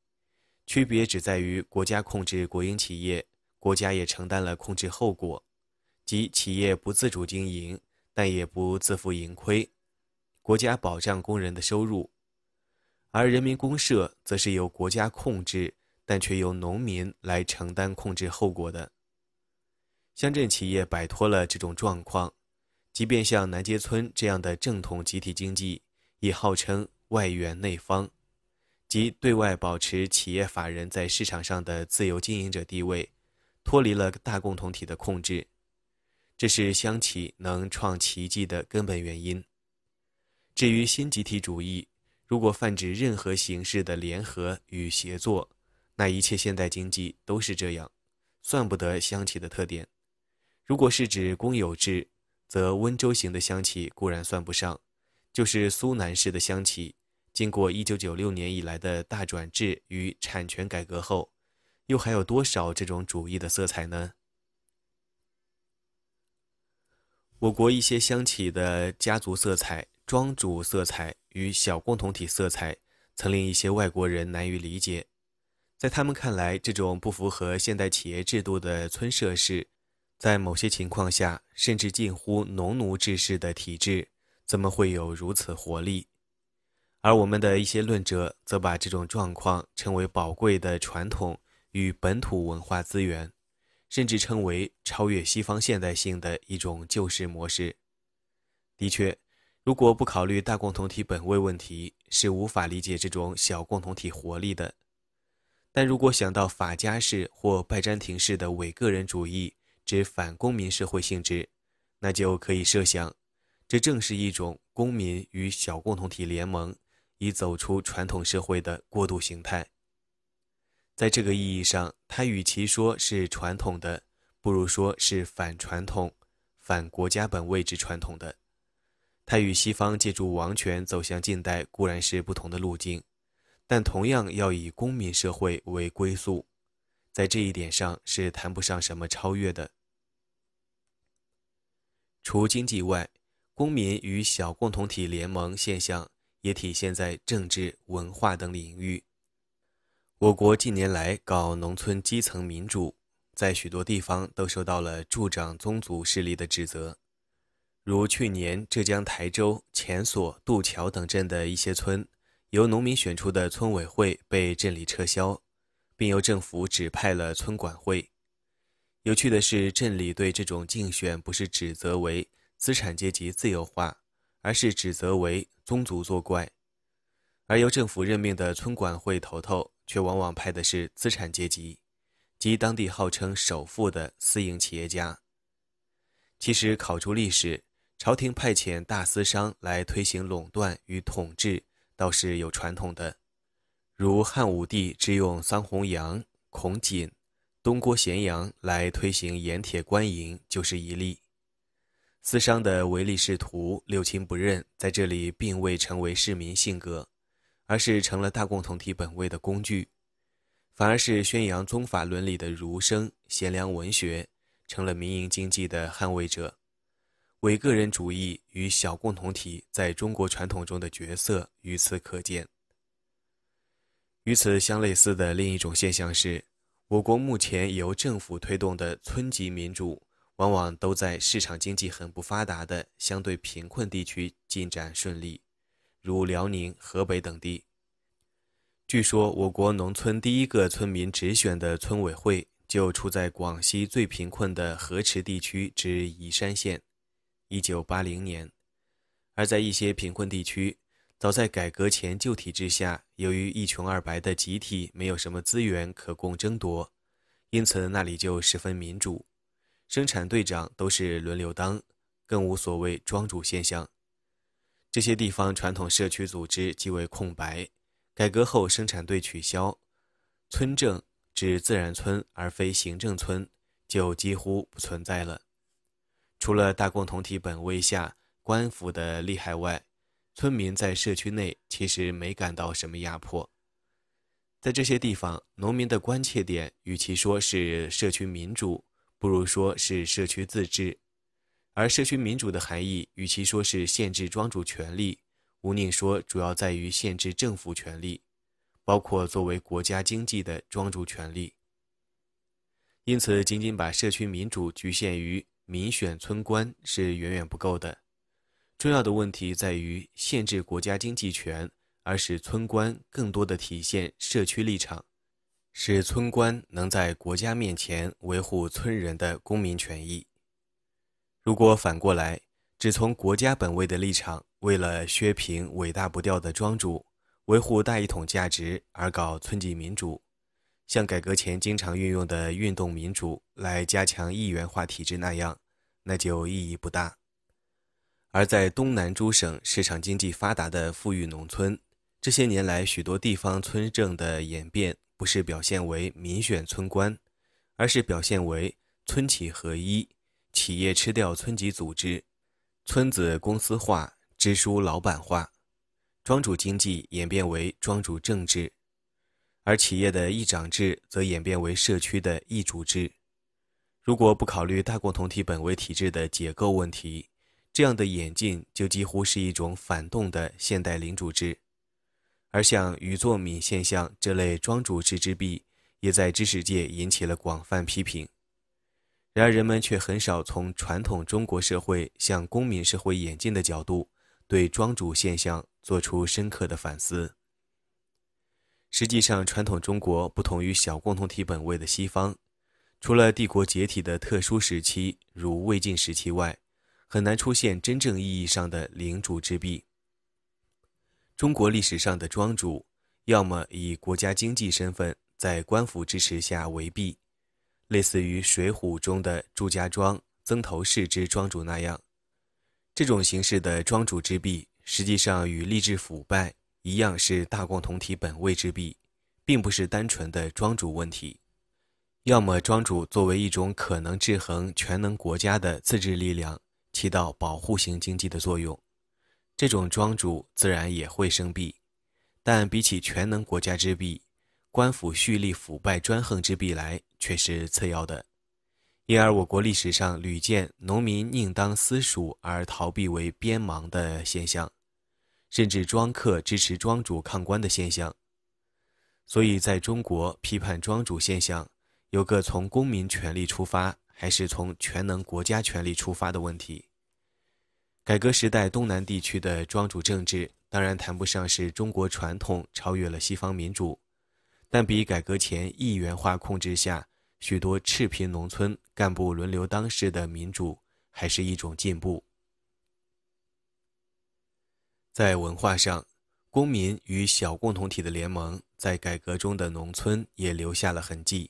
区别只在于国家控制国营企业，国家也承担了控制后果，即企业不自主经营，但也不自负盈亏，国家保障工人的收入。而人民公社则是由国家控制，但却由农民来承担控制后果的。乡镇企业摆脱了这种状况，即便像南街村这样的正统集体经济，也号称“外圆内方”，即对外保持企业法人在市场上的自由经营者地位，脱离了大共同体的控制。这是乡企能创奇迹的根本原因。至于新集体主义，如果泛指任何形式的联合与协作，那一切现代经济都是这样，算不得乡企的特点。如果是指公有制，则温州型的乡企固然算不上；就是苏南式的乡企，经过一九九六年以来的大转制与产权改革后，又还有多少这种主义的色彩呢？我国一些乡企的家族色彩、庄主色彩与小共同体色彩，曾令一些外国人难于理解，在他们看来，这种不符合现代企业制度的村社式。在某些情况下，甚至近乎农奴制式的体制，怎么会有如此活力？而我们的一些论者则把这种状况称为宝贵的传统与本土文化资源，甚至称为超越西方现代性的一种旧式模式。的确，如果不考虑大共同体本位问题，是无法理解这种小共同体活力的。但如果想到法家式或拜占庭式的伪个人主义，之反公民社会性质，那就可以设想，这正是一种公民与小共同体联盟以走出传统社会的过渡形态。在这个意义上，它与其说是传统的，不如说是反传统、反国家本位之传统的。它与西方借助王权走向近代固然是不同的路径，但同样要以公民社会为归宿，在这一点上是谈不上什么超越的。除经济外，公民与小共同体联盟现象也体现在政治、文化等领域。我国近年来搞农村基层民主，在许多地方都受到了助长宗族势力的指责，如去年浙江台州钱所渡桥等镇的一些村，由农民选出的村委会被镇里撤销，并由政府指派了村管会。有趣的是，镇里对这种竞选不是指责为资产阶级自由化，而是指责为宗族作怪，而由政府任命的村管会头头却往往派的是资产阶级，即当地号称首富的私营企业家。其实考出历史，朝廷派遣大私商来推行垄断与统治，倒是有传统的，如汉武帝之用桑弘羊、孔瑾、东郭咸阳来推行盐铁官营，就是一例。私商的唯利是图、六亲不认，在这里并未成为市民性格，而是成了大共同体本位的工具。反而是宣扬宗法伦理的儒生、贤良文学，成了民营经济的捍卫者。伪个人主义与小共同体在中国传统中的角色，于此可见。与此相类似的另一种现象是。我国目前由政府推动的村级民主，往往都在市场经济很不发达的相对贫困地区进展顺利，如辽宁、河北等地。据说，我国农村第一个村民直选的村委会就处在广西最贫困的河池地区之宜山县，一九八零年。而在一些贫困地区，早在改革前旧体制下，由于一穷二白的集体没有什么资源可供争夺，因此那里就十分民主，生产队长都是轮流当，更无所谓庄主现象。这些地方传统社区组织极为空白。改革后，生产队取消，村政指自然村而非行政村，就几乎不存在了。除了大共同体本位下官府的厉害外，村民在社区内其实没感到什么压迫，在这些地方，农民的关切点与其说是社区民主，不如说是社区自治。而社区民主的含义，与其说是限制庄主权利，吴宁说主要在于限制政府权利，包括作为国家经济的庄主权利。因此，仅仅把社区民主局限于民选村官是远远不够的。重要的问题在于限制国家经济权，而使村官更多的体现社区立场，使村官能在国家面前维护村人的公民权益。如果反过来只从国家本位的立场，为了削平尾大不掉的庄主，维护大一统价值而搞村级民主，像改革前经常运用的运动民主来加强一元化体制那样，那就意义不大。而在东南诸省市场经济发达的富裕农村，这些年来许多地方村政的演变，不是表现为民选村官，而是表现为村企合一，企业吃掉村级组织，村子公司化，支书老板化，庄主经济演变为庄主政治，而企业的议长制则演变为社区的议主制。如果不考虑大共同体本位体制的解构问题，这样的演进就几乎是一种反动的现代领主制，而像余作敏现象这类庄主制之弊，也在知识界引起了广泛批评。然而，人们却很少从传统中国社会向公民社会演进的角度，对庄主现象做出深刻的反思。实际上传统中国不同于小共同体本位的西方，除了帝国解体的特殊时期，如魏晋时期外。很难出现真正意义上的领主之弊。中国历史上的庄主要么以国家经济身份在官府支持下为弊，类似于《水浒》中的祝家庄、曾头市之庄主那样，这种形式的庄主之弊，实际上与吏治腐败一样是大共同体本位之弊，并不是单纯的庄主问题。要么庄主作为一种可能制衡全能国家的自治力量。起到保护型经济的作用，这种庄主自然也会生弊，但比起全能国家之弊、官府蓄力腐败专横之弊来，却是次要的。因而我国历史上屡见农民宁当私属而逃避为边忙的现象，甚至庄客支持庄主抗官的现象。所以，在中国批判庄主现象，有个从公民权利出发。还是从全能国家权力出发的问题。改革时代东南地区的庄主政治，当然谈不上是中国传统超越了西方民主，但比改革前一元化控制下许多赤贫农村干部轮流当事的民主，还是一种进步。在文化上，公民与小共同体的联盟，在改革中的农村也留下了痕迹。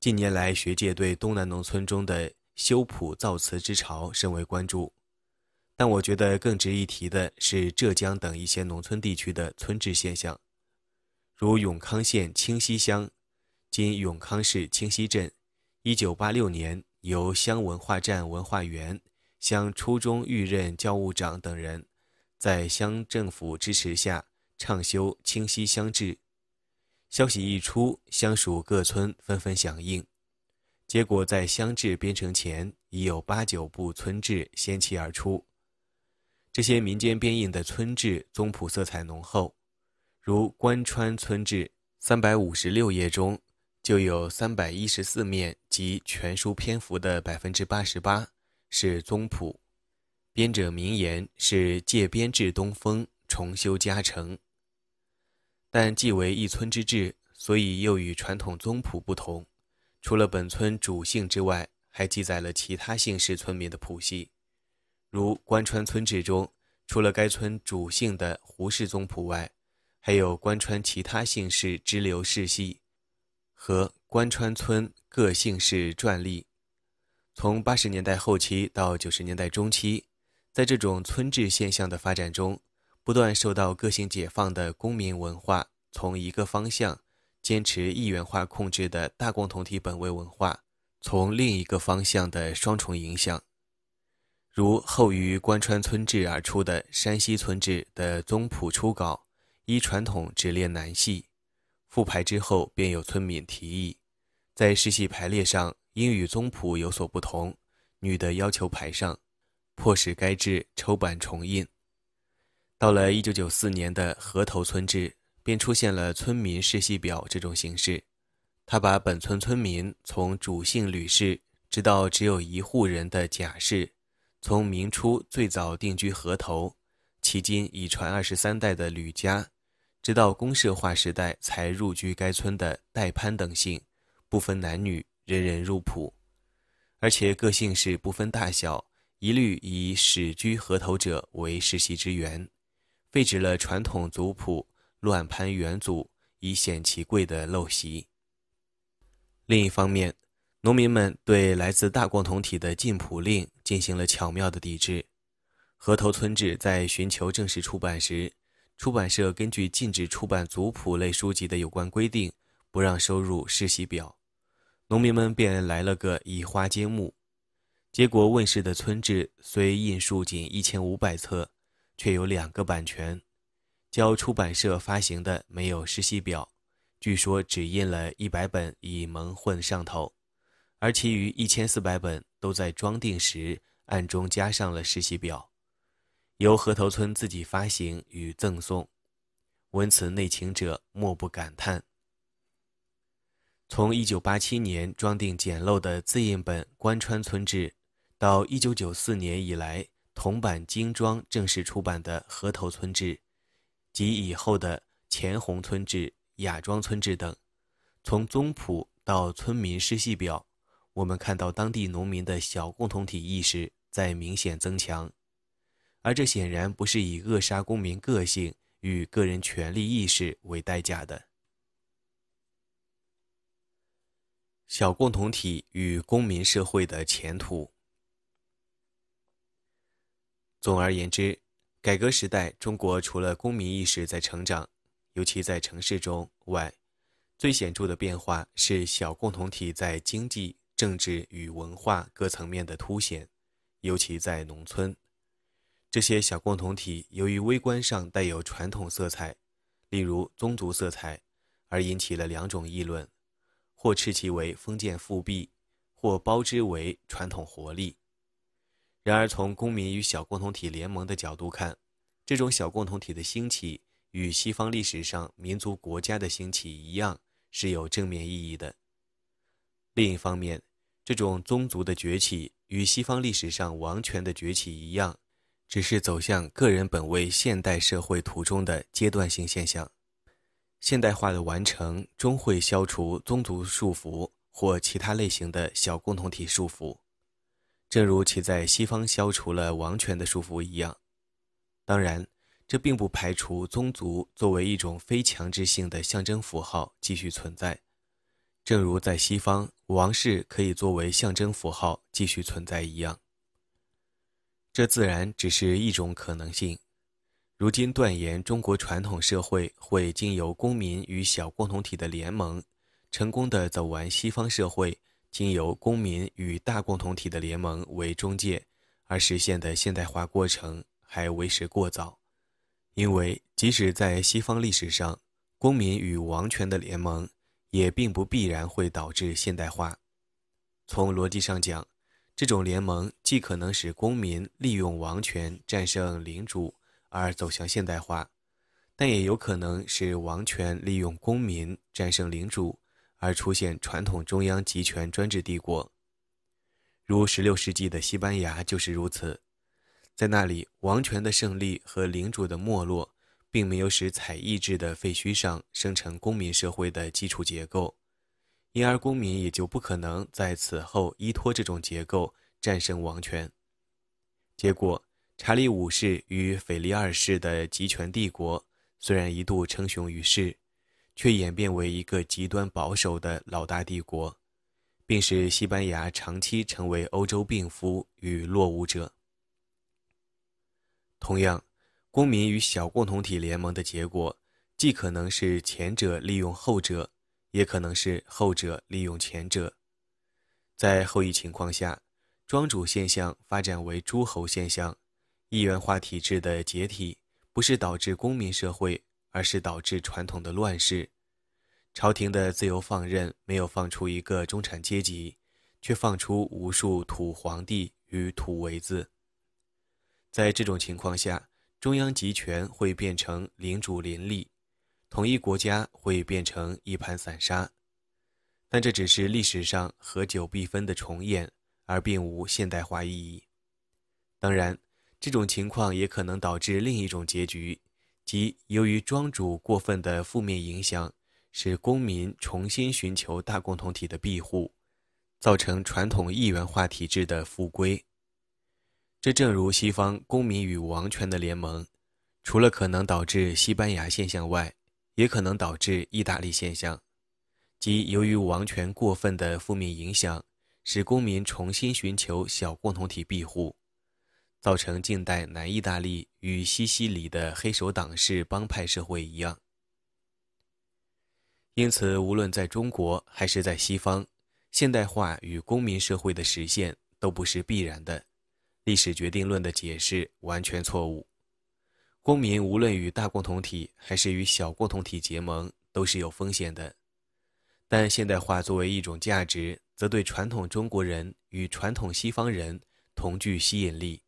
近年来，学界对东南农村中的修谱造祠之潮甚为关注，但我觉得更值一提的是浙江等一些农村地区的村制现象，如永康县清溪乡（今永康市清溪镇 ），1986 年由乡文化站文化员、乡初中预任教务长等人，在乡政府支持下倡修清溪乡志。消息一出，乡属各村纷纷响应，结果在乡志编成前，已有八九部村志先期而出。这些民间编印的村志，宗谱色彩浓厚，如官川村志三百五十六页中，就有三百一十四面，及全书篇幅的百分之八十八是宗谱。编者名言是借编制东风，重修家成”。但既为一村之志，所以又与传统宗谱不同。除了本村主姓之外，还记载了其他姓氏村民的谱系。如关川村志中，除了该村主姓的胡氏宗谱外，还有关川其他姓氏支流世系和关川村各姓氏传例。从八十年代后期到九十年代中期，在这种村志现象的发展中。不断受到个性解放的公民文化从一个方向、坚持一元化控制的大共同体本位文化从另一个方向的双重影响，如后于关川村志而出的山西村志的宗谱初稿依传统只列男系，复排之后便有村民提议，在世系排列上应与宗谱有所不同，女的要求排上，迫使该志抽板重印。到了一九九四年的河头村志，便出现了村民世系表这种形式。他把本村村民从主姓吕氏，直到只有一户人的贾氏，从明初最早定居河头，迄今已传二十三代的吕家，直到公社化时代才入居该村的代潘等姓，不分男女，人人入谱，而且各姓氏不分大小，一律以始居河头者为世系之源。废止了传统族谱乱攀远祖以显其贵的陋习。另一方面，农民们对来自大共同体的禁谱令进行了巧妙的抵制。河头村志在寻求正式出版时，出版社根据禁止出版族谱类书籍的有关规定，不让收入世袭表。农民们便来了个移花接木，结果问世的村志虽印数仅一千五百册。却有两个版权，交出版社发行的没有实习表，据说只印了一百本以蒙混上头，而其余一千四百本都在装订时暗中加上了实习表，由河头村自己发行与赠送。闻此内情者莫不感叹。从一九八七年装订简陋的自印本《关川村志》到一九九四年以来。铜版精装正式出版的河头村志，及以后的前红村志、雅庄村志等，从宗谱到村民世系表，我们看到当地农民的小共同体意识在明显增强，而这显然不是以扼杀公民个性与个人权利意识为代价的。小共同体与公民社会的前途。总而言之，改革时代，中国除了公民意识在成长，尤其在城市中外，最显著的变化是小共同体在经济、政治与文化各层面的凸显，尤其在农村，这些小共同体由于微观上带有传统色彩，例如宗族色彩，而引起了两种议论，或斥其为封建复辟，或褒之为传统活力。然而，从公民与小共同体联盟的角度看，这种小共同体的兴起与西方历史上民族国家的兴起一样，是有正面意义的。另一方面，这种宗族的崛起与西方历史上王权的崛起一样，只是走向个人本位现代社会途中的阶段性现象。现代化的完成终会消除宗族束缚或其他类型的小共同体束缚。正如其在西方消除了王权的束缚一样，当然，这并不排除宗族作为一种非强制性的象征符号继续存在，正如在西方王室可以作为象征符号继续存在一样。这自然只是一种可能性。如今断言中国传统社会会经由公民与小共同体的联盟，成功的走完西方社会。经由公民与大共同体的联盟为中介而实现的现代化过程还为时过早，因为即使在西方历史上，公民与王权的联盟也并不必然会导致现代化。从逻辑上讲，这种联盟既可能使公民利用王权战胜领主而走向现代化，但也有可能使王权利用公民战胜领主。而出现传统中央集权专制帝国，如16世纪的西班牙就是如此。在那里，王权的胜利和领主的没落，并没有使采邑制的废墟上生成公民社会的基础结构，因而公民也就不可能在此后依托这种结构战胜王权。结果，查理五世与腓力二世的集权帝国虽然一度称雄于世。却演变为一个极端保守的老大帝国，并使西班牙长期成为欧洲病夫与落伍者。同样，公民与小共同体联盟的结果，既可能是前者利用后者，也可能是后者利用前者。在后一情况下，庄主现象发展为诸侯现象，一元化体制的解体，不是导致公民社会。而是导致传统的乱世，朝廷的自由放任没有放出一个中产阶级，却放出无数土皇帝与土围子。在这种情况下，中央集权会变成领主林立，统一国家会变成一盘散沙。但这只是历史上合久必分的重演，而并无现代化意义。当然，这种情况也可能导致另一种结局。即由于庄主过分的负面影响，使公民重新寻求大共同体的庇护，造成传统一元化体制的复归。这正如西方公民与王权的联盟，除了可能导致西班牙现象外，也可能导致意大利现象。即由于王权过分的负面影响，使公民重新寻求小共同体庇护。造成近代南意大利与西西里的黑手党式帮派社会一样。因此，无论在中国还是在西方，现代化与公民社会的实现都不是必然的，历史决定论的解释完全错误。公民无论与大共同体还是与小共同体结盟，都是有风险的。但现代化作为一种价值，则对传统中国人与传统西方人同具吸引力。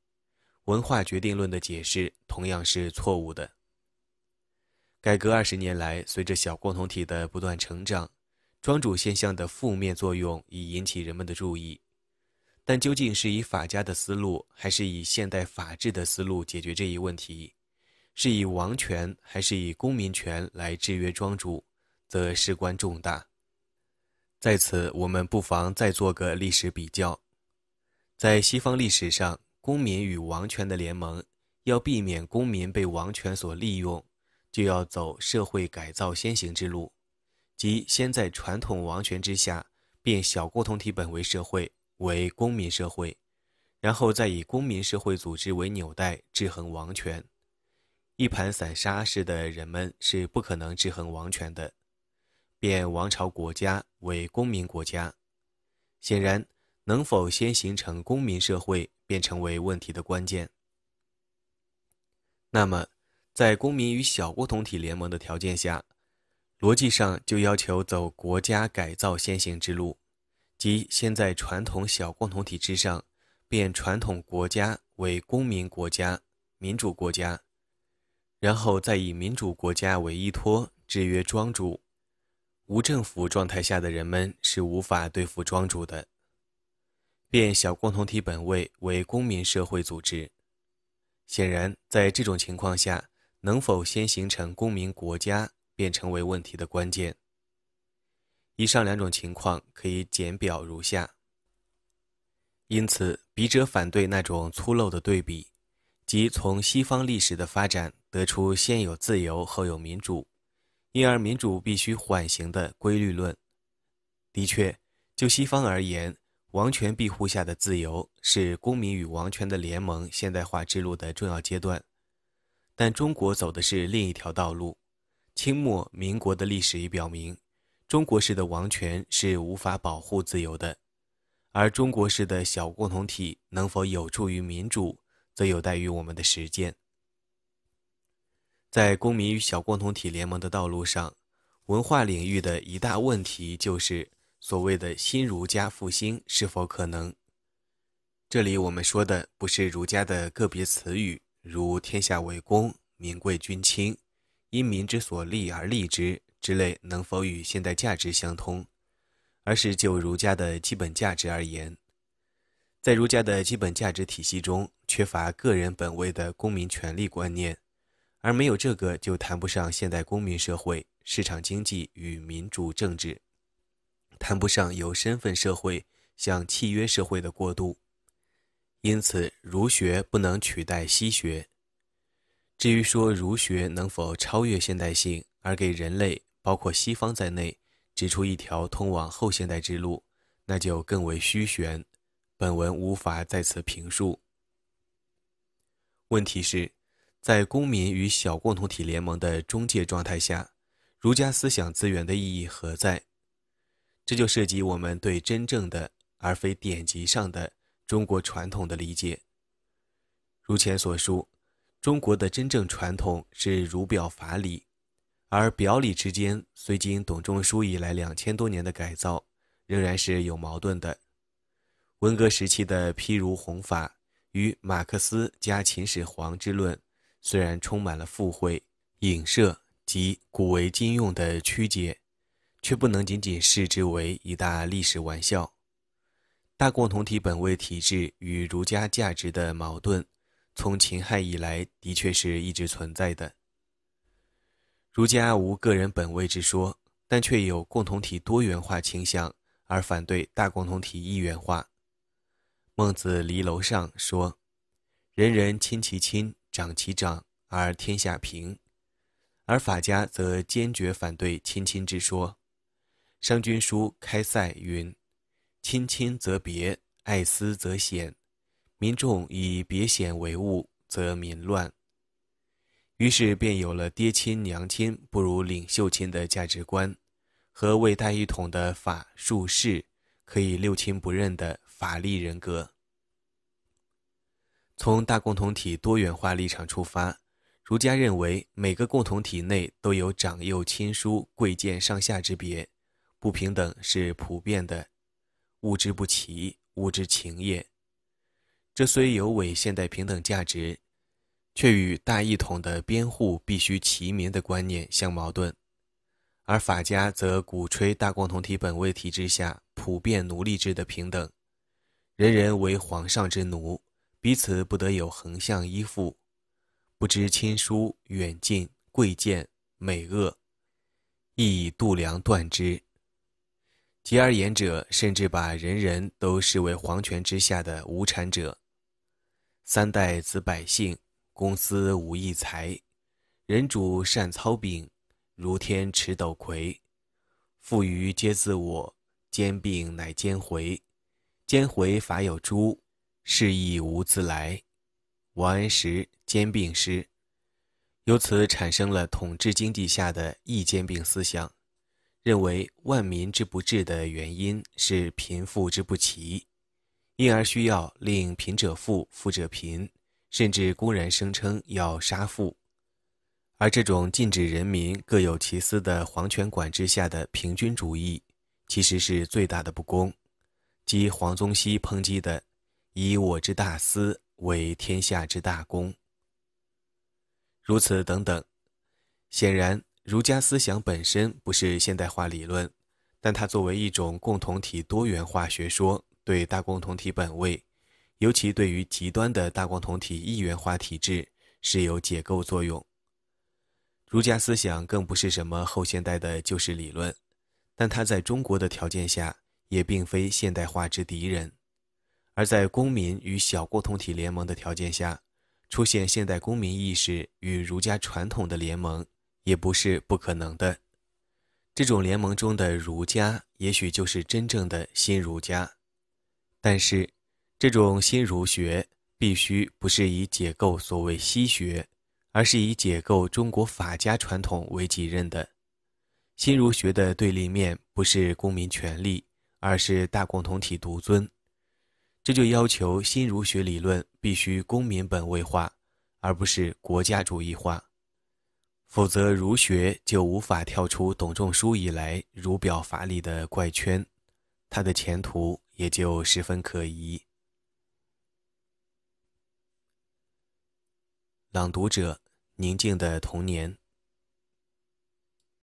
文化决定论的解释同样是错误的。改革二十年来，随着小共同体的不断成长，庄主现象的负面作用已引起人们的注意。但究竟是以法家的思路，还是以现代法治的思路解决这一问题？是以王权，还是以公民权来制约庄主，则事关重大。在此，我们不妨再做个历史比较，在西方历史上。公民与王权的联盟，要避免公民被王权所利用，就要走社会改造先行之路，即先在传统王权之下变小共同体本为社会为公民社会，然后再以公民社会组织为纽带制衡王权。一盘散沙式的人们是不可能制衡王权的，变王朝国家为公民国家，显然。能否先形成公民社会，便成为问题的关键。那么，在公民与小共同体联盟的条件下，逻辑上就要求走国家改造先行之路，即先在传统小共同体之上，变传统国家为公民国家、民主国家，然后再以民主国家为依托制约庄主。无政府状态下的人们是无法对付庄主的。变小共同体本位为公民社会组织，显然，在这种情况下，能否先形成公民国家便成为问题的关键。以上两种情况可以简表如下。因此，笔者反对那种粗陋的对比，即从西方历史的发展得出先有自由后有民主，因而民主必须缓行的规律论。的确，就西方而言。王权庇护下的自由是公民与王权的联盟现代化之路的重要阶段，但中国走的是另一条道路。清末民国的历史已表明，中国式的王权是无法保护自由的，而中国式的小共同体能否有助于民主，则有待于我们的实践。在公民与小共同体联盟的道路上，文化领域的一大问题就是。所谓的新儒家复兴是否可能？这里我们说的不是儒家的个别词语，如“天下为公”“民贵君轻”“因民之所利而利之”之类能否与现代价值相通，而是就儒家的基本价值而言。在儒家的基本价值体系中，缺乏个人本位的公民权利观念，而没有这个，就谈不上现代公民社会、市场经济与民主政治。谈不上由身份社会向契约社会的过渡，因此儒学不能取代西学。至于说儒学能否超越现代性，而给人类（包括西方在内）指出一条通往后现代之路，那就更为虚悬。本文无法在此评述。问题是，在公民与小共同体联盟的中介状态下，儒家思想资源的意义何在？这就涉及我们对真正的而非典籍上的中国传统的理解。如前所述，中国的真正传统是儒表法理，而表理之间虽经董仲舒以来两千多年的改造，仍然是有矛盾的。文革时期的批儒弘法与马克思加秦始皇之论，虽然充满了附会、影射及古为今用的曲解。却不能仅仅视之为一大历史玩笑。大共同体本位体制与儒家价值的矛盾，从秦汉以来的确是一直存在的。儒家无个人本位之说，但却有共同体多元化倾向，而反对大共同体一元化。孟子《离楼上》说：“人人亲其亲，长其长，而天下平。”而法家则坚决反对亲亲之说。《商君书·开塞》云：“亲亲则别，爱思则显。民众以别显为务，则民乱。”于是便有了“爹亲娘亲不如领袖亲”的价值观，和魏代一统的法术士可以六亲不认的法力人格。从大共同体多元化立场出发，儒家认为每个共同体内都有长幼亲疏、贵贱上下之别。不平等是普遍的，物之不齐，物之情也。这虽有违现代平等价值，却与大一统的边户必须齐民的观念相矛盾。而法家则鼓吹大共同体本位体制下普遍奴隶制的平等，人人为皇上之奴，彼此不得有横向依附，不知亲疏远近、贵贱美恶，亦以度量断之。其而言者，甚至把人人都视为皇权之下的无产者。三代子百姓，公私无异财；人主善操柄，如天持斗魁。富余皆自我，兼并乃兼回。兼回法有诸，是亦无自来。王安石《兼并诗》，由此产生了统治经济下的抑兼并思想。认为万民之不治的原因是贫富之不齐，因而需要令贫者富、富者贫，甚至公然声称要杀富。而这种禁止人民各有其私的皇权管制下的平均主义，其实是最大的不公，即黄宗羲抨击的“以我之大私为天下之大公”如此等等，显然。儒家思想本身不是现代化理论，但它作为一种共同体多元化学说，对大共同体本位，尤其对于极端的大共同体一元化体制，是有解构作用。儒家思想更不是什么后现代的旧式理论，但它在中国的条件下也并非现代化之敌人，而在公民与小共同体联盟的条件下，出现现代公民意识与儒家传统的联盟。也不是不可能的。这种联盟中的儒家，也许就是真正的新儒家。但是，这种新儒学必须不是以解构所谓西学，而是以解构中国法家传统为己任的。新儒学的对立面不是公民权利，而是大共同体独尊。这就要求新儒学理论必须公民本位化，而不是国家主义化。否则，儒学就无法跳出董仲舒以来儒表法里的怪圈，他的前途也就十分可疑。朗读者：宁静的童年。